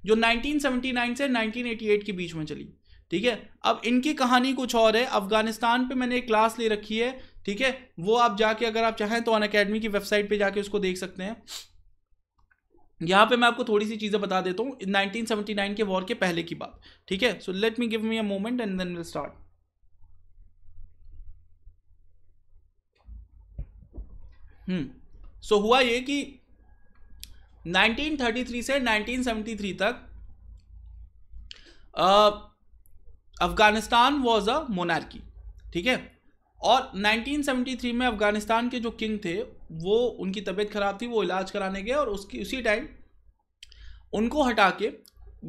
जो 1979 से 1988 के बीच में चली ठीक है अब इनकी कहानी कुछ और है अफगानिस्तान पे मैंने एक क्लास ले रखी है ठीक है वो आप जाके अगर आप चाहें तो अन अकेडमी की वेबसाइट पे जाके उसको देख सकते हैं यहां पे मैं आपको थोड़ी सी चीज़ें बता देता हूँ 1979 के वॉर के पहले की बात ठीक है so let me give me a moment and then will start hmm so हुआ ये कि 1933 से 1973 तक अफगानिस्तान वॉज अ मोनार्की ठीक है और 1973 में अफगानिस्तान के जो किंग थे वो उनकी तबीयत खराब थी वो इलाज कराने गए और उसकी उसी टाइम उनको हटा के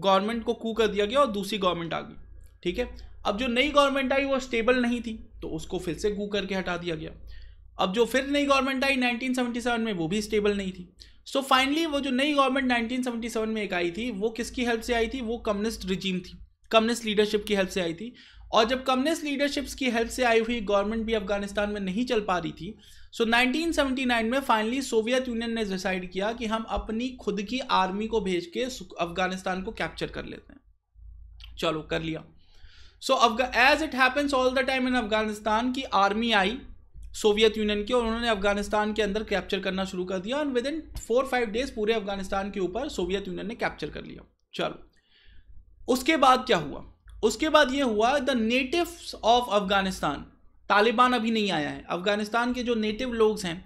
गवर्नमेंट को कू कर दिया गया और दूसरी गवर्नमेंट आ गई ठीक है अब जो नई गवर्नमेंट आई वो स्टेबल नहीं थी तो उसको फिर से कू करके हटा दिया गया अब जो फिर नई गवर्नमेंट आई 1977 में वो भी स्टेबल नहीं थी सो so फाइनली वो जो नई गवर्नमेंट 1977 में एक आई थी वो किसकी हेल्प से आई थी वो कम्युनिस्ट रिजीम थी कम्युनिस्ट लीडरशिप की हेल्प से आई थी और जब कम्युनिस्ट लीडरशिप्स की हेल्प से आई हुई गवर्नमेंट भी अफगानिस्तान में नहीं चल पा रही थी सो so 1979 में फाइनली सोवियत यूनियन ने डिसाइड किया कि हम अपनी खुद की आर्मी को भेज के अफगानिस्तान को कैप्चर कर लेते हैं चलो कर लिया so as it happens all the time in Afghanistan की आर्मी आई सोवियत यूनियन के और उन्होंने अफगानिस्तान के अंदर कैप्चर करना शुरू कर दिया और within four five days पूरे अफगानिस्तान के ऊपर सोवियत यूनियन ने कैप्चर कर लिया चलो उसके बाद क्या हुआ उसके बाद ये हुआ the native of Afghanistan Taliban अभी नहीं आया है अफगानिस्तान के जो नेटिव लोग हैं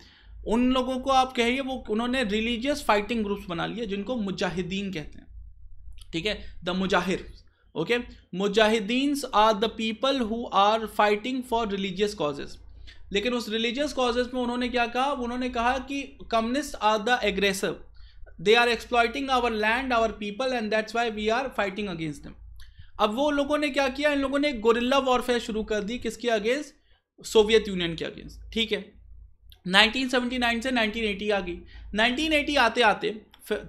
उन लोगों को आप कहिए वो उन्होंने रिलीजियस फाइटिंग ग्रुप्स बना लिए जिनको मुजाहिदीन कहते हैं ठीक है the mujahir okay mujahideen are the people who are fighting for religious causes लेकिन उस रिलीजियस कॉजेज में उन्होंने क्या कहा उन्होंने कहा कि communist are the aggressive they are exploiting our land our people and that's why we are fighting against them अब वो लोगों ने क्या किया इन लोगों ने गोरिल्ला वॉरफेयर शुरू कर दी किसके अगेंस्ट सोवियत यूनियन के अगेंस्ट ठीक है 1979 से 1980 आ गई 1980 आते आते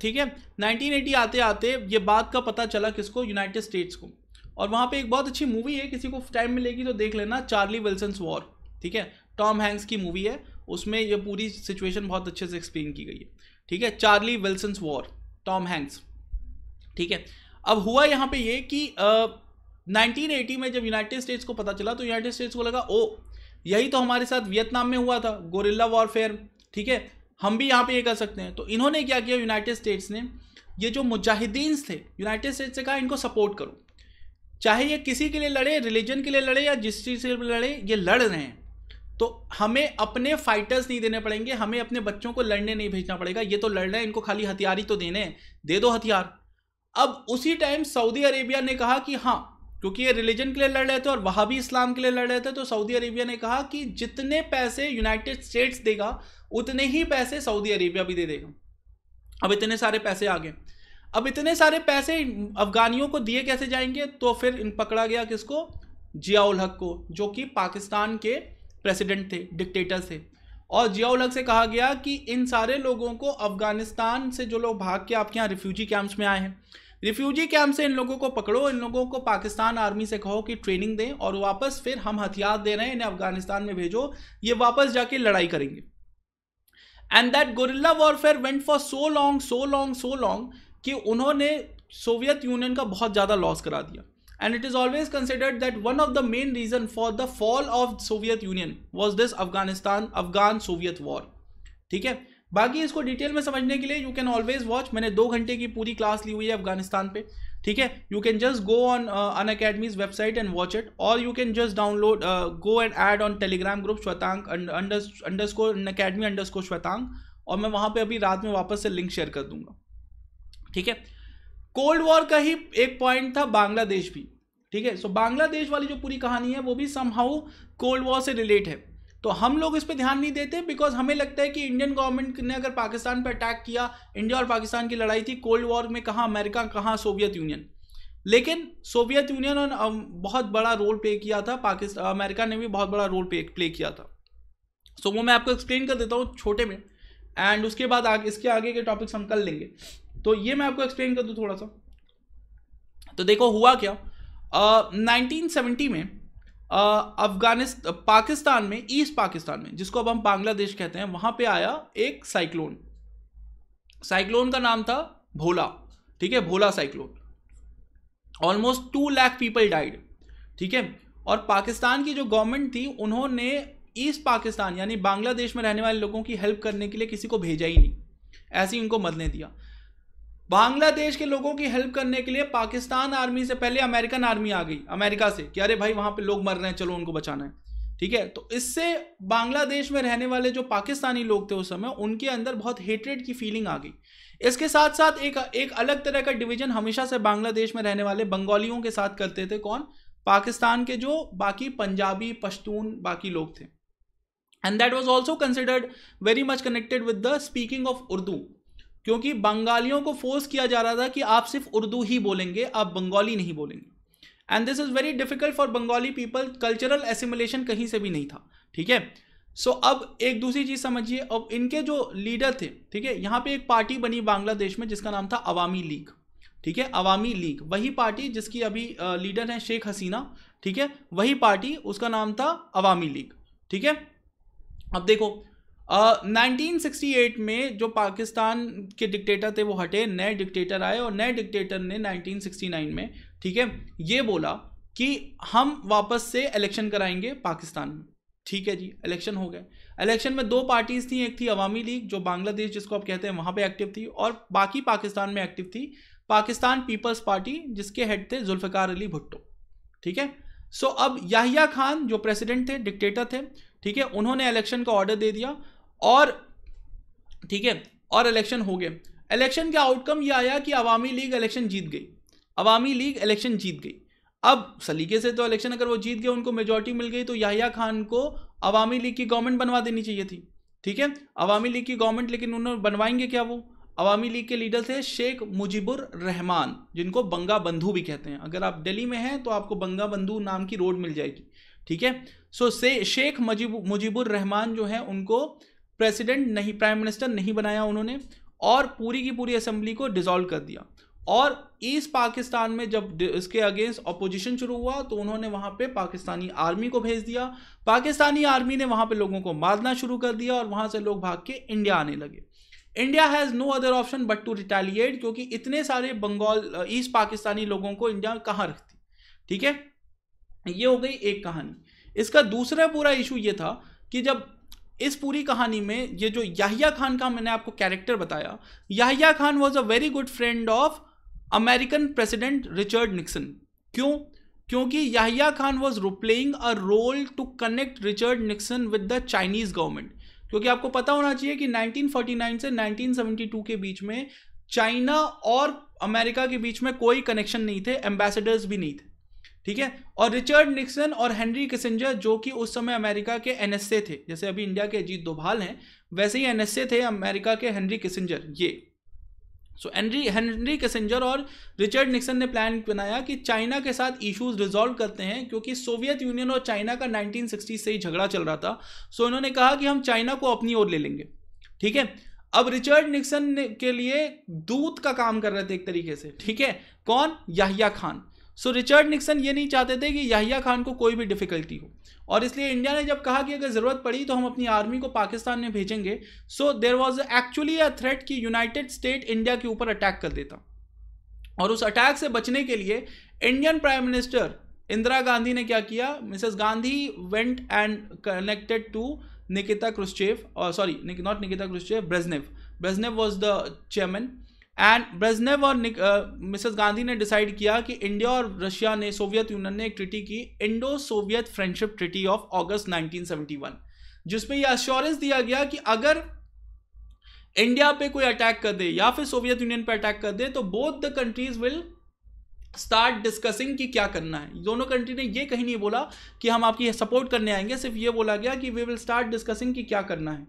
ठीक है 1980 आते आते ये बात का पता चला किसको यूनाइटेड स्टेट्स को और वहाँ पे एक बहुत अच्छी मूवी है किसी को टाइम मिलेगी तो देख लेना चार्ली विल्सन्स वॉर ठीक है टॉम हैंक्स की मूवी है उसमें ये पूरी सिचुएशन बहुत अच्छे से एक्सप्लेन की गई है ठीक है Charlie Wilson's war Tom Hanks ठीक है अब हुआ यहाँ पे ये कि नाइनटीन uh, में जब यूनाइटेड स्टेट्स को पता चला तो यूनाइटेड स्टेट्स को लगा ओ यही तो हमारे साथ वियतनाम में हुआ था गोरिल्ला वॉरफेयर ठीक है हम भी यहाँ पे ये कर सकते हैं तो इन्होंने क्या किया यूनाइटेड स्टेट्स ने ये जो मुजाहिदीन थे यूनाइटेड स्टेट्स से कहा इनको सपोर्ट करो चाहे ये किसी के लिए लड़े रिलीजन के लिए लड़े या जिस चीज़ के लिए लड़े ये लड़ रहे हैं तो हमें अपने फाइटर्स नहीं देने पड़ेंगे हमें अपने बच्चों को लड़ने नहीं भेजना पड़ेगा ये तो लड़ना है इनको खाली हथियार ही तो देने दे दो हथियार अब उसी टाइम सऊदी अरेबिया ने कहा कि हाँ क्योंकि ये रिलीजन के लिए लड़ रहे थे और वहाँ भी इस्लाम के लिए लड़ रहे थे तो सऊदी अरेबिया ने कहा कि जितने पैसे यूनाइटेड स्टेट्स देगा उतने ही पैसे सऊदी अरेबिया भी दे देगा अब इतने सारे पैसे आ गए अब इतने सारे पैसे अफगानियों को दिए कैसे जाएंगे तो फिर इन पकड़ा गया किसको जियाउल हक को जो कि पाकिस्तान के प्रेसिडेंट थे डिक्टेटर थे और जियाउल से कहा गया कि इन सारे लोगों को अफगानिस्तान से जो लोग भाग के आपके यहाँ रिफ्यूजी कैंप्स में आए हैं रिफ्यूजी कैंप से इन लोगों को पकड़ो इन लोगों को पाकिस्तान आर्मी से कहो कि ट्रेनिंग दें और वापस फिर हम हथियार दे रहे हैं इन्हें अफगानिस्तान में भेजो ये वापस जाके लड़ाई करेंगे and that guerrilla warfare went for so long so long so long कि उन्होंने सोवियत यूनियन का बहुत ज़्यादा लॉस करा दिया and it is always considered that one of the main reason for the fall of Soviet Union was this Afghanistan Afghan Soviet war ठीक है बाकी इसको डिटेल में समझने के लिए यू कैन ऑलवेज वॉच मैंने दो घंटे की पूरी क्लास ली हुई है अफगानिस्तान पे ठीक है you can just go on Unacademy's website and watch it और you can just download go and add on Telegram group Shwetank underscore Unacademy underscore Shwetank और मैं वहाँ पर अभी रात में वापस से लिंक शेयर कर दूंगा ठीक है कोल्ड वॉर का ही एक पॉइंट था बांग्लादेश भी ठीक है सो बांग्लादेश वाली जो पूरी कहानी है वो भी समहाउ कोल्ड वॉर से रिलेट है तो हम लोग इस पर ध्यान नहीं देते बिकॉज हमें लगता है कि इंडियन गवर्नमेंट ने अगर पाकिस्तान पर अटैक किया इंडिया और पाकिस्तान की लड़ाई थी कोल्ड वॉर में कहाँ अमेरिका कहाँ सोवियत यूनियन लेकिन सोवियत यूनियन ने बहुत बड़ा रोल प्ले किया था पाकिस्तान अमेरिका ने भी बहुत बड़ा रोल प्ले किया था सो so, वो मैं आपको एक्सप्लेन कर देता हूँ छोटे में एंड उसके बाद आगे इसके आगे के टॉपिक्स हम कर लेंगे तो ये मैं आपको एक्सप्लेन कर दूँ थोड़ा सा तो देखो हुआ क्या नाइनटीन uh, सेवेंटी में अफगानिस्त uh, पाकिस्तान में ईस्ट पाकिस्तान में जिसको अब हम बांग्लादेश कहते हैं वहां पे आया एक साइक्लोन साइक्लोन का नाम था भोला ठीक है Bhola cyclone almost two lakh people died ठीक है और पाकिस्तान की जो गवर्नमेंट थी उन्होंने ईस्ट पाकिस्तान यानी बांग्लादेश में रहने वाले लोगों की हेल्प करने के लिए किसी को भेजा ही नहीं ऐसे ही उनको मरने दिया बांग्लादेश के लोगों की हेल्प करने के लिए पाकिस्तान आर्मी से पहले अमेरिकन आर्मी आ गई अमेरिका से कि अरे भाई वहां पे लोग मर रहे हैं चलो उनको बचाना है ठीक है तो इससे बांग्लादेश में रहने वाले जो पाकिस्तानी लोग थे उस समय उनके अंदर बहुत हेटरेट की फीलिंग आ गई इसके साथ साथ एक एक अलग तरह का डिवीजन हमेशा से बांग्लादेश में रहने वाले बंगालियों के साथ करते थे कौन पाकिस्तान के जो बाकी पंजाबी पश्तून बाकी लोग थे and that was also considered very much connected with the speaking of Urdu क्योंकि बंगालियों को फोर्स किया जा रहा था कि आप सिर्फ उर्दू ही बोलेंगे आप बंगाली नहीं बोलेंगे and this is very difficult for Bengali people cultural assimilation कहीं से भी नहीं था ठीक है सो अब एक दूसरी चीज़ समझिए अब इनके जो लीडर थे ठीक है यहाँ पे एक पार्टी बनी बांग्लादेश में जिसका नाम था अवामी लीग ठीक है अवामी लीग वही पार्टी जिसकी अभी लीडर हैं शेख हसीना ठीक है वही पार्टी उसका नाम था अवामी लीग ठीक है अब देखो 1968 में जो पाकिस्तान के डिक्टेटर थे वो हटे नए डिक्टेटर आए और नए डिक्टेटर ने 1969 में ठीक है ये बोला कि हम वापस से इलेक्शन कराएंगे पाकिस्तान में ठीक है जी इलेक्शन हो गए इलेक्शन में दो पार्टीज थी एक थी अवामी लीग जो बांग्लादेश जिसको आप कहते हैं वहाँ पे एक्टिव थी और बाकी पाकिस्तान में एक्टिव थी पाकिस्तान पीपल्स पार्टी जिसके हेड थे जुल्फ़िकार अली भुट्टो ठीक है सो अब याहिया खान जो प्रेसिडेंट थे डिक्टेटर थे ठीक है उन्होंने इलेक्शन का ऑर्डर दे दिया और ठीक है और इलेक्शन हो गए इलेक्शन का आउटकम ये आया कि अवामी लीग इलेक्शन जीत गई अवामी लीग इलेक्शन जीत गई अब सलीके से तो इलेक्शन अगर वो जीत गए उनको मेजोरिटी मिल गई तो याहिया खान को अवामी लीग की गवर्नमेंट बनवा देनी चाहिए थी ठीक है अवामी लीग की गवर्नमेंट लेकिन उन्होंने बनवाएंगे क्या वो अवामी लीग के लीडर थे शेख मुजीबुर रहमान जिनको बंगा बंधु भी कहते हैं अगर आप दिल्ली में हैं तो आपको बंगा बंधु नाम की रोड मिल जाएगी ठीक है सो से शेख मुजीबुर रहमान जो है उनको प्रेसिडेंट नहीं प्राइम मिनिस्टर नहीं बनाया उन्होंने और पूरी की पूरी असेंबली को डिसॉल्व कर दिया और ईस्ट पाकिस्तान में जब इसके अगेंस्ट अपोजिशन शुरू हुआ तो उन्होंने वहां पे पाकिस्तानी आर्मी को भेज दिया पाकिस्तानी आर्मी ने वहां पे लोगों को मारना शुरू कर दिया और वहां से लोग भाग के इंडिया आने लगे India has no other option but to retaliate क्योंकि इतने सारे बंगाल ईस्ट पाकिस्तानी लोगों को इंडिया कहाँ रखती ठीक है ये हो गई एक कहानी इसका दूसरा पूरा इशू ये था कि जब इस पूरी कहानी में ये जो याहिया खान का मैंने आपको कैरेक्टर बताया Yahya Khan was a very good friend of American president Richard Nixon क्यों क्योंकि Yahya Khan was playing a role to connect Richard Nixon with the Chinese government क्योंकि आपको पता होना चाहिए कि 1949 से 1972 के बीच में चाइना और अमेरिका के बीच में कोई कनेक्शन नहीं थे एम्बेसडर्स भी नहीं थे ठीक है और रिचर्ड निक्सन और हेनरी किसिंजर जो कि उस समय अमेरिका के एनएसए थे जैसे अभी इंडिया के अजीत दोभाल हैं वैसे ही एनएसए थे अमेरिका के हेनरी किसिंजर ये सो हेनरी हेनरी किसिंजर और रिचर्ड निक्सन ने प्लान बनाया कि चाइना के साथ इश्यूज रिजॉल्व करते हैं क्योंकि सोवियत यूनियन और चाइना का 1960 से ही झगड़ा चल रहा था सो इन्होंने उन्होंने कहा कि हम चाइना को अपनी ओर ले लेंगे ठीक है अब रिचर्ड निक्सन के लिए दूत का काम कर रहे थे एक तरीके से ठीक है कौन Yahya Khan so Richard Nixon ये नहीं चाहते थे कि याहिया खान को कोई भी डिफिकल्टी हो और इसलिए इंडिया ने जब कहा कि अगर ज़रूरत पड़ी तो हम अपनी आर्मी को पाकिस्तान में भेजेंगे so there was actually a threat कि यूनाइटेड स्टेट इंडिया के ऊपर अटैक कर देता और उस अटैक से बचने के लिए Indian prime minister Indira Gandhi ने क्या किया Mrs Gandhi went and connected to Nikita Khrushchev sorry not Nikita Khrushchev Brezhnev Brezhnev was the chairman and Brezhnev और मिसेस गांधी uh, ने डिसाइड किया कि इंडिया और रशिया ने सोवियत यूनियन ने एक ट्रिटी की Indo Soviet friendship treaty of August 1971 जिसमें यह अश्योरेंस दिया गया कि अगर इंडिया पे कोई अटैक कर दे या फिर सोवियत यूनियन पे अटैक कर दे तो both the countries will start discussing कि क्या करना है दोनों कंट्री ने ये कहीं नहीं बोला कि हम आपकी सपोर्ट करने आएंगे सिर्फ ये बोला गया कि वी विल स्टार्ट डिस्कसिंग कि क्या करना है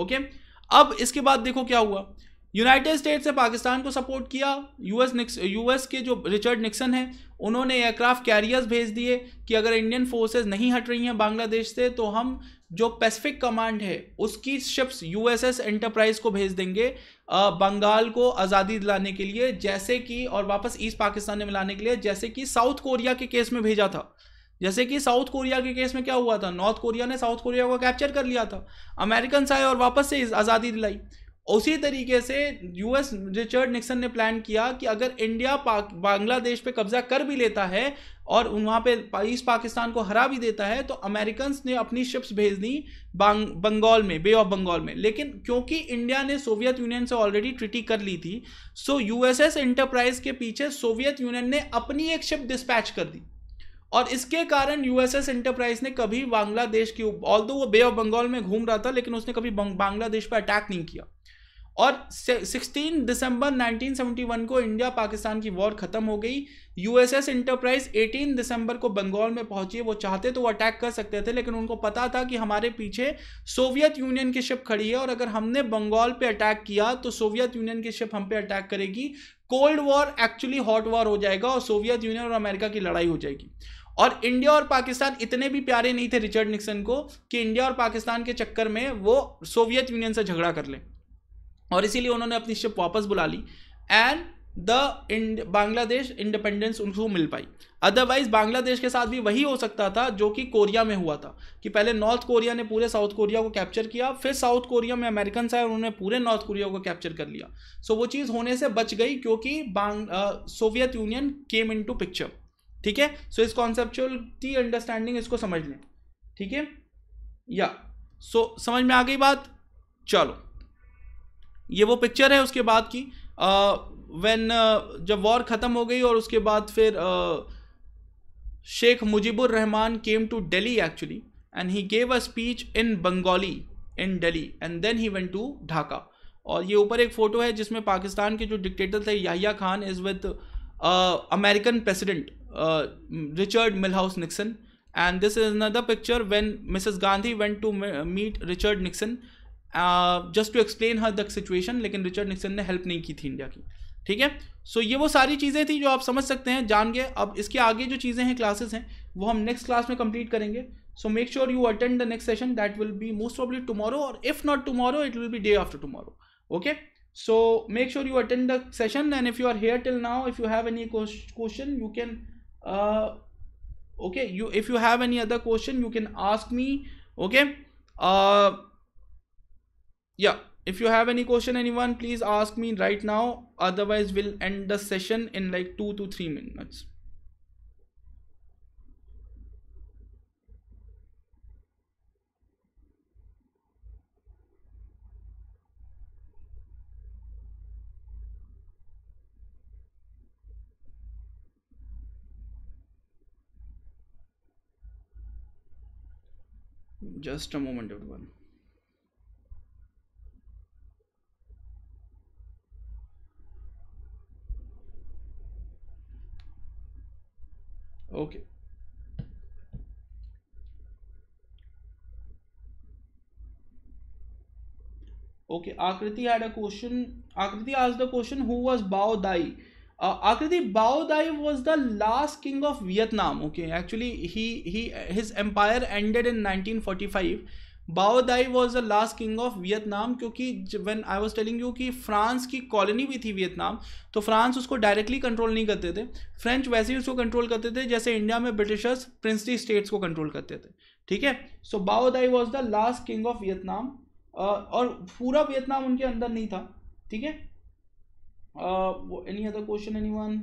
ओके okay? अब इसके बाद देखो क्या हुआ यूनाइटेड स्टेट्स ने पाकिस्तान को सपोर्ट किया यूएस यूएस के जो रिचर्ड निक्सन हैं उन्होंने एयरक्राफ्ट कैरियर्स भेज दिए कि अगर इंडियन फोर्सेस नहीं हट रही हैं बांग्लादेश से तो हम जो पैसिफिक कमांड है उसकी शिप्स यूएसएस एंटरप्राइज को भेज देंगे बंगाल को आज़ादी दिलाने के लिए जैसे कि और वापस ईस्ट पाकिस्तान में मिलाने के लिए जैसे कि साउथ कोरिया के केस में भेजा था जैसे कि साउथ कोरिया के केस में क्या हुआ था नॉर्थ कोरिया ने साउथ कोरिया को कैप्चर कर लिया था अमेरिकन आए और वापस से आज़ादी दिलाई उसी तरीके से यूएस रिचर्ड निक्सन ने प्लान किया कि अगर इंडिया बांग्लादेश पे कब्जा कर भी लेता है और वहाँ पे ईस्ट पाकिस्तान को हरा भी देता है तो अमेरिकन ने अपनी शिप्स भेज दी बंगाल में बे ऑफ बंगाल में लेकिन क्योंकि इंडिया ने सोवियत यूनियन से ऑलरेडी ट्रिटी कर ली थी सो यूएसएस इंटरप्राइज के पीछे सोवियत यूनियन ने अपनी एक शिप डिस्पैच कर दी और इसके कारण यूएसएस एंटरप्राइज ने कभी बांग्लादेश की ऑल दो वो बे ऑफ बंगाल में घूम रहा था लेकिन उसने कभी बांग्लादेश पर अटैक नहीं किया और 16 दिसंबर 1971 को इंडिया पाकिस्तान की वॉर खत्म हो गई यूएसएस इंटरप्राइज 18 दिसंबर को बंगाल में पहुंची वो चाहते तो वो अटैक कर सकते थे लेकिन उनको पता था कि हमारे पीछे सोवियत यूनियन की शिप खड़ी है और अगर हमने बंगाल पे अटैक किया तो सोवियत यूनियन की शिप हम पे अटैक करेगी cold war actually hot war हो जाएगा और सोवियत यूनियन और अमेरिका की लड़ाई हो जाएगी और इंडिया और पाकिस्तान इतने भी प्यारे नहीं थे रिचर्ड निक्सन को कि इंडिया और पाकिस्तान के चक्कर में वो सोवियत यूनियन से झगड़ा कर लें और इसीलिए उन्होंने अपनी शिप वापस बुला ली एंड द बांग्लादेश इंडिपेंडेंस उनको मिल पाई अदरवाइज बांग्लादेश के साथ भी वही हो सकता था जो कि कोरिया में हुआ था कि पहले नॉर्थ कोरिया ने पूरे साउथ कोरिया को कैप्चर किया फिर साउथ कोरिया में अमेरिकन आए उन्होंने पूरे नॉर्थ कोरिया को कैप्चर कर लिया सो so, वो चीज़ होने से बच गई क्योंकि Soviet Union came into picture ठीक है सो इस की अंडरस्टैंडिंग इसको समझ लें ठीक है या सो समझ में आ गई बात चलो ये वो पिक्चर है उसके बाद की वैन जब वॉर ख़त्म हो गई और उसके बाद फिर Sheikh Mujibur Rahman came to Delhi actually and he gave a speech in Bengali in Delhi and then he went to Dhaka और ये ऊपर एक फ़ोटो है जिसमें पाकिस्तान के जो डिक्टेटर थे Yahya Khan is with American president Richard Milhous Nixon and this is another picture when mrs Gandhi went to meet Richard Nixon just to explain her the situation लेकिन रिचर्ड निक्सन ने हेल्प नहीं की थी इंडिया की ठीक है सो ये वो सारी चीज़ें थी जो आप समझ सकते हैं जान गए अब इसके आगे जो चीज़ें हैं क्लासेस हैं वो हम नेक्स्ट क्लास में कंप्लीट करेंगे so make sure you attend the next session that will be most awfully tomorrow और if not tomorrow it will be day after tomorrow okay so make sure you attend the session and if you are here till now if you have any question you can okay you if you have any other question you can ask me okay uh yeah if you have any question anyone please ask me right now otherwise we'll end the session in like two to three minutes just a moment everyone Okay. Okay, Akriti had a question. Akriti asked the question who was Bao Dai? Uh, Akriti Bao Dai was the last king of Vietnam. Okay, actually he he his empire ended in 1945 Bao Dai was the last king of Vietnam क्योंकि when I was telling you कि France की colony भी थी Vietnam तो France उसको directly control नहीं करते थे फ्रेंच वैसे ही उसको कंट्रोल करते थे जैसे इंडिया में ब्रिटिशर्स प्रिंसली स्टेट्स को कंट्रोल करते थे ठीक है so Bao Dai was the last king of Vietnam और पूरा वियतनाम उनके अंदर नहीं था ठीक है any other question any one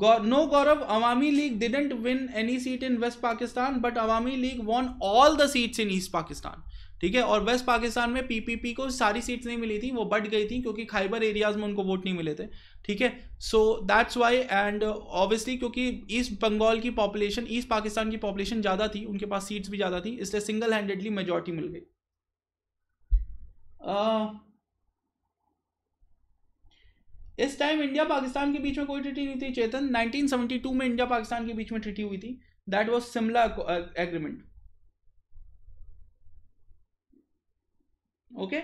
no Gaurav Awami League didn't win any seat in West Pakistan but Awami League won all the seats in East Pakistan ठीक है और वेस्ट पाकिस्तान में पीपीपी को सारी सीट्स नहीं मिली थी वो बढ़ गई थी क्योंकि खाइबर एरियाज में उनको वोट नहीं मिले थे ठीक है so that's why and obviously क्योंकि ईस्ट बंगाल की पॉपुलेशन ईस्ट पाकिस्तान की पॉपुलेशन ज़्यादा थी उनके पास सीट्स भी ज़्यादा थी इसलिए सिंगल हैंडेडली मेजोरिटी मिल गई इस टाइम इंडिया पाकिस्तान के बीच में कोई ट्रिटी नहीं थी चेतन 1972 में इंडिया पाकिस्तान के बीच में ट्रिटी हुई थी that was Simla agreement okay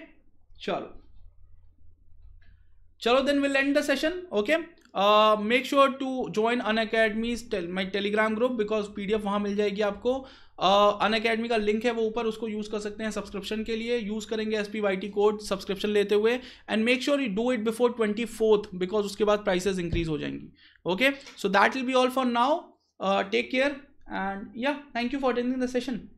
चलो चलो then will and the session okay make sure to join on academy my Telegram group because P D F वहाँ मिल जाएगी आपको अन uh, अकेडमी का लिंक है वो ऊपर उसको यूज़ कर सकते हैं सब्सक्रिप्शन के लिए यूज़ करेंगे S P Y T code subscription लेते हुए and make sure you do it before twenty fourth because उसके बाद प्राइसेज इंक्रीज हो जाएंगी okay so that will be all for now take care and yeah thank you for attending the session